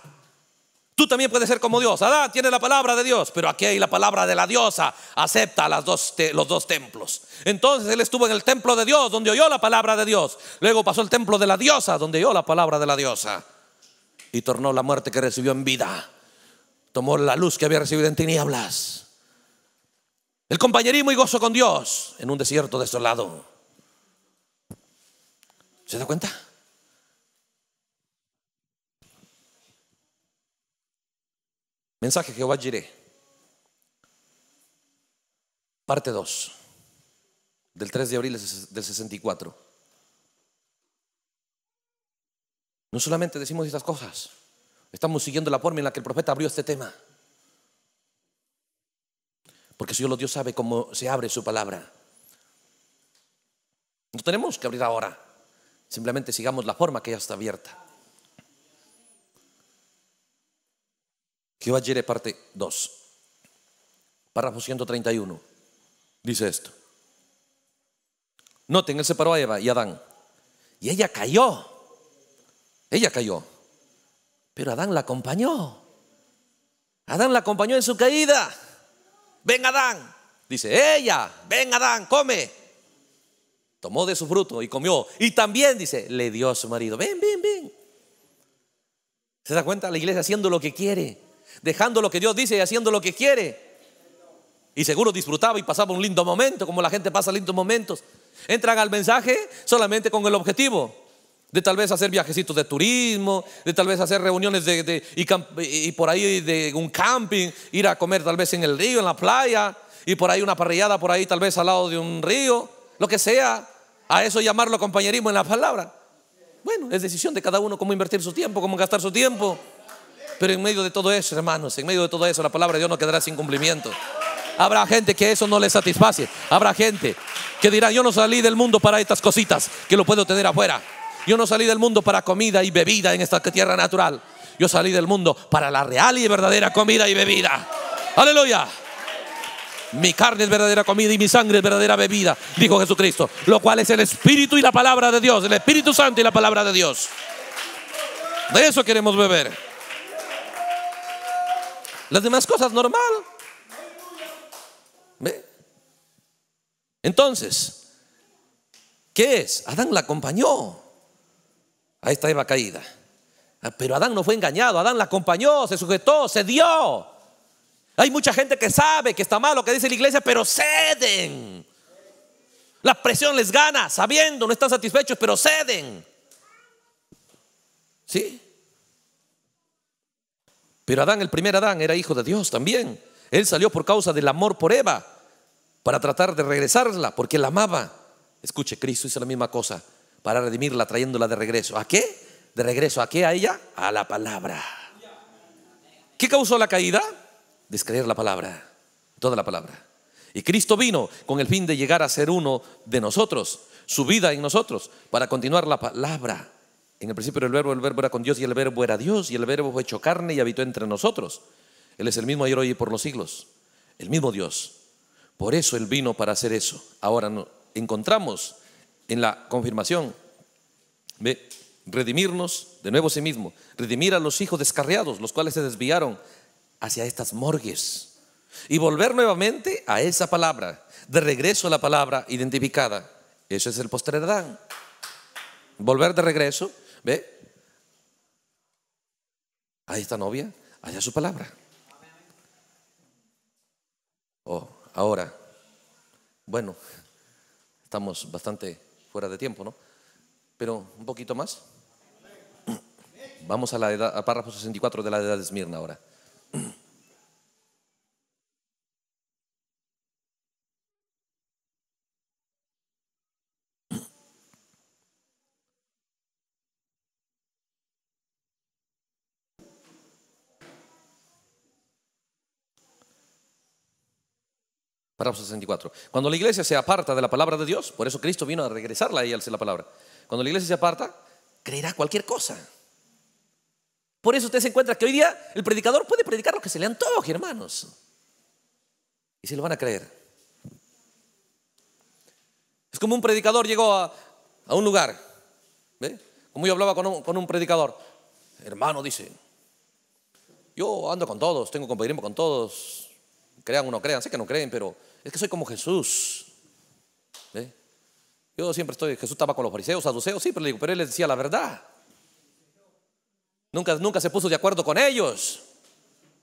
Tú también puedes ser como Dios. Adán tiene la palabra de Dios, pero aquí hay la palabra de la diosa. Acepta los dos templos. Entonces él estuvo en el templo de Dios, donde oyó la palabra de Dios. Luego pasó al templo de la diosa, donde oyó la palabra de la diosa. Y tornó la muerte que recibió en vida. Tomó la luz que había recibido en tinieblas. El compañerismo y gozo con Dios en un desierto desolado. ¿Se da cuenta? Mensaje Jehová Jiré. Parte 2. Del 3 de abril del 64. No solamente decimos estas cosas, estamos siguiendo la forma en la que el profeta abrió este tema. Porque solo Dios sabe cómo se abre su palabra. No tenemos que abrir ahora. Simplemente sigamos la forma que ya está abierta. Que ayer parte 2, párrafo 131. Dice esto. Noten, él separó a Eva y Adán. Y ella cayó. Ella cayó. Pero Adán la acompañó. Adán la acompañó en su caída. Ven Adán. Dice, ella, ven Adán, come. Tomó de su fruto y comió. Y también, dice, le dio a su marido. Ven, ven, ven. ¿Se da cuenta? La iglesia haciendo lo que quiere, dejando lo que Dios dice y haciendo lo que quiere. Y seguro disfrutaba y pasaba un lindo momento, como la gente pasa lindos momentos. Entran al mensaje solamente con el objetivo de tal vez hacer viajecitos de turismo, de tal vez hacer reuniones de, y, por ahí de un camping, ir a comer tal vez en el río, en la playa, y por ahí una parrillada por ahí tal vez al lado de un río lo que sea, a eso llamarlo compañerismo en la palabra. Bueno, es decisión de cada uno cómo invertir su tiempo, cómo gastar su tiempo. Pero en medio de todo eso, hermanos, en medio de todo eso, la palabra de Dios no quedará sin cumplimiento. Habrá gente que eso no le satisface. Habrá gente que dirá, yo no salí del mundo para estas cositas que lo puedo tener afuera. Yo no salí del mundo para comida y bebida en esta tierra natural. Yo salí del mundo para la real y verdadera comida y bebida. Aleluya. Mi carne es verdadera comida y mi sangre es verdadera bebida, dijo Jesucristo. Lo cual es el Espíritu y la palabra de Dios, el Espíritu Santo y la palabra de Dios. De eso queremos beber. Las demás cosas normal. Entonces, ¿qué es? Adán la acompañó. A esta Eva caída. Ah, pero Adán no fue engañado, Adán la acompañó, se sujetó, se dio. Hay mucha gente que sabe que está mal lo que dice la iglesia, pero ceden. La presión les gana, sabiendo, no están satisfechos, pero ceden. ¿Sí? Pero Adán, el primer Adán, era hijo de Dios también. Él salió por causa del amor por Eva, para tratar de regresarla, porque la amaba. Escuche, Cristo hizo la misma cosa, para redimirla, trayéndola de regreso. ¿A qué? ¿De regreso a qué a ella? A la palabra. ¿Qué causó la caída? descreer la palabra, toda la palabra. Y Cristo vino con el fin de llegar a ser uno de nosotros, su vida en nosotros, para continuar la palabra. En el principio el verbo, el verbo era con Dios y el verbo era Dios y el verbo fue hecho carne y habitó entre nosotros. Él es el mismo ayer, hoy y por los siglos, el mismo Dios. Por eso Él vino para hacer eso. Ahora nos encontramos en la confirmación de redimirnos de nuevo a sí mismo, redimir a los hijos descarriados, los cuales se desviaron hacia estas morgues y volver nuevamente a esa palabra, de regreso a la palabra identificada. Eso es el posteridad. Volver de regreso, ¿ve? A esta novia, allá su palabra. Oh, ahora, bueno, estamos bastante fuera de tiempo, ¿no? Pero un poquito más. Vamos a la edad, a párrafo 64 de la edad de Esmirna ahora. Parábola 64. Cuando la iglesia se aparta de la palabra de Dios, por eso Cristo vino a regresarla y alce la palabra. Cuando la iglesia se aparta, creerá cualquier cosa. Por eso usted se encuentra que hoy día el predicador puede predicar lo que se le antoje, hermanos. Y se lo van a creer. Es como un predicador llegó a, un lugar. Como yo hablaba con un, predicador. Hermano, dice, yo ando con todos, tengo compañerismo con todos. Crean o no crean, sé que no creen, pero es que soy como Jesús. Yo siempre estoy, Jesús estaba con los fariseos, saduceos, sí, pero le digo, pero él les decía la verdad. Nunca, se puso de acuerdo con ellos,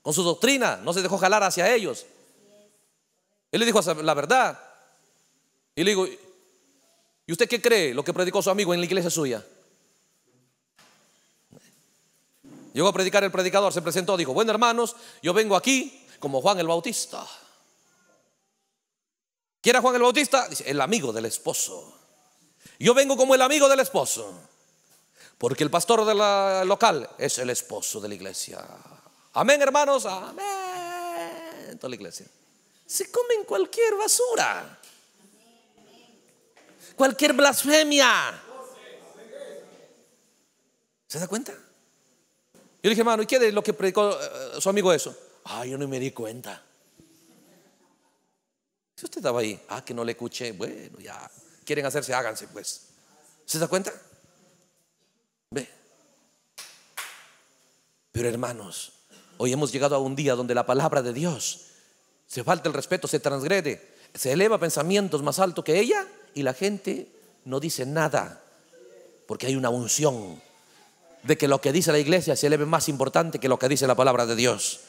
con su doctrina, no se dejó jalar hacia ellos. Él le dijo la verdad. Y le digo, ¿y usted qué cree lo que predicó su amigo en la iglesia suya? Llegó a predicar el predicador, se presentó, dijo, bueno hermanos, yo vengo aquí como Juan el Bautista. ¿Quién era Juan el Bautista? el amigo del esposo. Yo vengo como el amigo del esposo porque el pastor de la local es el esposo de la iglesia. Amén, hermanos, amén. Toda la iglesia. Se comen cualquier basura, cualquier blasfemia. ¿Se da cuenta? Yo dije, hermano, ¿y qué de lo que predicó eh, su amigo eso? Ah, yo no me di cuenta. Si usted estaba ahí, ah, que no le escuché, bueno, ya. Quieren hacerse, háganse pues. ¿Se da cuenta? Pero hermanos, hoy hemos llegado a un día donde la palabra de Dios se falta el respeto, se transgrede, se eleva pensamientos más alto que ella y la gente no dice nada porque hay una unción de que lo que dice la iglesia se eleve más importante que lo que dice la palabra de Dios.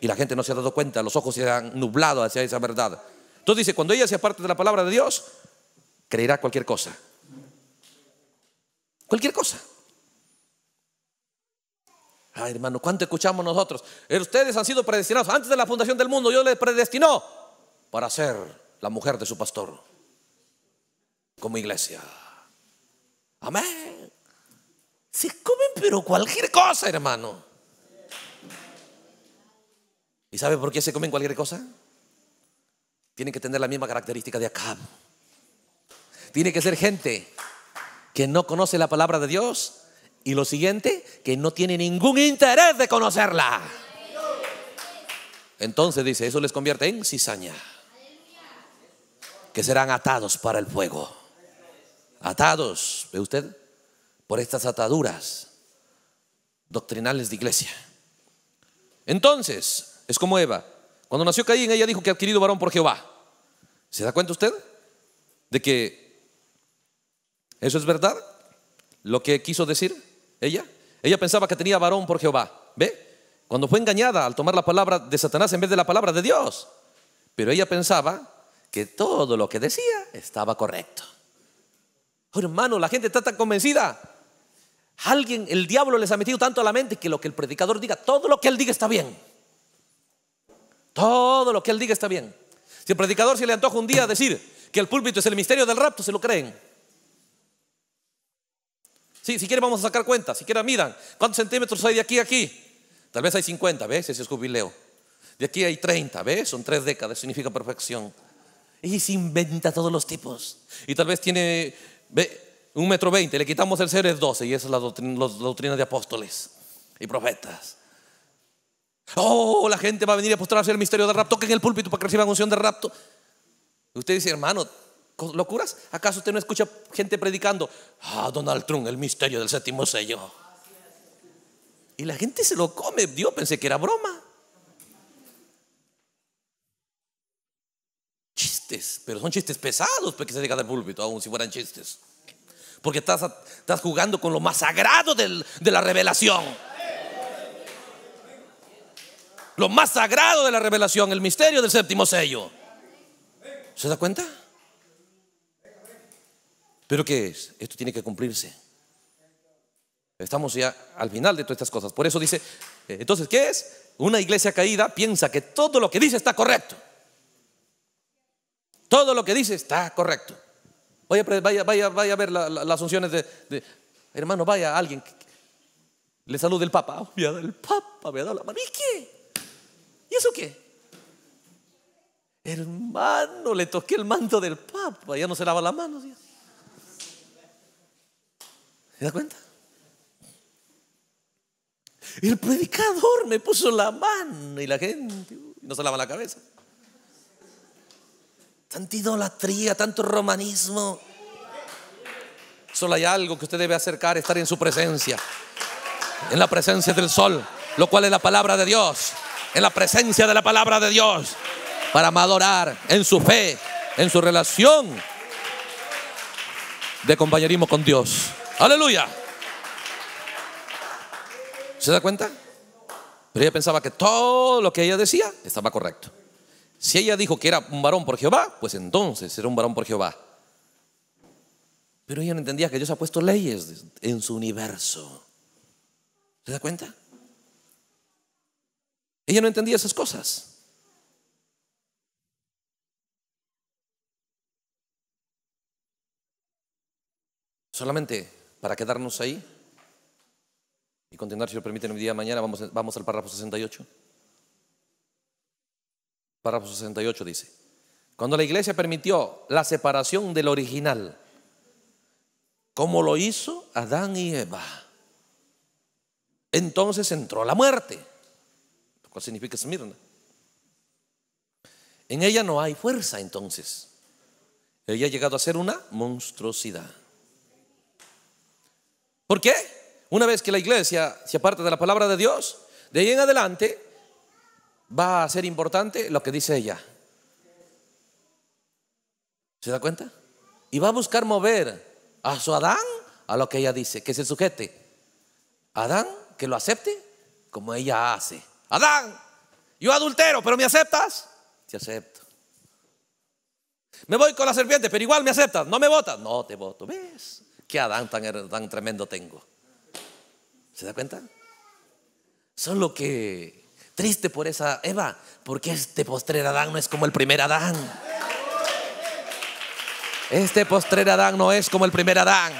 Y la gente no se ha dado cuenta, los ojos se han nublado hacia esa verdad. Entonces dice, cuando ella se aparte de la palabra de Dios, creerá cualquier cosa. Cualquier cosa. Ay, hermano, ¿cuánto escuchamos nosotros? Er, ustedes han sido predestinados. Antes de la fundación del mundo, Dios les predestinó para ser la mujer de su pastor. Como iglesia. Amén. Se comen, pero cualquier cosa, hermano. ¿Y sabe por qué se comen cualquier cosa? Tienen que tener la misma característica de acá. Tiene que ser gente que no conoce la palabra de Dios y lo siguiente, que no tiene ningún interés de conocerla. Entonces dice, eso les convierte en cizaña. Que serán atados para el fuego. Atados, ¿ve usted? Por estas ataduras doctrinales de iglesia. Entonces, es como Eva. Cuando nació Caín, ella dijo que adquirido varón por Jehová. ¿Se da cuenta usted? De que eso es verdad. Lo que quiso decir ella. Ella pensaba que tenía varón por Jehová. ¿Ve? Cuando fue engañada al tomar la palabra de Satanás en vez de la palabra de Dios. Pero ella pensaba que todo lo que decía estaba correcto. hermano, la gente está tan convencida. Alguien, el diablo les ha metido tanto a la mente que lo que el predicador diga, todo lo que él diga está bien. Todo lo que él diga está bien. Si el predicador se le antoja un día decir que el púlpito es el misterio del rapto, se lo creen si quieren vamos a sacar cuenta, si quieren midan, ¿cuántos centímetros hay de aquí a aquí? Tal vez hay 50, ¿ves? Ese es jubileo. De aquí hay 30, ¿ves? Son tres décadas, significa perfección. Y se inventa todos los tipos. Y tal vez tiene ¿ve? un metro veinte, le quitamos el cero, es 12, y esa es la doctrina, de apóstoles y profetas. Oh, la gente va a venir a postrarse el misterio del rapto, que en el púlpito para que reciban unción de rapto. Usted dice, hermano, locuras? ¿Acaso usted no escucha gente predicando? Ah, Donald Trump, el misterio del séptimo sello. Y la gente se lo come. Yo pensé que era broma. Chistes, pero son chistes pesados porque se diga del púlpito, aún si fueran chistes. Porque estás, estás jugando con lo más sagrado de la revelación. Lo más sagrado de la revelación, el misterio del séptimo sello. ¿Se da cuenta? Pero ¿qué es? Esto tiene que cumplirse. Estamos ya al final de todas estas cosas. Por eso dice, eh, entonces, ¿qué es? Una iglesia caída piensa que todo lo que dice está correcto. Todo lo que dice está correcto. Vaya, vaya, vaya, a ver las funciones de, hermano, vaya alguien. Que, le salude el Papa. Oh, me el Papa, me ha dado la mano. ¿Y qué? ¿Y eso qué? Hermano, le toqué el manto del Papa. Ya no se lava la mano Dios. ¿Te das cuenta? El predicador me puso la mano y la gente no se lava la cabeza. Tanta idolatría, tanto romanismo. Solo hay algo que usted debe acercar, estar en su presencia. En la presencia del sol, lo cual es la palabra de Dios. En la presencia de la palabra de Dios. Para amadorar en su fe, en su relación de compañerismo con Dios. Aleluya. ¿Se da cuenta? Pero ella pensaba que todo lo que ella decía estaba correcto. Si ella dijo que era un varón por Jehová, pues entonces era un varón por Jehová. Pero ella no entendía que Dios ha puesto leyes en su universo. ¿Se da cuenta? Ella no entendía esas cosas. Solamente para quedarnos ahí y continuar, si lo permiten, el día mañana vamos, vamos al párrafo 68. Párrafo 68 dice, cuando la iglesia permitió la separación del original, como lo hizo Adán y Eva, entonces entró la muerte, lo cual significa Esmirna. En ella no hay fuerza entonces. Ella ha llegado a ser una monstruosidad. ¿Por qué? Una vez que la iglesia se aparta de la palabra de Dios, de ahí en adelante va a ser importante lo que dice ella. ¿Se da cuenta? Y va a buscar mover a su Adán a lo que ella dice, que se sujete. Adán, que lo acepte como ella hace. Adán, yo adultero, pero ¿me aceptas? Te acepto. Me voy con la serpiente, pero igual me aceptas. No me votas. No te voto. ¿Ves? ¿Qué Adán tan, tremendo tengo? ¿Se da cuenta? Solo que triste por esa Eva, porque este postrer Adán no es como el primer Adán. Este postrer Adán no es como el primer Adán.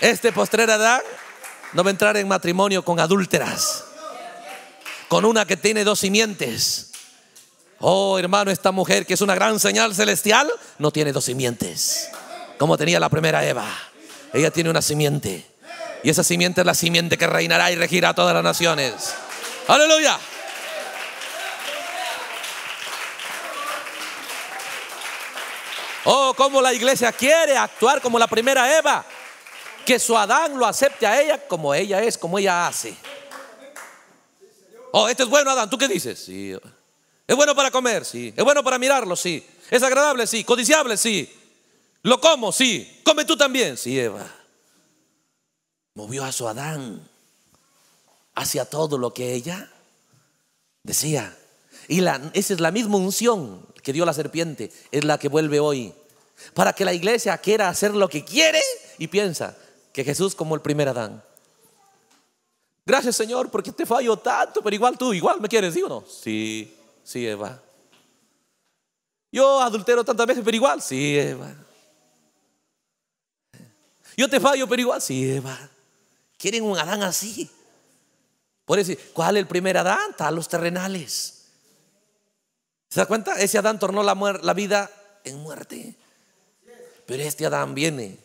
Este postrer Adán no va a entrar en matrimonio con adúlteras, con una que tiene dos simientes. Oh, hermano, esta mujer que es una gran señal celestial no tiene dos simientes como tenía la primera Eva. Ella tiene una simiente. Y esa simiente es la simiente que reinará y regirá a todas las naciones. Aleluya. Oh, como la iglesia quiere actuar como la primera Eva. Que su Adán lo acepte a ella como ella es, como ella hace. Oh, este es bueno, Adán. ¿Tú qué dices? Sí. Es bueno para comer, sí. Es bueno para mirarlo, sí. Es agradable, sí. Codiciable, sí. Lo como, sí. Come tú también. Sí, Eva. Movió a su Adán hacia todo lo que ella decía. Y esa es la misma unción que dio la serpiente, es la que vuelve hoy. Para que la iglesia quiera hacer lo que quiere y piensa que Jesús como el primer Adán. Gracias Señor porque te fallo tanto, pero igual tú, igual me quieres, ¿sí o no? Sí, sí, Eva. Yo adultero tantas veces, pero igual, sí, Eva. Yo te fallo, pero igual, sí, va. Quieren un Adán así. Por eso, ¿cuál es el primer Adán? A los terrenales. ¿Se da cuenta? Ese Adán tornó la, la vida en muerte. Pero este Adán viene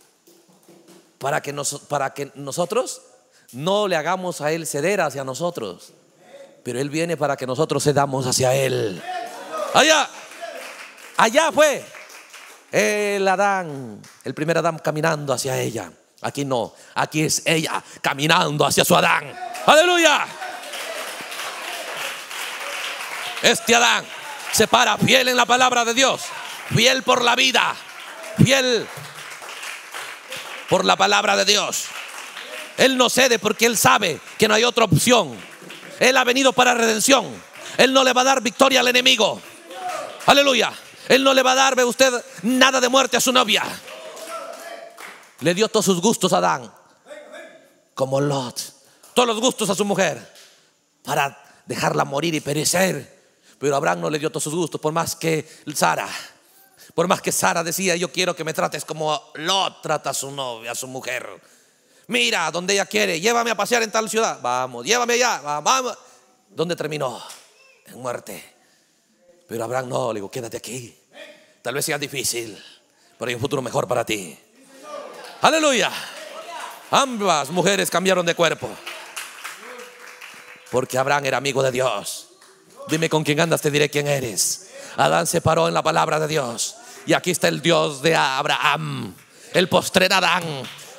para que, para que nosotros no le hagamos a él ceder hacia nosotros. Pero él viene para que nosotros cedamos hacia él. Allá. Allá fue. El Adán, el primer Adán caminando hacia ella. Aquí no, aquí es ella caminando hacia su Adán. Aleluya. Este Adán se para fiel en la palabra de Dios, fiel por la vida, fiel por la palabra de Dios. Él no cede porque él sabe que no hay otra opción. Él ha venido para redención. Él no le va a dar victoria al enemigo. Aleluya. Él no le va a dar, ve usted, nada de muerte a su novia. Le dio todos sus gustos a Adán. Como Lot. Todos los gustos a su mujer. Para dejarla morir y perecer. Pero Abraham no le dio todos sus gustos. Por más que Sara. Por más que Sara decía, yo quiero que me trates como Lot trata a su novia, a su mujer. Mira, donde ella quiere. Llévame a pasear en tal ciudad. Vamos. Llévame allá. Vamos. ¿Dónde terminó? En muerte. Pero Abraham no, le digo, quédate aquí. Tal vez sea difícil, pero hay un futuro mejor para ti. Aleluya. Ambas mujeres cambiaron de cuerpo. Porque Abraham era amigo de Dios. Dime con quién andas, te diré quién eres. Adán se paró en la palabra de Dios. Y aquí está el Dios de Abraham, el postrer Adán.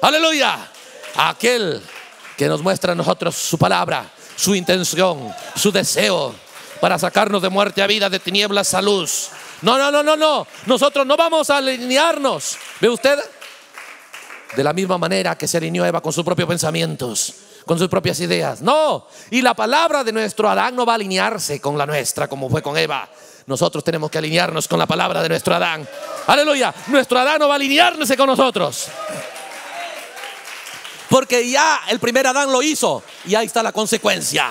Aleluya. Aquel que nos muestra a nosotros su palabra, su intención, su deseo para sacarnos de muerte a vida, de tinieblas a luz. No, no, no, no, no. Nosotros no vamos a alinearnos. ¿Ve usted? De la misma manera que se alineó Eva con sus propios pensamientos, con sus propias ideas. No. Y la palabra de nuestro Adán no va a alinearse con la nuestra como fue con Eva. Nosotros tenemos que alinearnos con la palabra de nuestro Adán. Aleluya. Nuestro Adán no va a alinearse con nosotros. Porque ya el primer Adán lo hizo y ahí está la consecuencia.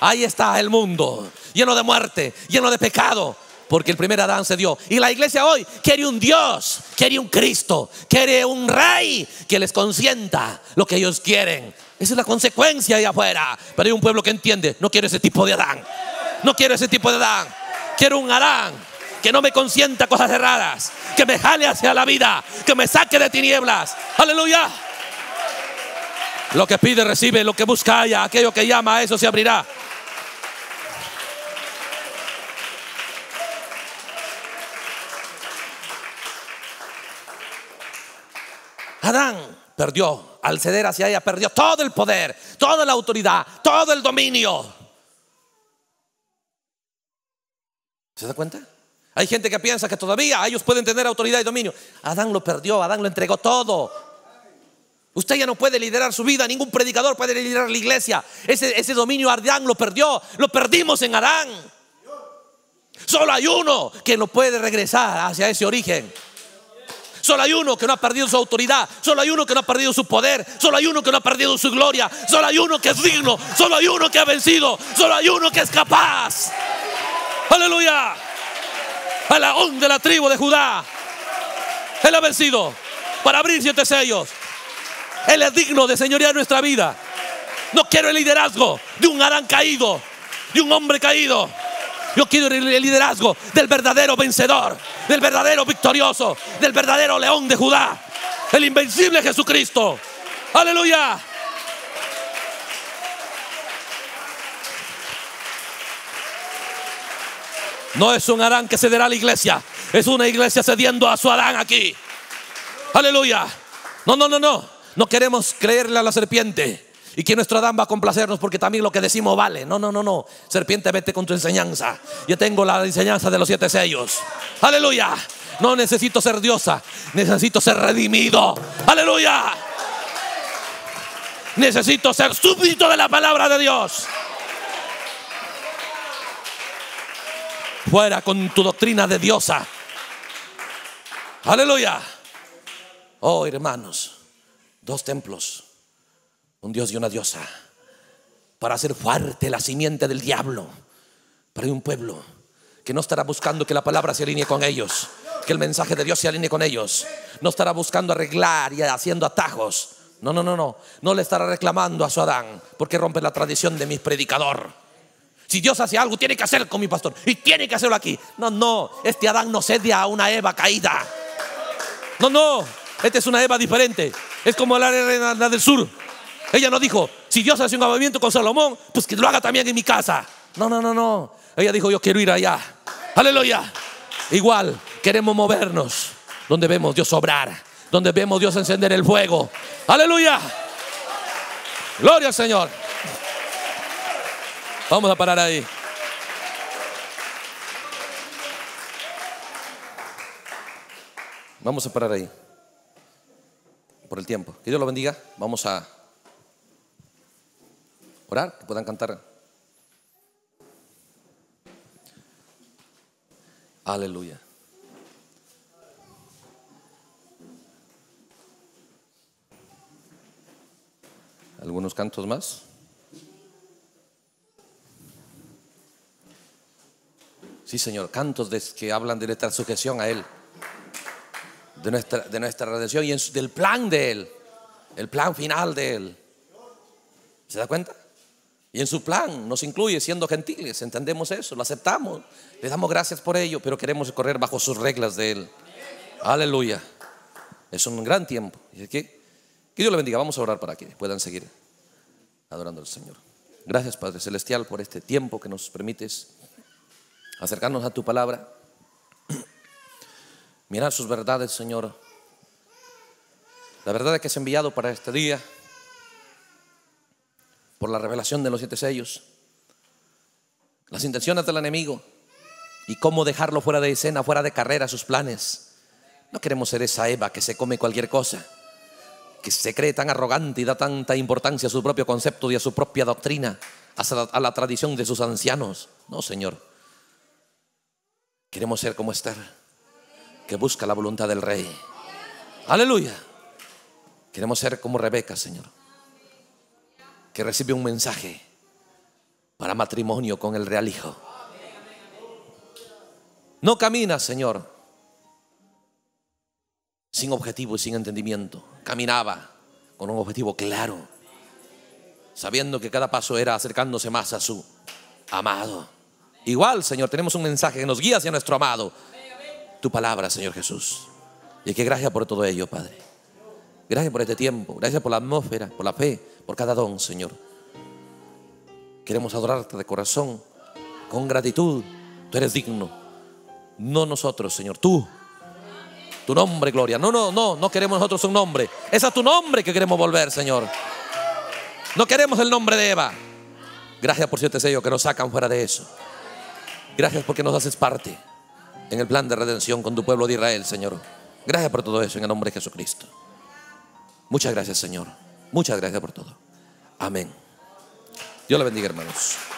Ahí está el mundo lleno de muerte, lleno de pecado, porque el primer Adán se dio. Y la iglesia hoy quiere un Dios, quiere un Cristo, quiere un rey que les consienta lo que ellos quieren. Esa es la consecuencia ahí afuera. Pero hay un pueblo que entiende, no quiero ese tipo de Adán. No quiero ese tipo de Adán. Quiero un Adán que no me consienta cosas erradas, que me jale hacia la vida, que me saque de tinieblas. Aleluya. Lo que pide recibe, lo que busca haya, aquello que llama, eso se abrirá. Adán perdió, al ceder hacia ella, perdió todo el poder, toda la autoridad, todo el dominio. ¿Se da cuenta? Hay gente que piensa que todavía ellos pueden tener autoridad y dominio. Adán lo perdió, Adán lo entregó todo. Usted ya no puede liderar su vida, ningún predicador puede liderar la iglesia. Ese, ese dominio Adán lo perdió, lo perdimos en Adán. Solo hay uno que no puede regresar hacia ese origen. Solo hay uno que no ha perdido su autoridad. Solo hay uno que no ha perdido su poder. Solo hay uno que no ha perdido su gloria. Solo hay uno que es digno. Solo hay uno que ha vencido. Solo hay uno que es capaz. Aleluya. A la de la tribu de Judá. Él ha vencido para abrir siete sellos. Él es digno de señoría nuestra vida. No quiero el liderazgo de un harán caído, de un hombre caído. Yo quiero el liderazgo del verdadero vencedor, del verdadero victorioso, del verdadero león de Judá, el invencible Jesucristo. Aleluya. No es un Adán que cederá a la iglesia. Es una iglesia cediendo a su Adán aquí. Aleluya. No, no, no, no. No queremos creerle a la serpiente y que nuestro Adán va a complacernos porque también lo que decimos vale. No, no, no, no. Serpiente, vete con tu enseñanza. Yo tengo la enseñanza de los siete sellos. Aleluya. No necesito ser diosa, necesito ser redimido. Aleluya. Necesito ser súbdito de la palabra de Dios. Fuera con tu doctrina de diosa. Aleluya. Oh, hermanos, dos templos un Dios y una diosa, para hacer fuerte la simiente del diablo, para un pueblo que no estará buscando que la palabra se alinee con ellos, que el mensaje de Dios se alinee con ellos, no estará buscando arreglar y haciendo atajos. No, no, no, no, no le estará reclamando a su Adán, porque rompe la tradición de mi predicador. Si Dios hace algo, tiene que hacer con mi pastor y tiene que hacerlo aquí. No, no, este Adán no cede a una Eva caída. No, no, esta es una Eva diferente. Es como la del sur. Ella no dijo, si Dios hace un avivamiento con Salomón, pues que lo haga también en mi casa. No, no, no, no. Ella dijo, yo quiero ir allá. Aleluya. Igual, queremos movernos donde vemos Dios obrar, donde vemos Dios encender el fuego. Aleluya. Gloria al Señor. Vamos a parar ahí. Vamos a parar ahí. Por el tiempo. Que Dios lo bendiga. Vamos a orar, que puedan cantar. Aleluya. ¿Algunos cantos más? Sí, Señor, cantos que hablan de nuestra sujeción a Él, de nuestra, de nuestra redención y del plan de Él, el plan final de Él. ¿Se da cuenta? Y en su plan nos incluye siendo gentiles, entendemos eso, lo aceptamos, le damos gracias por ello, pero queremos correr bajo sus reglas de Él. Aleluya. Es un gran tiempo. que Dios le bendiga. Vamos a orar para que puedan seguir adorando al Señor. Gracias Padre Celestial por este tiempo que nos permites acercarnos a tu palabra, mirar sus verdades, Señor. La verdad es que has enviado para este día por la revelación de los siete sellos, las intenciones del enemigo y cómo dejarlo fuera de escena, fuera de carrera, sus planes. No queremos ser esa Eva que se come cualquier cosa, que se cree tan arrogante y da tanta importancia a su propio concepto y a su propia doctrina, a la, a la tradición de sus ancianos. No, Señor. Queremos ser como Esther, que busca la voluntad del rey. Aleluya. Queremos ser como Rebeca, Señor que recibe un mensaje para matrimonio con el real hijo. No camina Señor, sin objetivo y sin entendimiento. Caminaba con un objetivo claro, sabiendo que cada paso era acercándose más a su amado. Igual, Señor, tenemos un mensaje que nos guía hacia nuestro amado. Tu palabra, Señor Jesús. Y que gracias por todo ello, Padre. Gracias por este tiempo, gracias por la atmósfera, por la fe, por cada don, Señor. Queremos adorarte de corazón, con gratitud. Tú eres digno. No nosotros, Señor, tú. Tu nombre, gloria. No, no, no, no queremos nosotros un nombre. Es a tu nombre que queremos volver, Señor. No queremos el nombre de Eva. Gracias por siete sellos que nos sacan fuera de eso. Gracias porque nos haces parte en el plan de redención con tu pueblo de Israel, Señor. Gracias por todo eso en el nombre de Jesucristo. Muchas gracias, Señor. Muchas gracias por todo. Amén. Dios le bendiga, hermanos.